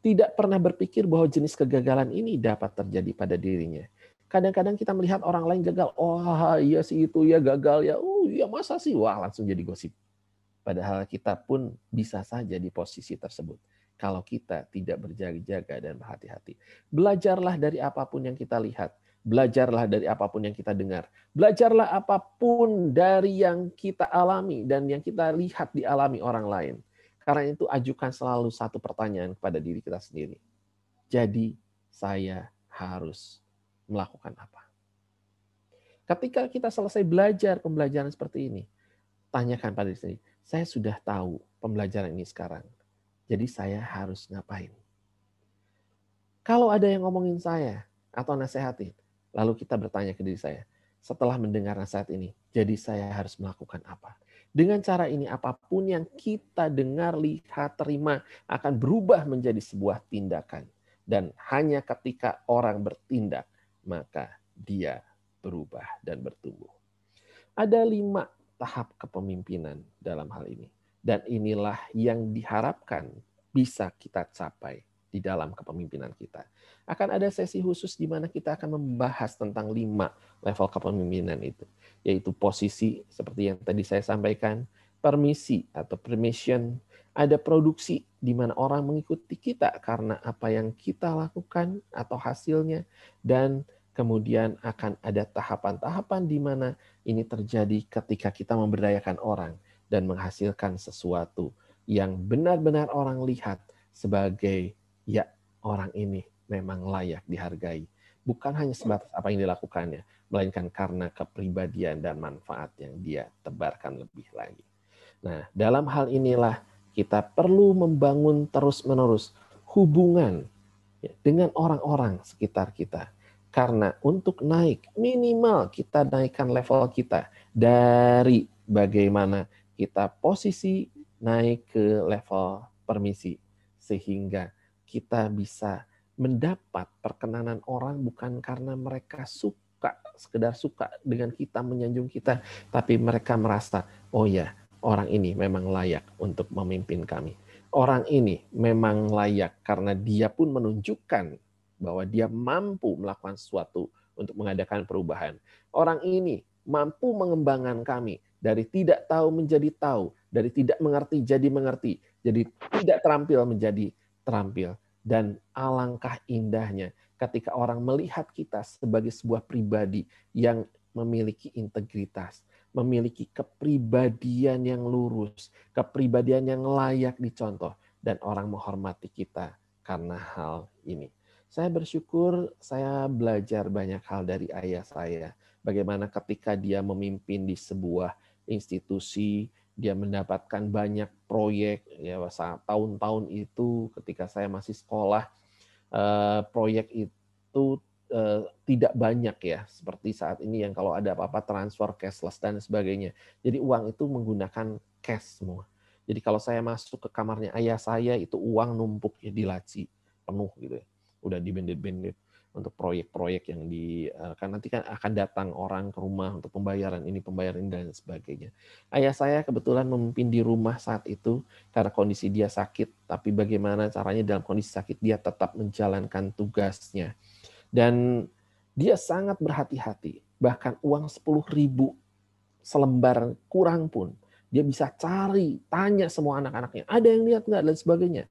tidak pernah berpikir bahwa jenis kegagalan ini dapat terjadi pada dirinya. Kadang-kadang kita melihat orang lain gagal, oh iya sih itu ya gagal ya, oh iya masa sih, wah langsung jadi gosip. Padahal kita pun bisa saja di posisi tersebut kalau kita tidak berjaga-jaga dan berhati-hati. Belajarlah dari apapun yang kita lihat, belajarlah dari apapun yang kita dengar, belajarlah apapun dari yang kita alami dan yang kita lihat dialami orang lain. Karena itu ajukan selalu satu pertanyaan kepada diri kita sendiri. Jadi saya harus melakukan apa? Ketika kita selesai belajar pembelajaran seperti ini, tanyakan pada diri sendiri, saya sudah tahu pembelajaran ini sekarang. Jadi saya harus ngapain? Kalau ada yang ngomongin saya atau nasehatin, lalu kita bertanya ke diri saya, setelah mendengar nasihat ini, jadi saya harus melakukan apa? Dengan cara ini apapun yang kita dengar, lihat, terima akan berubah menjadi sebuah tindakan. Dan hanya ketika orang bertindak, maka dia berubah dan bertumbuh. Ada lima tahap kepemimpinan dalam hal ini. Dan inilah yang diharapkan bisa kita capai di dalam kepemimpinan kita. Akan ada sesi khusus di mana kita akan membahas tentang lima level kepemimpinan itu, yaitu posisi seperti yang tadi saya sampaikan, permisi atau permission, ada produksi di mana orang mengikuti kita karena apa yang kita lakukan atau hasilnya dan kemudian akan ada tahapan-tahapan di mana ini terjadi ketika kita memberdayakan orang dan menghasilkan sesuatu yang benar-benar orang lihat sebagai ya orang ini memang layak dihargai. Bukan hanya sebatas apa yang dilakukannya, melainkan karena kepribadian dan manfaat yang dia tebarkan lebih lagi. Nah, dalam hal inilah kita perlu membangun terus-menerus hubungan ya, dengan orang-orang sekitar kita. Karena untuk naik, minimal kita naikkan level kita dari bagaimana kita posisi naik ke level permisi. Sehingga kita bisa mendapat perkenanan orang bukan karena mereka suka, sekedar suka dengan kita, menyanjung kita, tapi mereka merasa, oh ya, orang ini memang layak untuk memimpin kami. Orang ini memang layak karena dia pun menunjukkan bahwa dia mampu melakukan sesuatu untuk mengadakan perubahan. Orang ini mampu mengembangkan kami dari tidak tahu menjadi tahu, dari tidak mengerti jadi mengerti, jadi tidak terampil menjadi terampil. Dan alangkah indahnya ketika orang melihat kita sebagai sebuah pribadi yang memiliki integritas, memiliki kepribadian yang lurus, kepribadian yang layak dicontoh, dan orang menghormati kita karena hal ini. Saya bersyukur saya belajar banyak hal dari ayah saya. Bagaimana ketika dia memimpin di sebuah institusi, dia mendapatkan banyak proyek ya tahun-tahun itu ketika saya masih sekolah eh, proyek itu eh, tidak banyak ya seperti saat ini yang kalau ada apa-apa transfer cashless dan sebagainya. Jadi uang itu menggunakan cash semua. Jadi kalau saya masuk ke kamarnya ayah saya itu uang numpuk ya di laci penuh gitu ya. Udah dibendit-bendit untuk proyek-proyek yang di eh, kan nanti kan akan datang orang ke rumah untuk pembayaran ini pembayaran ini dan sebagainya. Ayah saya kebetulan memimpin di rumah saat itu karena kondisi dia sakit, tapi bagaimana caranya dalam kondisi sakit dia tetap menjalankan tugasnya. Dan dia sangat berhati-hati, bahkan uang sepuluh ribu selembar kurang pun dia bisa cari, tanya semua anak-anaknya, ada yang lihat nggak dan sebagainya.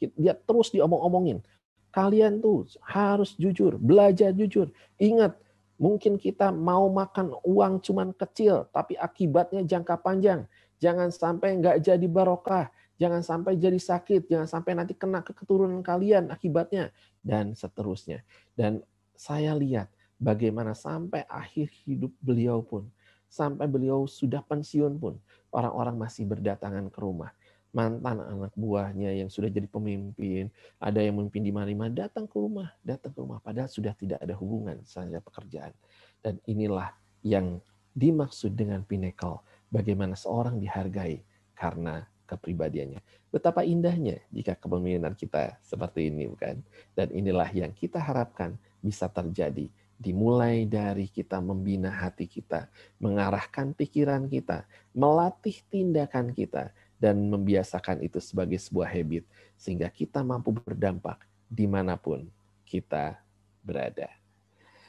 Dia terus diomong-omongin, Kalian tuh harus jujur, belajar jujur. Ingat, mungkin kita mau makan uang cuman kecil, tapi akibatnya jangka panjang. Jangan sampai nggak jadi barokah, jangan sampai jadi sakit, jangan sampai nanti kena ke keturunan kalian akibatnya, dan seterusnya. Dan saya lihat bagaimana sampai akhir hidup beliau pun, sampai beliau sudah pensiun pun, orang-orang masih berdatangan ke rumah mantan anak buahnya yang sudah jadi pemimpin, ada yang memimpin di mana datang ke rumah, datang ke rumah padahal sudah tidak ada hubungan saja pekerjaan. Dan inilah yang dimaksud dengan pinnacle, bagaimana seorang dihargai karena kepribadiannya. Betapa indahnya jika kepemimpinan kita seperti ini bukan? Dan inilah yang kita harapkan bisa terjadi dimulai dari kita membina hati kita, mengarahkan pikiran kita, melatih tindakan kita dan membiasakan itu sebagai sebuah habit sehingga kita mampu berdampak dimanapun kita berada.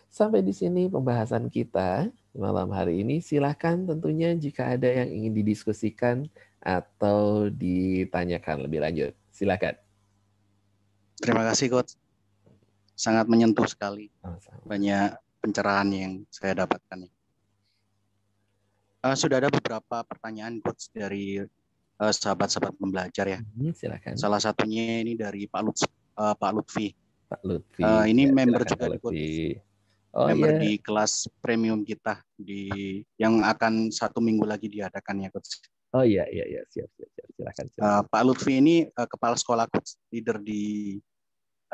Sampai di sini pembahasan kita malam hari ini. Silahkan tentunya jika ada yang ingin didiskusikan atau ditanyakan lebih lanjut. Silahkan. Terima kasih Coach. Sangat menyentuh sekali. Banyak pencerahan yang saya dapatkan. Uh, sudah ada beberapa pertanyaan Coach dari Eh, sahabat-sahabat pembelajar ya. Mhm, silakan. Salah satunya ini dari Pak Lutfi. Uh, Pak Lutfi. Uh, ini ya, member juga di oh, member yeah. di kelas premium kita di yang akan satu minggu lagi diadakan ya coach. Oh iya iya iya siap siap, siap. silakan. silakan. Uh, Pak Lutfi ini uh, kepala sekolah coach leader di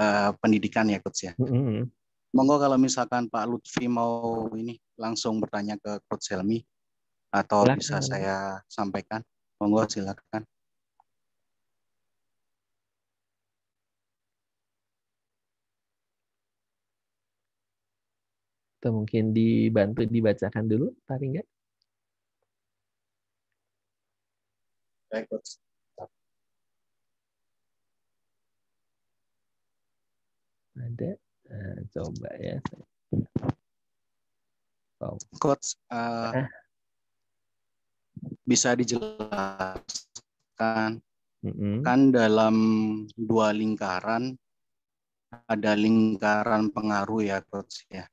uh, pendidikan ya coach ya. Mm -hmm. Monggo kalau misalkan Pak Lutfi mau ini langsung bertanya ke coach Helmi atau silakan. bisa saya sampaikan. Monggo silakan. Atau mungkin dibantu dibacakan dulu, Pak nggak Baik, Coach. Ada? Eh, coba ya. Oh. Coach, uh, bisa dijelaskan mm-hmm. kan dalam dua lingkaran ada lingkaran pengaruh ya coach ya.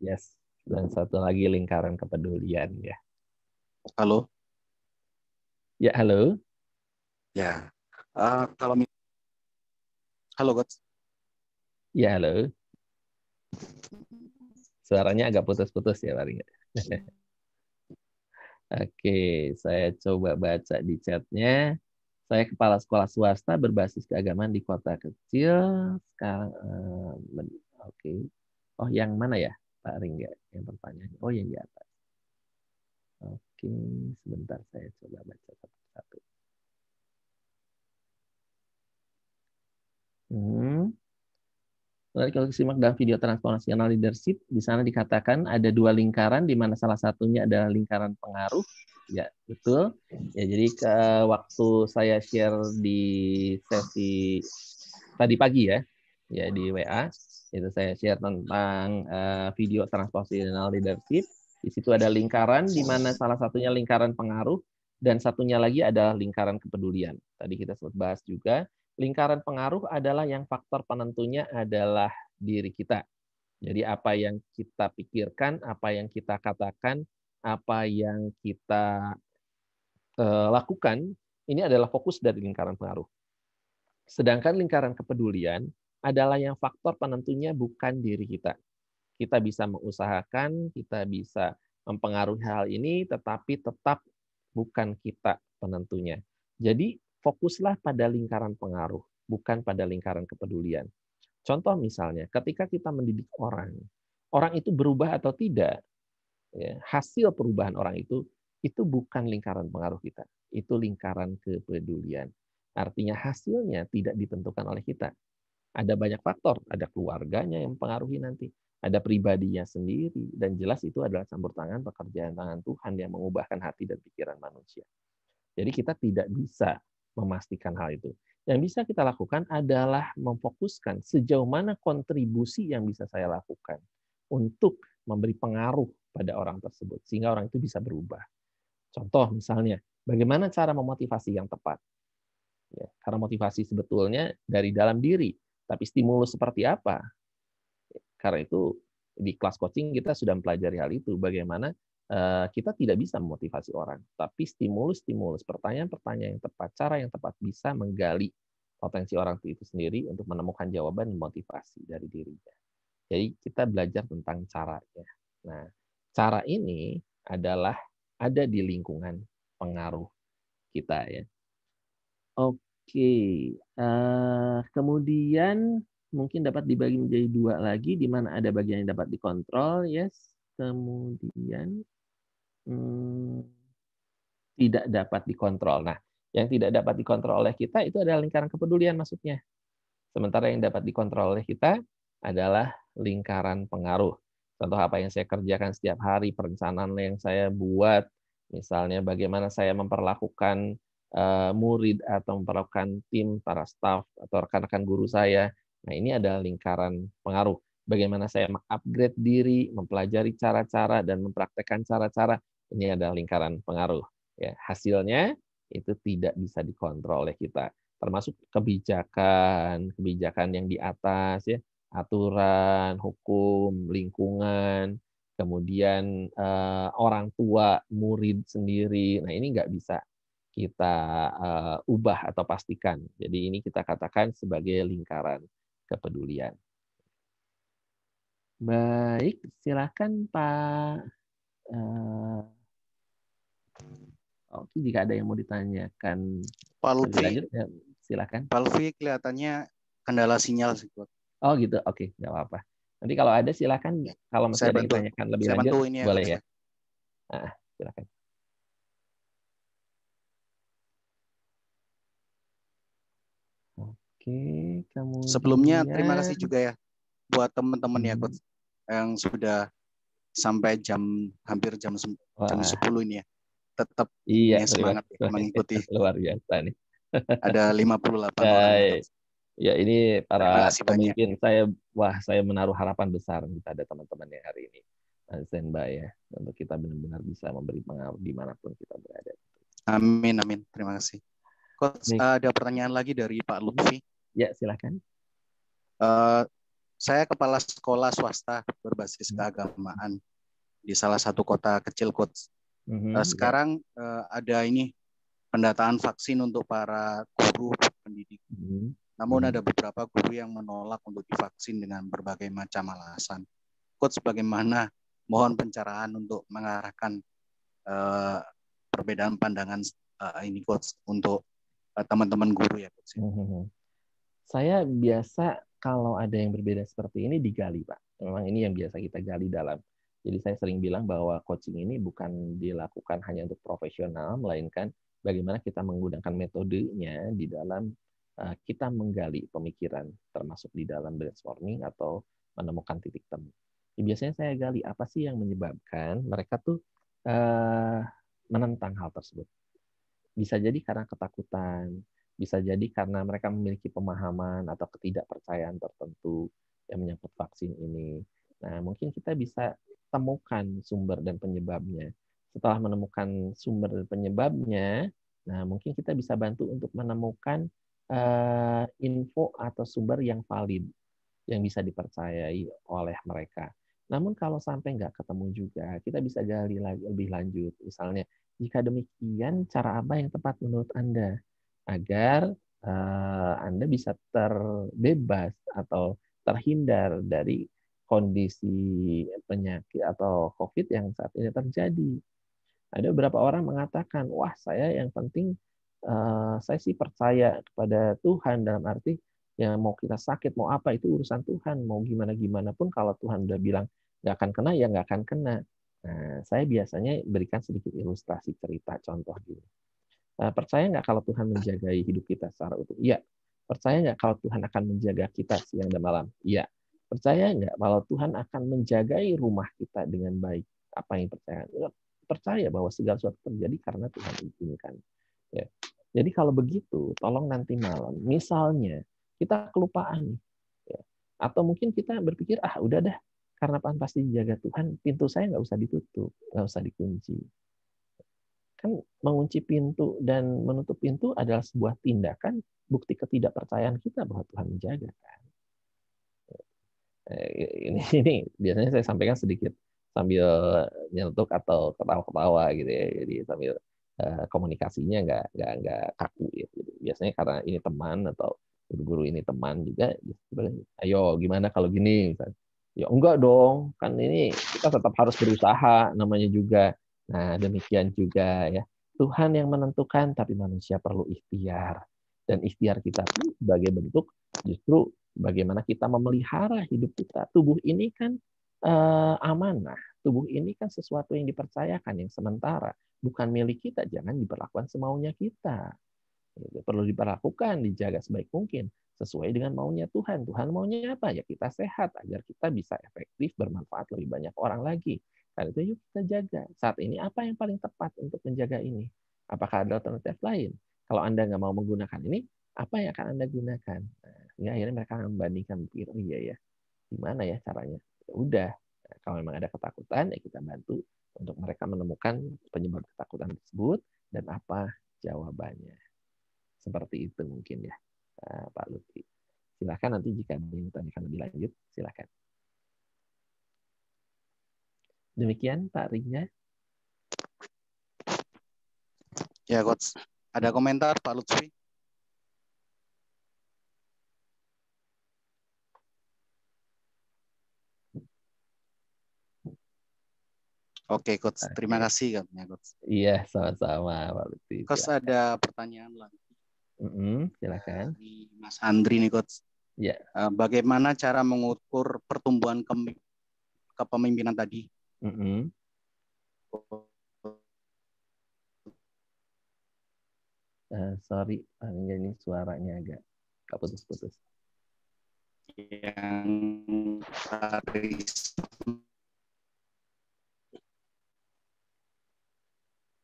Yes, dan satu lagi lingkaran kepedulian ya. Halo. Ya, halo. Ya. Uh, kalau Halo, coach. Ya, halo. Suaranya agak putus-putus ya, lari [laughs] Oke, saya coba baca di chatnya. Saya kepala sekolah swasta berbasis keagamaan di kota kecil. Sekarang, eh, oke. Oh, yang mana ya, Pak Ringga? Yang pertanyaan. Oh, yang di atas. Oke, sebentar saya coba baca satu-satu. Hmm. Menarik kalau simak dalam video transformational leadership, di sana dikatakan ada dua lingkaran, di mana salah satunya adalah lingkaran pengaruh. Ya, betul. Ya, jadi ke waktu saya share di sesi tadi pagi ya, ya di WA, itu saya share tentang uh, video transformational leadership. Di situ ada lingkaran, di mana salah satunya lingkaran pengaruh, dan satunya lagi adalah lingkaran kepedulian. Tadi kita sempat bahas juga, lingkaran pengaruh adalah yang faktor penentunya adalah diri kita. Jadi apa yang kita pikirkan, apa yang kita katakan, apa yang kita eh, lakukan, ini adalah fokus dari lingkaran pengaruh. Sedangkan lingkaran kepedulian adalah yang faktor penentunya bukan diri kita. Kita bisa mengusahakan, kita bisa mempengaruhi hal ini, tetapi tetap bukan kita penentunya. Jadi fokuslah pada lingkaran pengaruh, bukan pada lingkaran kepedulian. Contoh misalnya, ketika kita mendidik orang, orang itu berubah atau tidak, ya, hasil perubahan orang itu itu bukan lingkaran pengaruh kita, itu lingkaran kepedulian. Artinya hasilnya tidak ditentukan oleh kita. Ada banyak faktor, ada keluarganya yang mempengaruhi nanti, ada pribadinya sendiri, dan jelas itu adalah campur tangan pekerjaan tangan Tuhan yang mengubahkan hati dan pikiran manusia. Jadi kita tidak bisa memastikan hal itu. Yang bisa kita lakukan adalah memfokuskan sejauh mana kontribusi yang bisa saya lakukan untuk memberi pengaruh pada orang tersebut sehingga orang itu bisa berubah. Contoh misalnya, bagaimana cara memotivasi yang tepat? Ya, karena motivasi sebetulnya dari dalam diri, tapi stimulus seperti apa? Karena itu di kelas coaching kita sudah mempelajari hal itu, bagaimana Eh, kita tidak bisa memotivasi orang, tapi stimulus-stimulus, pertanyaan-pertanyaan yang tepat, cara yang tepat bisa menggali potensi orang itu sendiri untuk menemukan jawaban motivasi dari dirinya. Jadi kita belajar tentang caranya. Nah, cara ini adalah ada di lingkungan pengaruh kita ya. Oke, uh, kemudian mungkin dapat dibagi menjadi dua lagi, di mana ada bagian yang dapat dikontrol, yes. Kemudian Hmm, tidak dapat dikontrol. Nah, yang tidak dapat dikontrol oleh kita itu adalah lingkaran kepedulian maksudnya. Sementara yang dapat dikontrol oleh kita adalah lingkaran pengaruh. Contoh apa yang saya kerjakan setiap hari, perencanaan yang saya buat, misalnya bagaimana saya memperlakukan eh, murid atau memperlakukan tim, para staff atau rekan-rekan guru saya. Nah, ini adalah lingkaran pengaruh. Bagaimana saya mengupgrade diri, mempelajari cara-cara dan mempraktekkan cara-cara ini adalah lingkaran pengaruh. Ya, hasilnya itu tidak bisa dikontrol oleh kita. Termasuk kebijakan, kebijakan yang di atas ya, aturan, hukum, lingkungan, kemudian eh, orang tua, murid sendiri. Nah ini nggak bisa kita uh, ubah atau pastikan. Jadi ini kita katakan sebagai lingkaran kepedulian. Baik, silakan Pak. Uh, Oke, oh, jika ada yang mau ditanyakan Pak lanjut, ya, silakan. Palvi, kelihatannya kendala sinyal sih, Oh gitu, oke, nggak apa-apa. Nanti kalau ada silakan, ya, kalau masih ada ditanyakan lebih saya lanjut, ini ya, boleh ya. Nah, silakan. Oke, kamu. Sebelumnya terima kasih juga ya buat teman-teman ya yang sudah sampai jam hampir jam Wah. jam 10 ini ya tetap iya, semangat ya, mengikuti. [laughs] Luar biasa nih. [laughs] Ada 58 ya, orang. Ya ini para pemimpin saya wah saya menaruh harapan besar kita ada teman-teman yang hari ini nah, standby ya untuk kita benar-benar bisa memberi pengaruh dimanapun kita berada. Amin amin terima kasih. Coach, ada pertanyaan lagi dari Pak Lutfi. Ya, silakan. Uh, saya kepala sekolah swasta berbasis hmm. keagamaan di salah satu kota kecil, Coach. Mm-hmm. sekarang uh, ada ini pendataan vaksin untuk para guru pendidik. Mm-hmm. Namun mhm. ada beberapa guru yang menolak untuk divaksin dengan berbagai macam alasan. Coach, sebagaimana mohon pencerahan untuk mengarahkan uh, perbedaan pandangan uh, ini coach untuk teman teman-teman guru ya coach. Mm-hmm. Saya biasa kalau ada yang berbeda seperti ini digali pak. Memang ini yang biasa kita gali dalam jadi saya sering bilang bahwa coaching ini bukan dilakukan hanya untuk profesional, melainkan bagaimana kita menggunakan metodenya di dalam eh, kita menggali pemikiran, termasuk di dalam brainstorming atau menemukan titik temu. biasanya saya gali apa sih yang menyebabkan mereka tuh uh, menentang hal tersebut. Bisa jadi karena ketakutan, bisa jadi karena mereka memiliki pemahaman atau ketidakpercayaan tertentu yang menyangkut vaksin ini. Nah, mungkin kita bisa temukan sumber dan penyebabnya. Setelah menemukan sumber dan penyebabnya, nah mungkin kita bisa bantu untuk menemukan uh, info atau sumber yang valid yang bisa dipercayai oleh mereka. Namun kalau sampai nggak ketemu juga, kita bisa gali lagi lebih lanjut. Misalnya, jika demikian, cara apa yang tepat menurut Anda agar uh, Anda bisa terbebas atau terhindar dari kondisi penyakit atau COVID yang saat ini terjadi. Ada beberapa orang mengatakan, wah saya yang penting eh, saya sih percaya kepada Tuhan dalam arti ya mau kita sakit mau apa itu urusan Tuhan mau gimana gimana pun kalau Tuhan udah bilang nggak akan kena ya nggak akan kena. Nah, saya biasanya berikan sedikit ilustrasi cerita contoh gitu. percaya nggak kalau Tuhan menjaga hidup kita secara utuh? Iya. Percaya nggak kalau Tuhan akan menjaga kita siang dan malam? Iya. Percaya nggak bahwa Tuhan akan menjagai rumah kita dengan baik? Apa yang percaya? Ya, percaya bahwa segala sesuatu terjadi karena Tuhan izinkan. Ya. Jadi kalau begitu, tolong nanti malam. Misalnya kita kelupaan ya. atau mungkin kita berpikir ah udah dah karena pasti dijaga Tuhan, pintu saya nggak usah ditutup, nggak usah dikunci. Kan mengunci pintu dan menutup pintu adalah sebuah tindakan bukti ketidakpercayaan kita bahwa Tuhan menjaga kan. Eh, ini [laughs] ini biasanya saya sampaikan sedikit sambil nyentuk atau ketawa-ketawa gitu ya jadi sambil eh, komunikasinya nggak nggak nggak kaku gitu. jadi biasanya karena ini teman atau guru guru ini teman juga ayo gimana kalau gini misalnya ya enggak dong kan ini kita tetap harus berusaha namanya juga nah demikian juga ya Tuhan yang menentukan tapi manusia perlu ikhtiar dan ikhtiar kita pun sebagai bentuk justru bagaimana kita memelihara hidup kita. Tubuh ini kan eh, amanah, tubuh ini kan sesuatu yang dipercayakan yang sementara, bukan milik kita, jangan diperlakukan semaunya kita. Perlu diperlakukan, dijaga sebaik mungkin sesuai dengan maunya Tuhan. Tuhan maunya apa? Ya kita sehat agar kita bisa efektif bermanfaat lebih banyak orang lagi. Karena itu yuk kita jaga. Saat ini apa yang paling tepat untuk menjaga ini? Apakah ada alternatif lain? Kalau Anda nggak mau menggunakan ini, apa yang akan Anda gunakan? Nah, Hingga akhirnya mereka membandingkan pikir, oh iya ya, gimana ya caranya? Ya udah, kalau memang ada ketakutan, ya kita bantu untuk mereka menemukan penyebab ketakutan tersebut dan apa jawabannya. Seperti itu mungkin ya, eh, Pak Lutfi. Silahkan nanti jika ada yang ditanyakan lebih lanjut, silahkan. Demikian Pak Ringa. Ya, Coach. Ada komentar Pak Lutfi? Oke, coach. Terima kasih katanya, coach. Iya, sama-sama, Pak Lutfi. Coach ada pertanyaan lagi. Mm -hmm, silakan. Mas Andri nih, coach. Iya. Yeah. Bagaimana cara mengukur pertumbuhan kepemimpinan tadi? Mm -hmm. Uh, sorry, ini suaranya agak agak putus-putus. Yang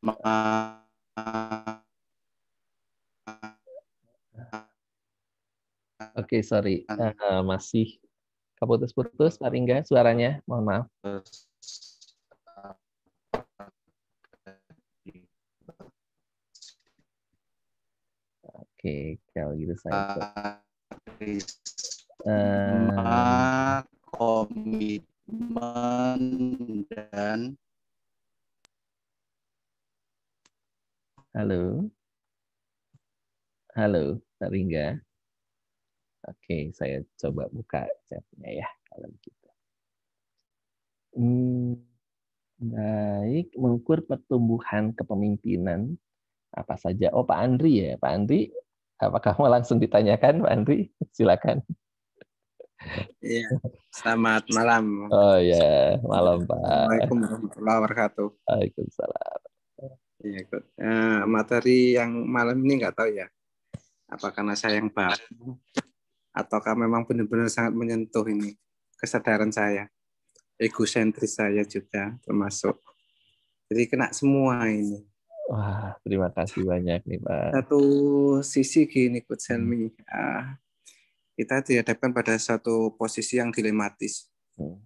Oke, okay, sorry. Uh, masih keputus-putus, Pak Ringga, suaranya. Mohon maaf. Oke, okay, kalau gitu saya... Uh, komitmen dan Halo. Halo, Kak Ringga. Oke, saya coba buka chatnya ya kalau begitu. Hmm, baik, mengukur pertumbuhan kepemimpinan apa saja. Oh, Pak Andri ya, Pak Andri. Apakah mau langsung ditanyakan, Pak Andri? [laughs] Silakan. Iya. Selamat malam. Oh ya, malam Pak. Assalamualaikum warahmatullahi wabarakatuh. Waalaikumsalam. Iya, Uh, materi yang malam ini nggak tahu ya. Apa karena saya yang baru, Ataukah memang benar-benar sangat menyentuh ini kesadaran saya? Egosentris saya juga termasuk. Jadi kena semua ini. Wah, terima kasih banyak nih Pak. Satu sisi gini, Coach selmi, Uh, ah, kita dihadapkan pada satu posisi yang dilematis. Hmm.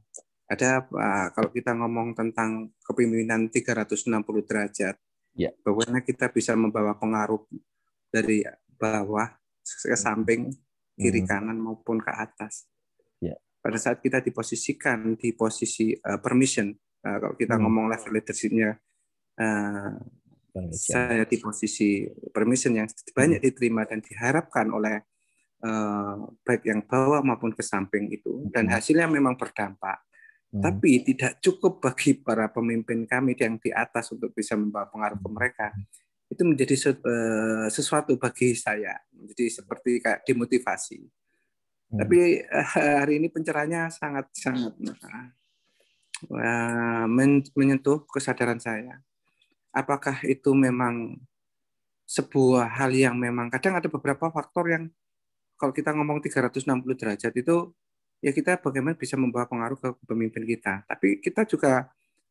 Ada uh, kalau kita ngomong tentang kepemimpinan 360 derajat, Ya. Bagaimana kita bisa membawa pengaruh dari bawah ke hmm. samping, kiri hmm. kanan maupun ke atas. Ya. Pada saat kita diposisikan di posisi uh, permission, uh, kalau kita hmm. ngomong level leadershipnya, uh, saya di posisi permission yang banyak hmm. diterima dan diharapkan oleh uh, baik yang bawah maupun ke samping itu, dan hasilnya memang berdampak. Hmm. Tapi tidak cukup bagi para pemimpin kami yang di atas untuk bisa membawa pengaruh ke mereka. Itu menjadi eh, sesuatu bagi saya, Jadi seperti kayak dimotivasi. Hmm. Tapi eh, hari ini pencerahannya sangat-sangat eh, menyentuh kesadaran saya. Apakah itu memang sebuah hal yang memang kadang ada beberapa faktor yang kalau kita ngomong 360 derajat itu ya kita bagaimana bisa membawa pengaruh ke pemimpin kita. Tapi kita juga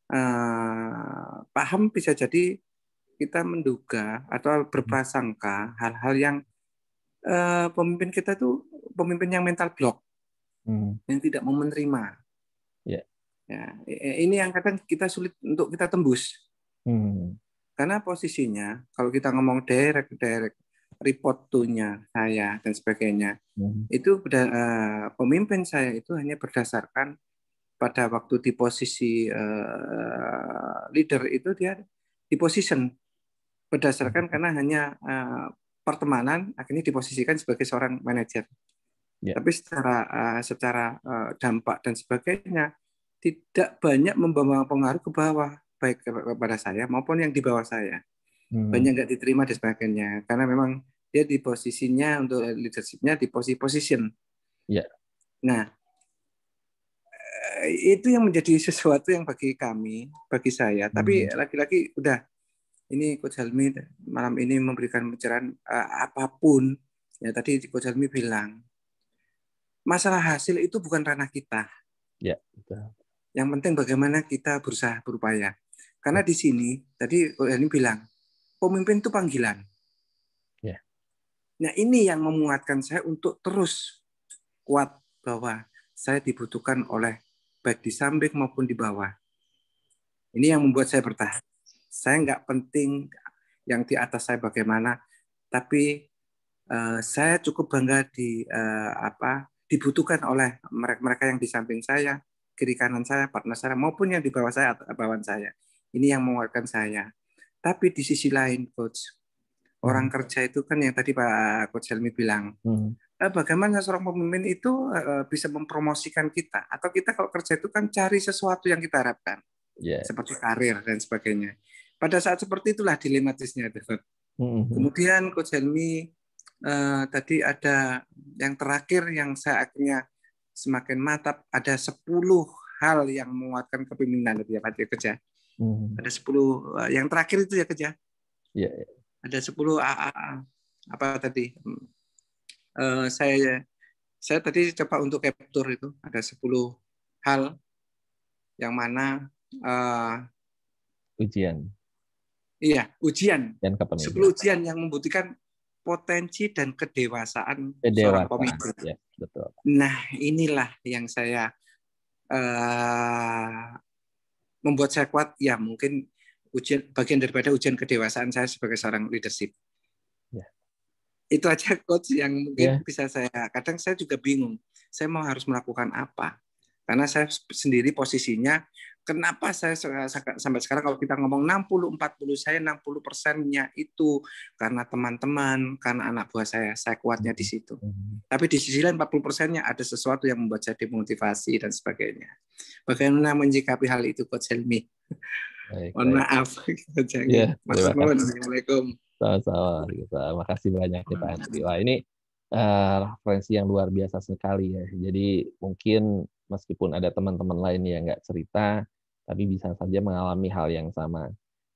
eh, paham bisa jadi kita menduga atau berprasangka hal-hal yang eh, pemimpin kita itu pemimpin yang mental block, hmm. yang tidak mau menerima. Yeah. Ya, ya eh, ini yang kadang kita sulit untuk kita tembus. Hmm. Karena posisinya kalau kita ngomong direct direct report to-nya saya dan sebagainya. Hmm. Itu uh, pemimpin saya itu hanya berdasarkan pada waktu di posisi uh, leader itu dia di position berdasarkan hmm. karena hanya uh, pertemanan akhirnya diposisikan sebagai seorang manajer. Yeah. Tapi secara uh, secara uh, dampak dan sebagainya tidak banyak membawa pengaruh ke bawah baik kepada saya maupun yang di bawah saya hmm. banyak nggak diterima dan sebagainya karena memang dia di posisinya untuk leadershipnya di posisi position ya yeah. nah eh, itu yang menjadi sesuatu yang bagi kami bagi saya hmm. tapi lagi-lagi udah ini Coach Helmi malam ini memberikan pencerahan uh, eh, apapun ya tadi Coach Helmi bilang masalah hasil itu bukan ranah kita ya yeah. yang penting bagaimana kita berusaha berupaya karena ya. di sini tadi ini bilang pemimpin itu panggilan. Yeah. Nah ini yang memuatkan saya untuk terus kuat bahwa saya dibutuhkan oleh baik di samping maupun di bawah. Ini yang membuat saya bertahan. Saya nggak penting yang di atas saya bagaimana, tapi uh, saya cukup bangga di uh, apa dibutuhkan oleh mereka-mereka yang di samping saya, kiri kanan saya, partner saya maupun yang di bawah saya atau eh, bawahan saya. Ini yang menguatkan saya. Tapi di sisi lain, coach, orang hmm. kerja itu kan yang tadi Pak Coach Helmi bilang, hmm. Eh, bagaimana seorang pemimpin itu eh, bisa mempromosikan kita? Atau kita kalau kerja itu kan cari sesuatu yang kita harapkan, yeah. seperti karir dan sebagainya. Pada saat seperti itulah dilematisnya itu. Hmm. Kemudian Coach Helmi eh, tadi ada yang terakhir yang saya akhirnya semakin matap ada 10 hal yang menguatkan kepemimpinan dia ya Pak Coach ya. Hmm. Ada 10 eh, yang terakhir itu ya kerja. Ya? Iya. Ya. Ada 10 ah, ah, ah, apa tadi? Uh, saya saya tadi coba untuk capture itu ada sepuluh hal yang mana uh, ujian. Iya, ujian. Dan kapan 10 ujian yang membuktikan potensi dan kedewasaan, Kedewasa. seorang pemimpin. Ya, Nah, inilah yang saya uh, membuat saya kuat ya mungkin ujian bagian daripada ujian kedewasaan saya sebagai seorang leadership. Ya. Itu aja coach yang mungkin ya. bisa saya kadang saya juga bingung saya mau harus melakukan apa karena saya sendiri posisinya Kenapa saya sampai sekarang kalau kita ngomong 60 40 saya 60 persennya itu karena teman-teman, karena anak buah saya, saya kuatnya di situ. Hmm. Tapi di sisi lain 40 persennya ada sesuatu yang membuat saya dimotivasi dan sebagainya. Bagaimana menyikapi hal itu Coach Helmi? Mohon maaf. Ya, Assalamualaikum. Sama-sama. Terima kasih banyak kita ya, hmm. Wah ini uh, referensi yang luar biasa sekali ya. Jadi mungkin meskipun ada teman-teman lain yang nggak cerita, tapi bisa saja mengalami hal yang sama.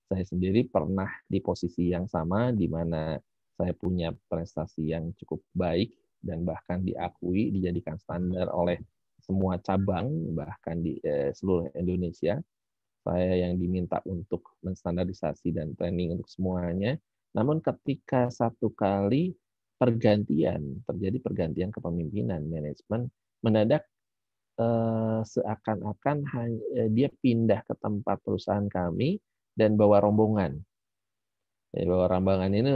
Saya sendiri pernah di posisi yang sama, di mana saya punya prestasi yang cukup baik dan bahkan diakui, dijadikan standar oleh semua cabang, bahkan di eh, seluruh Indonesia. Saya yang diminta untuk menstandarisasi dan training untuk semuanya. Namun ketika satu kali pergantian, terjadi pergantian kepemimpinan, manajemen, mendadak Eh, seakan-akan eh, dia pindah ke tempat perusahaan kami dan bawa rombongan. Jadi ya, bawa rombongan ini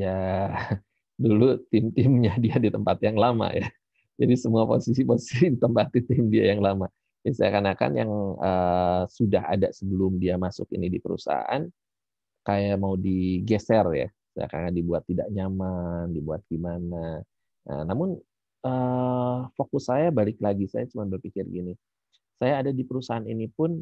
ya [laughs] dulu tim-timnya dia di tempat yang lama ya. Jadi semua posisi-posisi ditempati tim dia yang lama. Jadi ya, seakan-akan yang eh, sudah ada sebelum dia masuk ini di perusahaan kayak mau digeser ya, seakan-akan dibuat tidak nyaman, dibuat gimana. Nah, namun Eh, fokus saya balik lagi saya cuma berpikir gini saya ada di perusahaan ini pun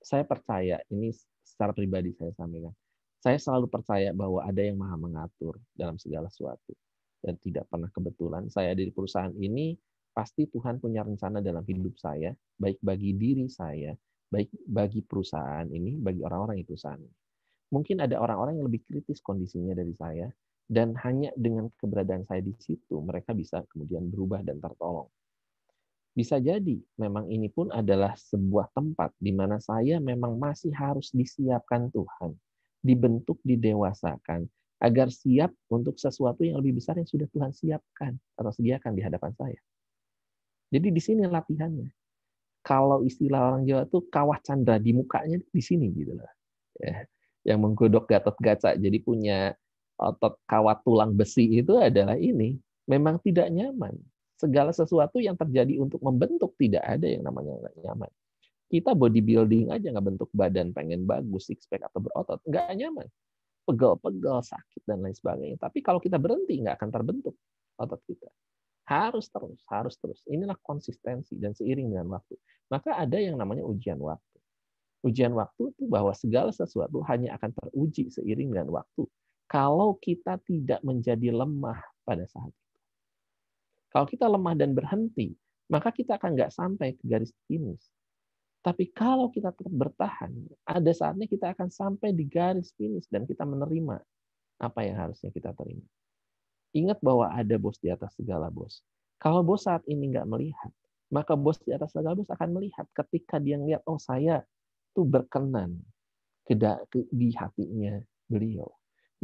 saya percaya ini secara pribadi saya sampaikan ya. saya selalu percaya bahwa ada yang maha mengatur dalam segala sesuatu dan tidak pernah kebetulan saya ada di perusahaan ini pasti Tuhan punya rencana dalam hidup saya baik bagi diri saya baik bagi perusahaan ini bagi orang-orang di perusahaan ini mungkin ada orang-orang yang lebih kritis kondisinya dari saya dan hanya dengan keberadaan saya di situ, mereka bisa kemudian berubah dan tertolong. Bisa jadi memang ini pun adalah sebuah tempat di mana saya memang masih harus disiapkan Tuhan, dibentuk, didewasakan, agar siap untuk sesuatu yang lebih besar yang sudah Tuhan siapkan atau sediakan di hadapan saya. Jadi di sini latihannya. Kalau istilah orang Jawa itu kawah candra di mukanya di sini gitu lah. Ya. Yang menggodok Gatot Gaca jadi punya otot kawat tulang besi itu adalah ini memang tidak nyaman. Segala sesuatu yang terjadi untuk membentuk tidak ada yang namanya nggak nyaman. Kita bodybuilding aja nggak bentuk badan pengen bagus six pack atau berotot nggak nyaman, pegel-pegel sakit dan lain sebagainya. Tapi kalau kita berhenti nggak akan terbentuk otot kita. Harus terus, harus terus. Inilah konsistensi dan seiring dengan waktu. Maka ada yang namanya ujian waktu. Ujian waktu itu bahwa segala sesuatu hanya akan teruji seiring dengan waktu kalau kita tidak menjadi lemah pada saat itu. Kalau kita lemah dan berhenti, maka kita akan nggak sampai ke garis finish. Tapi kalau kita tetap bertahan, ada saatnya kita akan sampai di garis finish dan kita menerima apa yang harusnya kita terima. Ingat bahwa ada bos di atas segala bos. Kalau bos saat ini nggak melihat, maka bos di atas segala bos akan melihat ketika dia melihat, oh saya tuh berkenan di hatinya beliau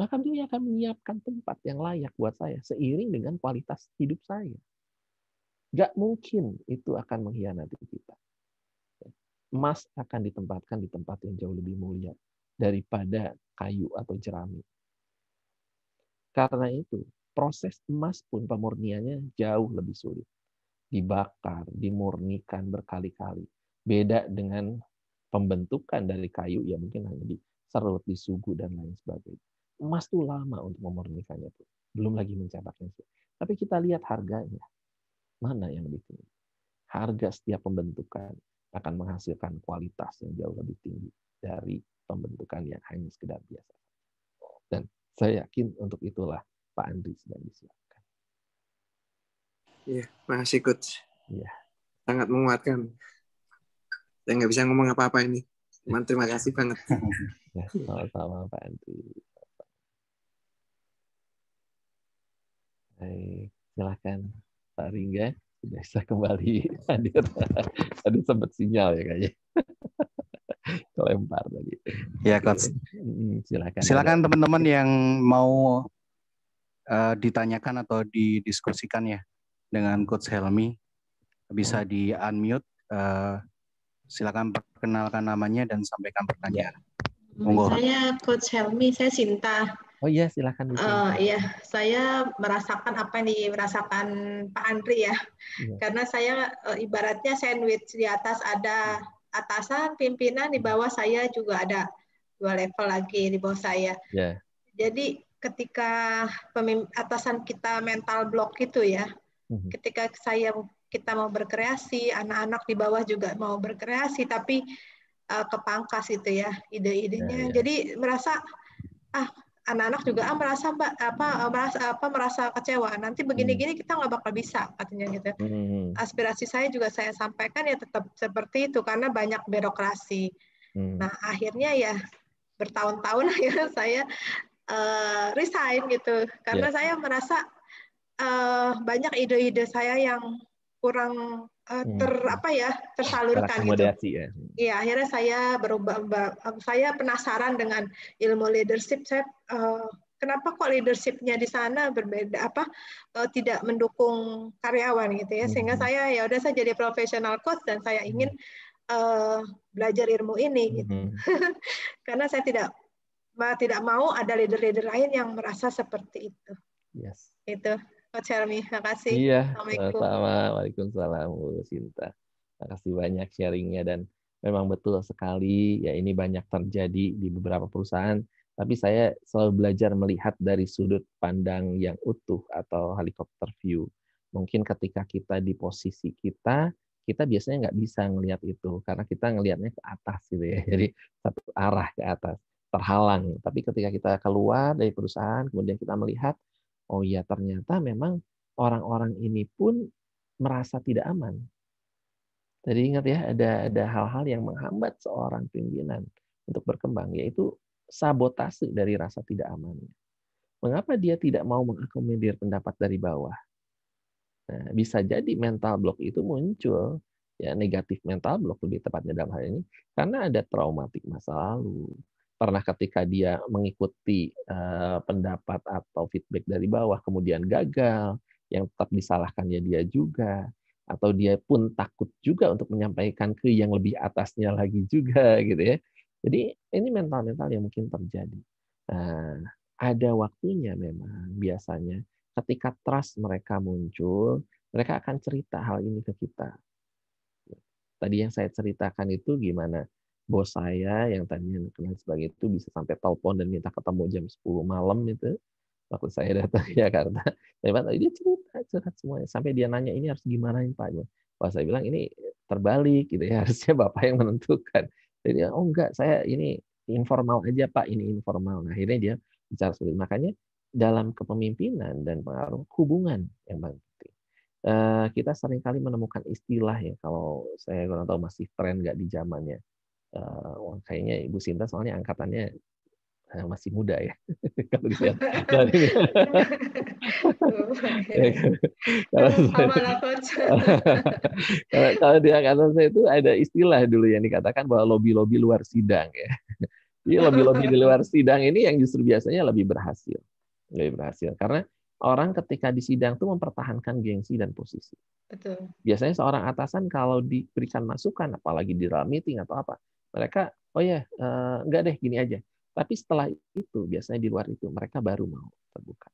maka beliau akan menyiapkan tempat yang layak buat saya seiring dengan kualitas hidup saya. Gak mungkin itu akan mengkhianati kita. Emas akan ditempatkan di tempat yang jauh lebih mulia daripada kayu atau jerami. Karena itu, proses emas pun pemurniannya jauh lebih sulit. Dibakar, dimurnikan berkali-kali. Beda dengan pembentukan dari kayu ya mungkin hanya diserut, disugu, dan lain sebagainya emas tuh lama untuk memurnikannya tuh. Belum lagi mencetaknya sih. Tapi kita lihat harganya. Mana yang lebih tinggi? Harga setiap pembentukan akan menghasilkan kualitas yang jauh lebih tinggi dari pembentukan yang hanya sekedar biasa. Dan saya yakin untuk itulah Pak Andri sedang disiapkan. Iya, makasih Coach. Iya. Sangat menguatkan. Saya nggak bisa ngomong apa-apa ini. terima kasih banget. [laughs] Ya, sama-sama Pak Andri. Baik, silakan Pak Ringga sudah bisa kembali [laughs] hadir. Tadi sempat sinyal ya kayaknya. [laughs] Kelempar tadi. Ya, Coach. Silakan. Silakan teman-teman yang mau uh, ditanyakan atau didiskusikan ya dengan Coach Helmi bisa di unmute. Uh, silakan perkenalkan namanya dan sampaikan pertanyaan. Iya. Saya Coach Helmi, saya Sinta. Oh iya, silakan. Uh, iya, saya merasakan apa yang dirasakan Pak Andri ya, yeah. karena saya uh, ibaratnya sandwich di atas ada atasan, pimpinan di hmm. bawah saya juga ada dua level lagi di bawah saya. Yeah. Jadi ketika atasan kita mental block gitu ya, mm-hmm. ketika saya kita mau berkreasi, anak-anak di bawah juga mau berkreasi, tapi uh, kepangkas itu ya ide-idenya. Yeah, yeah. Jadi merasa ah anak-anak juga ah, merasa apa eh, merasa apa merasa kecewa nanti begini-gini kita nggak bakal bisa katanya gitu hmm. aspirasi saya juga saya sampaikan ya tetap seperti itu karena banyak birokrasi hmm. nah akhirnya ya bertahun-tahun [laughs] akhirnya saya uh, resign gitu karena yeah. saya merasa uh, banyak ide-ide saya yang kurang Eh, hmm. ter apa ya tersalurkan gitu. ya. Iya akhirnya saya berubah saya penasaran dengan ilmu leadership saya uh, kenapa kok leadershipnya di sana berbeda apa uh, tidak mendukung karyawan gitu ya sehingga hmm. saya ya udah saya jadi profesional coach dan saya hmm. ingin uh, belajar ilmu ini gitu. [laughs] Karena saya tidak tidak mau ada leader-leader lain yang merasa seperti itu. Yes. Itu banget terima kasih. Iya. Sama-sama. Waalaikumsalam Bu Sinta. Makasih banyak sharingnya dan memang betul sekali ya ini banyak terjadi di beberapa perusahaan tapi saya selalu belajar melihat dari sudut pandang yang utuh atau helikopter view. Mungkin ketika kita di posisi kita, kita biasanya nggak bisa ngelihat itu karena kita ngelihatnya ke atas gitu ya. [laughs] Jadi satu arah ke atas, terhalang. Tapi ketika kita keluar dari perusahaan, kemudian kita melihat, oh iya ternyata memang orang-orang ini pun merasa tidak aman. Jadi ingat ya, ada ada hal-hal yang menghambat seorang pimpinan untuk berkembang, yaitu sabotase dari rasa tidak aman. Mengapa dia tidak mau mengakomodir pendapat dari bawah? Nah, bisa jadi mental block itu muncul, ya negatif mental block lebih tepatnya dalam hal ini, karena ada traumatik masa lalu, pernah ketika dia mengikuti uh, pendapat atau feedback dari bawah kemudian gagal, yang tetap disalahkannya dia juga, atau dia pun takut juga untuk menyampaikan ke yang lebih atasnya lagi juga [laughs] gitu ya. Jadi ini mental-mental yang mungkin terjadi. Nah, ada waktunya memang biasanya ketika trust mereka muncul, mereka akan cerita hal ini ke kita. Tadi yang saya ceritakan itu gimana bos saya yang tadinya kenal sebagai itu bisa sampai telepon dan minta ketemu jam 10 malam itu waktu saya datang ke Jakarta. Tapi dia cerita, cerita semuanya. Sampai dia nanya ini harus gimana Pak. Pak saya bilang ini terbalik gitu ya [laughs] harusnya bapak yang menentukan. Jadi oh enggak saya ini informal aja Pak ini informal. Nah akhirnya dia bicara seperti Makanya dalam kepemimpinan dan pengaruh hubungan yang penting. Eh, kita seringkali menemukan istilah ya kalau saya kurang tahu masih tren nggak di zamannya uh, kayaknya Ibu Sinta soalnya angkatannya eh, masih muda ya [laughs] kalau dilihat dari [laughs] ya kan? [laughs] kalau, kalau di angkatan saya itu ada istilah dulu yang dikatakan bahwa lobby-lobby luar sidang ya jadi lobby-lobby di luar sidang ini yang justru biasanya lebih berhasil lebih berhasil karena orang ketika di sidang tuh mempertahankan gengsi dan posisi. Biasanya seorang atasan kalau diberikan masukan, apalagi di dalam meeting atau apa, mereka oh ya uh, enggak deh gini aja tapi setelah itu biasanya di luar itu mereka baru mau terbuka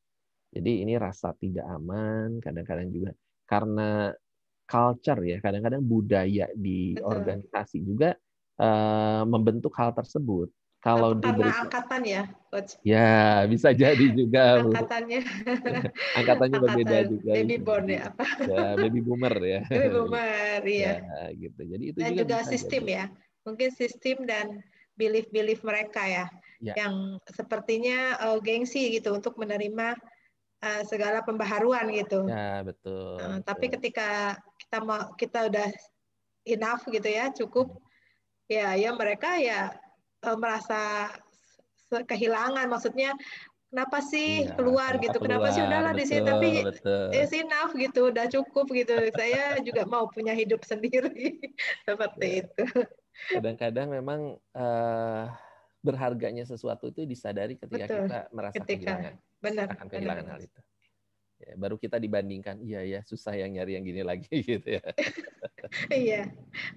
jadi ini rasa tidak aman kadang-kadang juga karena culture ya kadang-kadang budaya di Betul. organisasi juga uh, membentuk hal tersebut kalau di diberi angkatan ya coach ya bisa jadi juga [laughs] angkatannya [laughs] angkatannya berbeda juga baby born ya ya baby boomer ya baby boomer [laughs] ya, ya, gitu jadi itu dan juga, juga sistem jadi. ya mungkin sistem dan belief-belief mereka ya, ya. yang sepertinya uh, gengsi gitu untuk menerima uh, segala pembaharuan gitu. Ya betul. Uh, tapi ketika kita mau kita udah enough gitu ya cukup, hmm. ya ya mereka ya uh, merasa kehilangan maksudnya kenapa sih ya, keluar gitu keluar, kenapa gitu? sih udahlah betul, di sini tapi betul. it's enough gitu udah cukup gitu saya juga mau punya hidup sendiri [laughs] seperti ya. itu kadang-kadang memang uh, berharganya sesuatu itu disadari ketika Betul. kita merasa ketika. kehilangan benar, akan kehilangan benar. hal itu ya, baru kita dibandingkan iya ya susah yang nyari yang gini lagi [laughs] gitu ya iya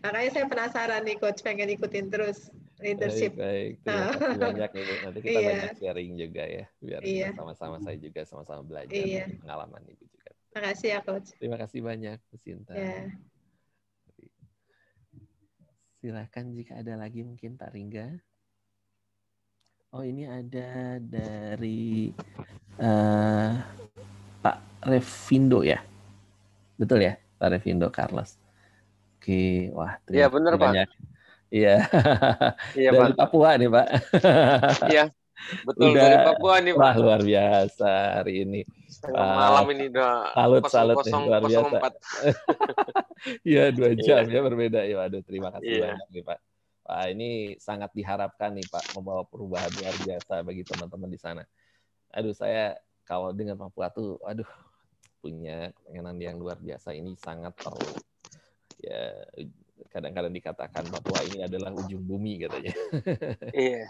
makanya saya penasaran nih coach pengen ikutin terus leadership baik, baik. Terima ah. kasih banyak nih nanti kita iya. banyak sharing juga ya biar iya. sama-sama saya juga sama-sama belajar iya. pengalaman ibu juga terima kasih ya coach terima kasih banyak Bu Sinta yeah. Silahkan jika ada lagi mungkin Pak Ringga. Oh ini ada dari uh, Pak Revindo ya? Betul ya Pak Revindo Carlos? Oke, wah. ya, benar Pak. Iya. Iya Pak. Papua nih Pak. Iya. Betul Udah, dari Papua nih Pak. Wah luar biasa hari ini. Ah, malam ini udah salut, salut luar biasa. [laughs] Iya dua iya. jam ya berbeda ya. Waduh terima kasih yeah. banyak nih Pak. Wah ini sangat diharapkan nih Pak membawa perubahan luar biasa bagi teman-teman di sana. Aduh saya kalau dengan papua tuh aduh punya kenangan yang luar biasa ini sangat perlu ya kadang-kadang dikatakan bahwa ini adalah ujung bumi katanya. [laughs] Iya.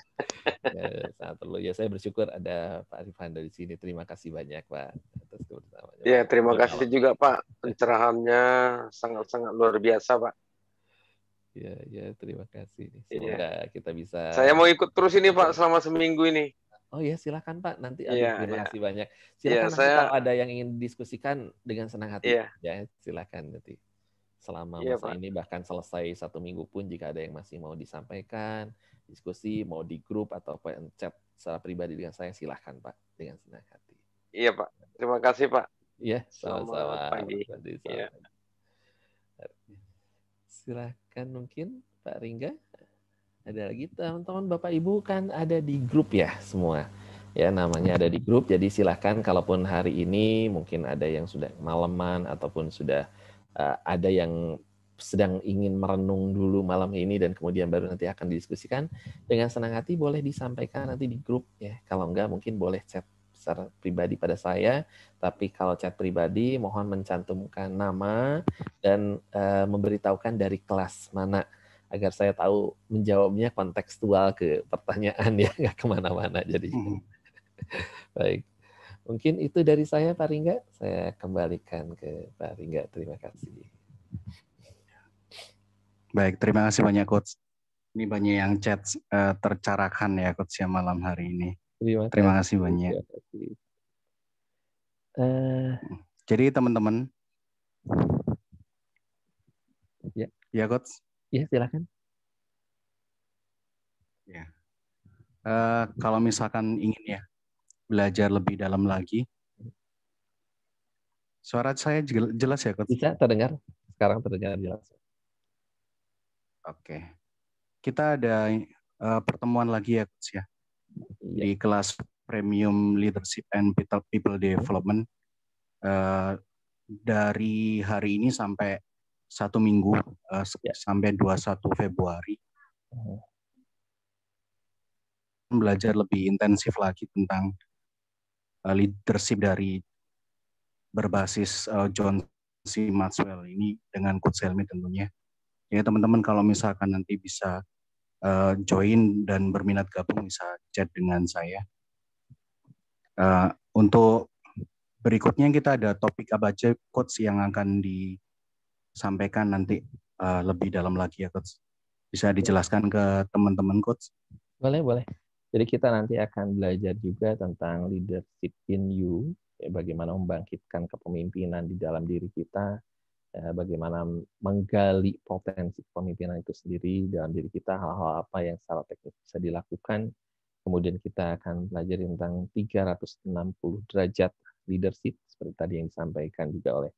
ya, sangat perlu. Ya saya bersyukur ada Pak Rifan dari sini. Terima kasih banyak Pak atas kebersamaan. Ya terima Pak. kasih juga Pak. Pencerahannya sangat-sangat luar biasa Pak. Iya, ya terima kasih. Iya. Semoga ya. kita bisa. Saya mau ikut terus ini Pak selama seminggu ini. Oh ya silakan Pak nanti ya, terima ya. kasih banyak. Iya, silakan ya, saya... kalau ada yang ingin diskusikan dengan senang hati. Ya, ya silakan nanti selama iya, masa Pak. ini bahkan selesai satu minggu pun jika ada yang masih mau disampaikan diskusi mau di grup atau apa chat secara pribadi dengan saya silahkan Pak dengan senang hati. Iya Pak, terima kasih Pak. Iya sama-sama. Pagi. Iya. Silahkan mungkin Pak Ringga. Ada lagi teman-teman Bapak Ibu kan ada di grup ya semua ya namanya ada di grup jadi silahkan kalaupun hari ini mungkin ada yang sudah malaman ataupun sudah uh, ada yang sedang ingin merenung dulu malam ini dan kemudian baru nanti akan didiskusikan dengan senang hati boleh disampaikan nanti di grup ya kalau enggak mungkin boleh chat secara pribadi pada saya tapi kalau chat pribadi mohon mencantumkan nama dan uh, memberitahukan dari kelas mana agar saya tahu menjawabnya kontekstual ke pertanyaan [laughs] ya nggak kemana-mana jadi hmm. baik Mungkin itu dari saya Pak Ringga. Saya kembalikan ke Pak Ringga. Terima kasih. Baik, terima kasih banyak Coach. Ini banyak yang chat uh, tercarakan ya Coach ya malam hari ini. Terima, kasih. kasih banyak. Terima kasih. Uh, Jadi teman-teman. Ya. Ya Coach. Ya silakan. Ya. Uh, kalau misalkan ingin ya belajar lebih dalam lagi. Suara saya jelas ya, Coach? Bisa terdengar. Sekarang terdengar jelas. Oke. Kita ada uh, pertemuan lagi ya, Coach ya. ya. Di kelas Premium Leadership and People Development. Uh, dari hari ini sampai satu minggu, uh, ya. sampai 21 Februari. Iya. Belajar lebih intensif lagi tentang uh, leadership dari berbasis uh, John C. Maxwell ini dengan Coach Helmi tentunya. Ya teman-teman kalau misalkan nanti bisa uh, join dan berminat gabung bisa chat dengan saya. Uh, untuk berikutnya kita ada topik apa aja coach yang akan disampaikan nanti uh, lebih dalam lagi ya coach. Bisa dijelaskan ke teman-teman coach? Boleh, boleh. Jadi kita nanti akan belajar juga tentang leadership in you, ya bagaimana membangkitkan kepemimpinan di dalam diri kita, ya bagaimana menggali potensi kepemimpinan itu sendiri dalam diri kita, hal-hal apa yang secara teknis bisa dilakukan. Kemudian kita akan belajar tentang 360 derajat leadership, seperti tadi yang disampaikan juga oleh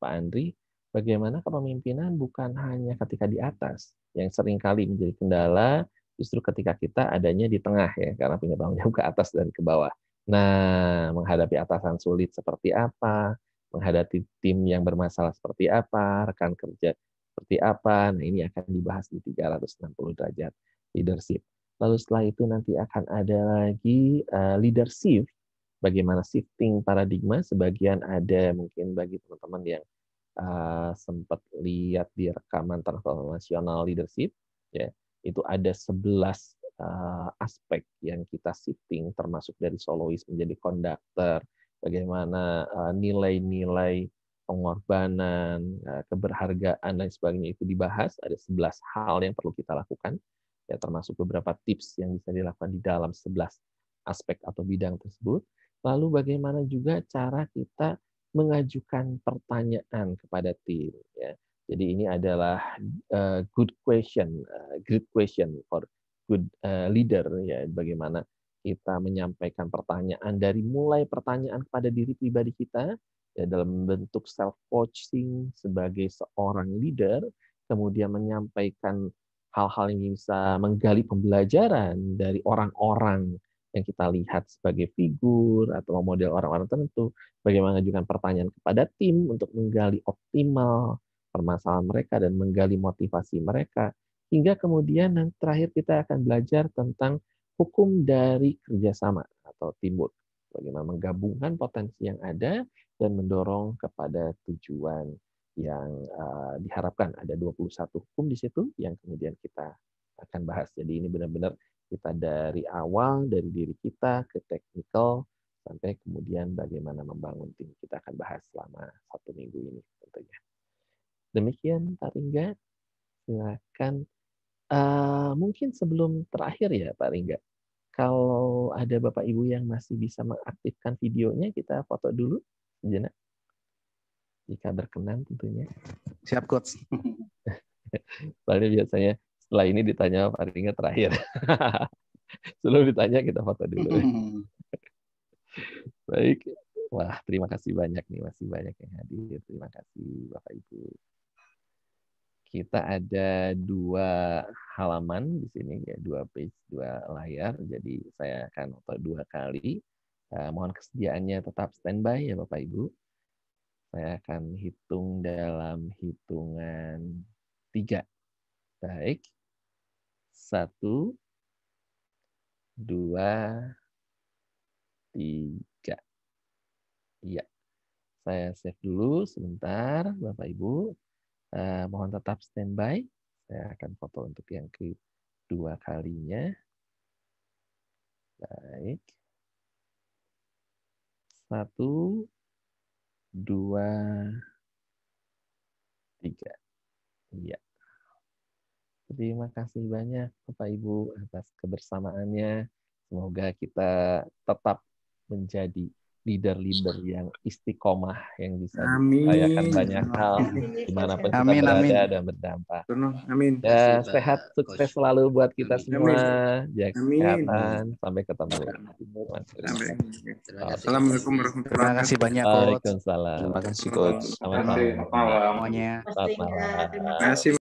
Pak Andri, bagaimana kepemimpinan bukan hanya ketika di atas, yang seringkali menjadi kendala, justru ketika kita adanya di tengah ya karena punya tanggung jawab ke atas dan ke bawah. Nah, menghadapi atasan sulit seperti apa, menghadapi tim yang bermasalah seperti apa, rekan kerja seperti apa. Nah, ini akan dibahas di 360 derajat leadership. Lalu setelah itu nanti akan ada lagi uh, leadership bagaimana shifting paradigma sebagian ada mungkin bagi teman-teman yang uh, sempat lihat di rekaman transformasional leadership ya itu ada 11 uh, eh, aspek yang kita sitting termasuk dari solois menjadi konduktor bagaimana eh, nilai-nilai uh, pengorbanan uh, keberhargaan dan sebagainya itu dibahas ada 11 hal yang perlu kita lakukan ya termasuk beberapa tips yang bisa dilakukan di dalam 11 aspek atau bidang tersebut lalu bagaimana juga cara kita mengajukan pertanyaan kepada tim ya jadi ini adalah uh, good question, uh, great question for good uh, leader ya bagaimana kita menyampaikan pertanyaan dari mulai pertanyaan kepada diri pribadi kita ya dalam bentuk self coaching sebagai seorang leader kemudian menyampaikan hal-hal yang bisa menggali pembelajaran dari orang-orang yang kita lihat sebagai figur atau model orang-orang tertentu, bagaimana mengajukan pertanyaan kepada tim untuk menggali optimal permasalahan mereka dan menggali motivasi mereka hingga kemudian yang terakhir kita akan belajar tentang hukum dari kerjasama atau teamwork bagaimana menggabungkan potensi yang ada dan mendorong kepada tujuan yang uh, diharapkan ada 21 hukum di situ yang kemudian kita akan bahas. Jadi ini benar-benar kita dari awal dari diri kita ke teknikal sampai kemudian bagaimana membangun tim kita akan bahas selama satu minggu ini tentunya. Demikian Pak Ringga. Silakan. Uh, mungkin sebelum terakhir ya Pak Ringga. Kalau ada Bapak Ibu yang masih bisa mengaktifkan videonya, kita foto dulu sejenak. Jika berkenan tentunya. Siap Coach. [laughs] Soalnya biasanya setelah ini ditanya Pak Ringga terakhir. [laughs] Sebelum ditanya kita foto dulu. [laughs] Baik. Wah, terima kasih banyak nih. Masih banyak yang hadir. Terima kasih Bapak Ibu kita ada dua halaman di sini ya dua page dua layar jadi saya akan foto dua kali uh, mohon kesediaannya tetap standby ya bapak ibu saya akan hitung dalam hitungan tiga baik satu dua tiga iya saya save dulu sebentar bapak ibu Uh, mohon tetap standby. Saya akan foto untuk yang kedua kalinya. Baik. Satu, dua, tiga. Iya. Terima kasih banyak Bapak Ibu atas kebersamaannya. Semoga kita tetap menjadi leader-leader yang istiqomah yang bisa mengayakan banyak hal dimanapun kita amin, berada amin. dan berdampak. Amin. Ya, sehat sukses selalu buat kita amin. semua. Jaga kesehatan. Sampai ketemu. Amin. Assalamualaikum warahmatullahi Terima kasih banyak. Waalaikumsalam. Terima kasih coach. Selamat malam. Selamat malam. Terima kasih.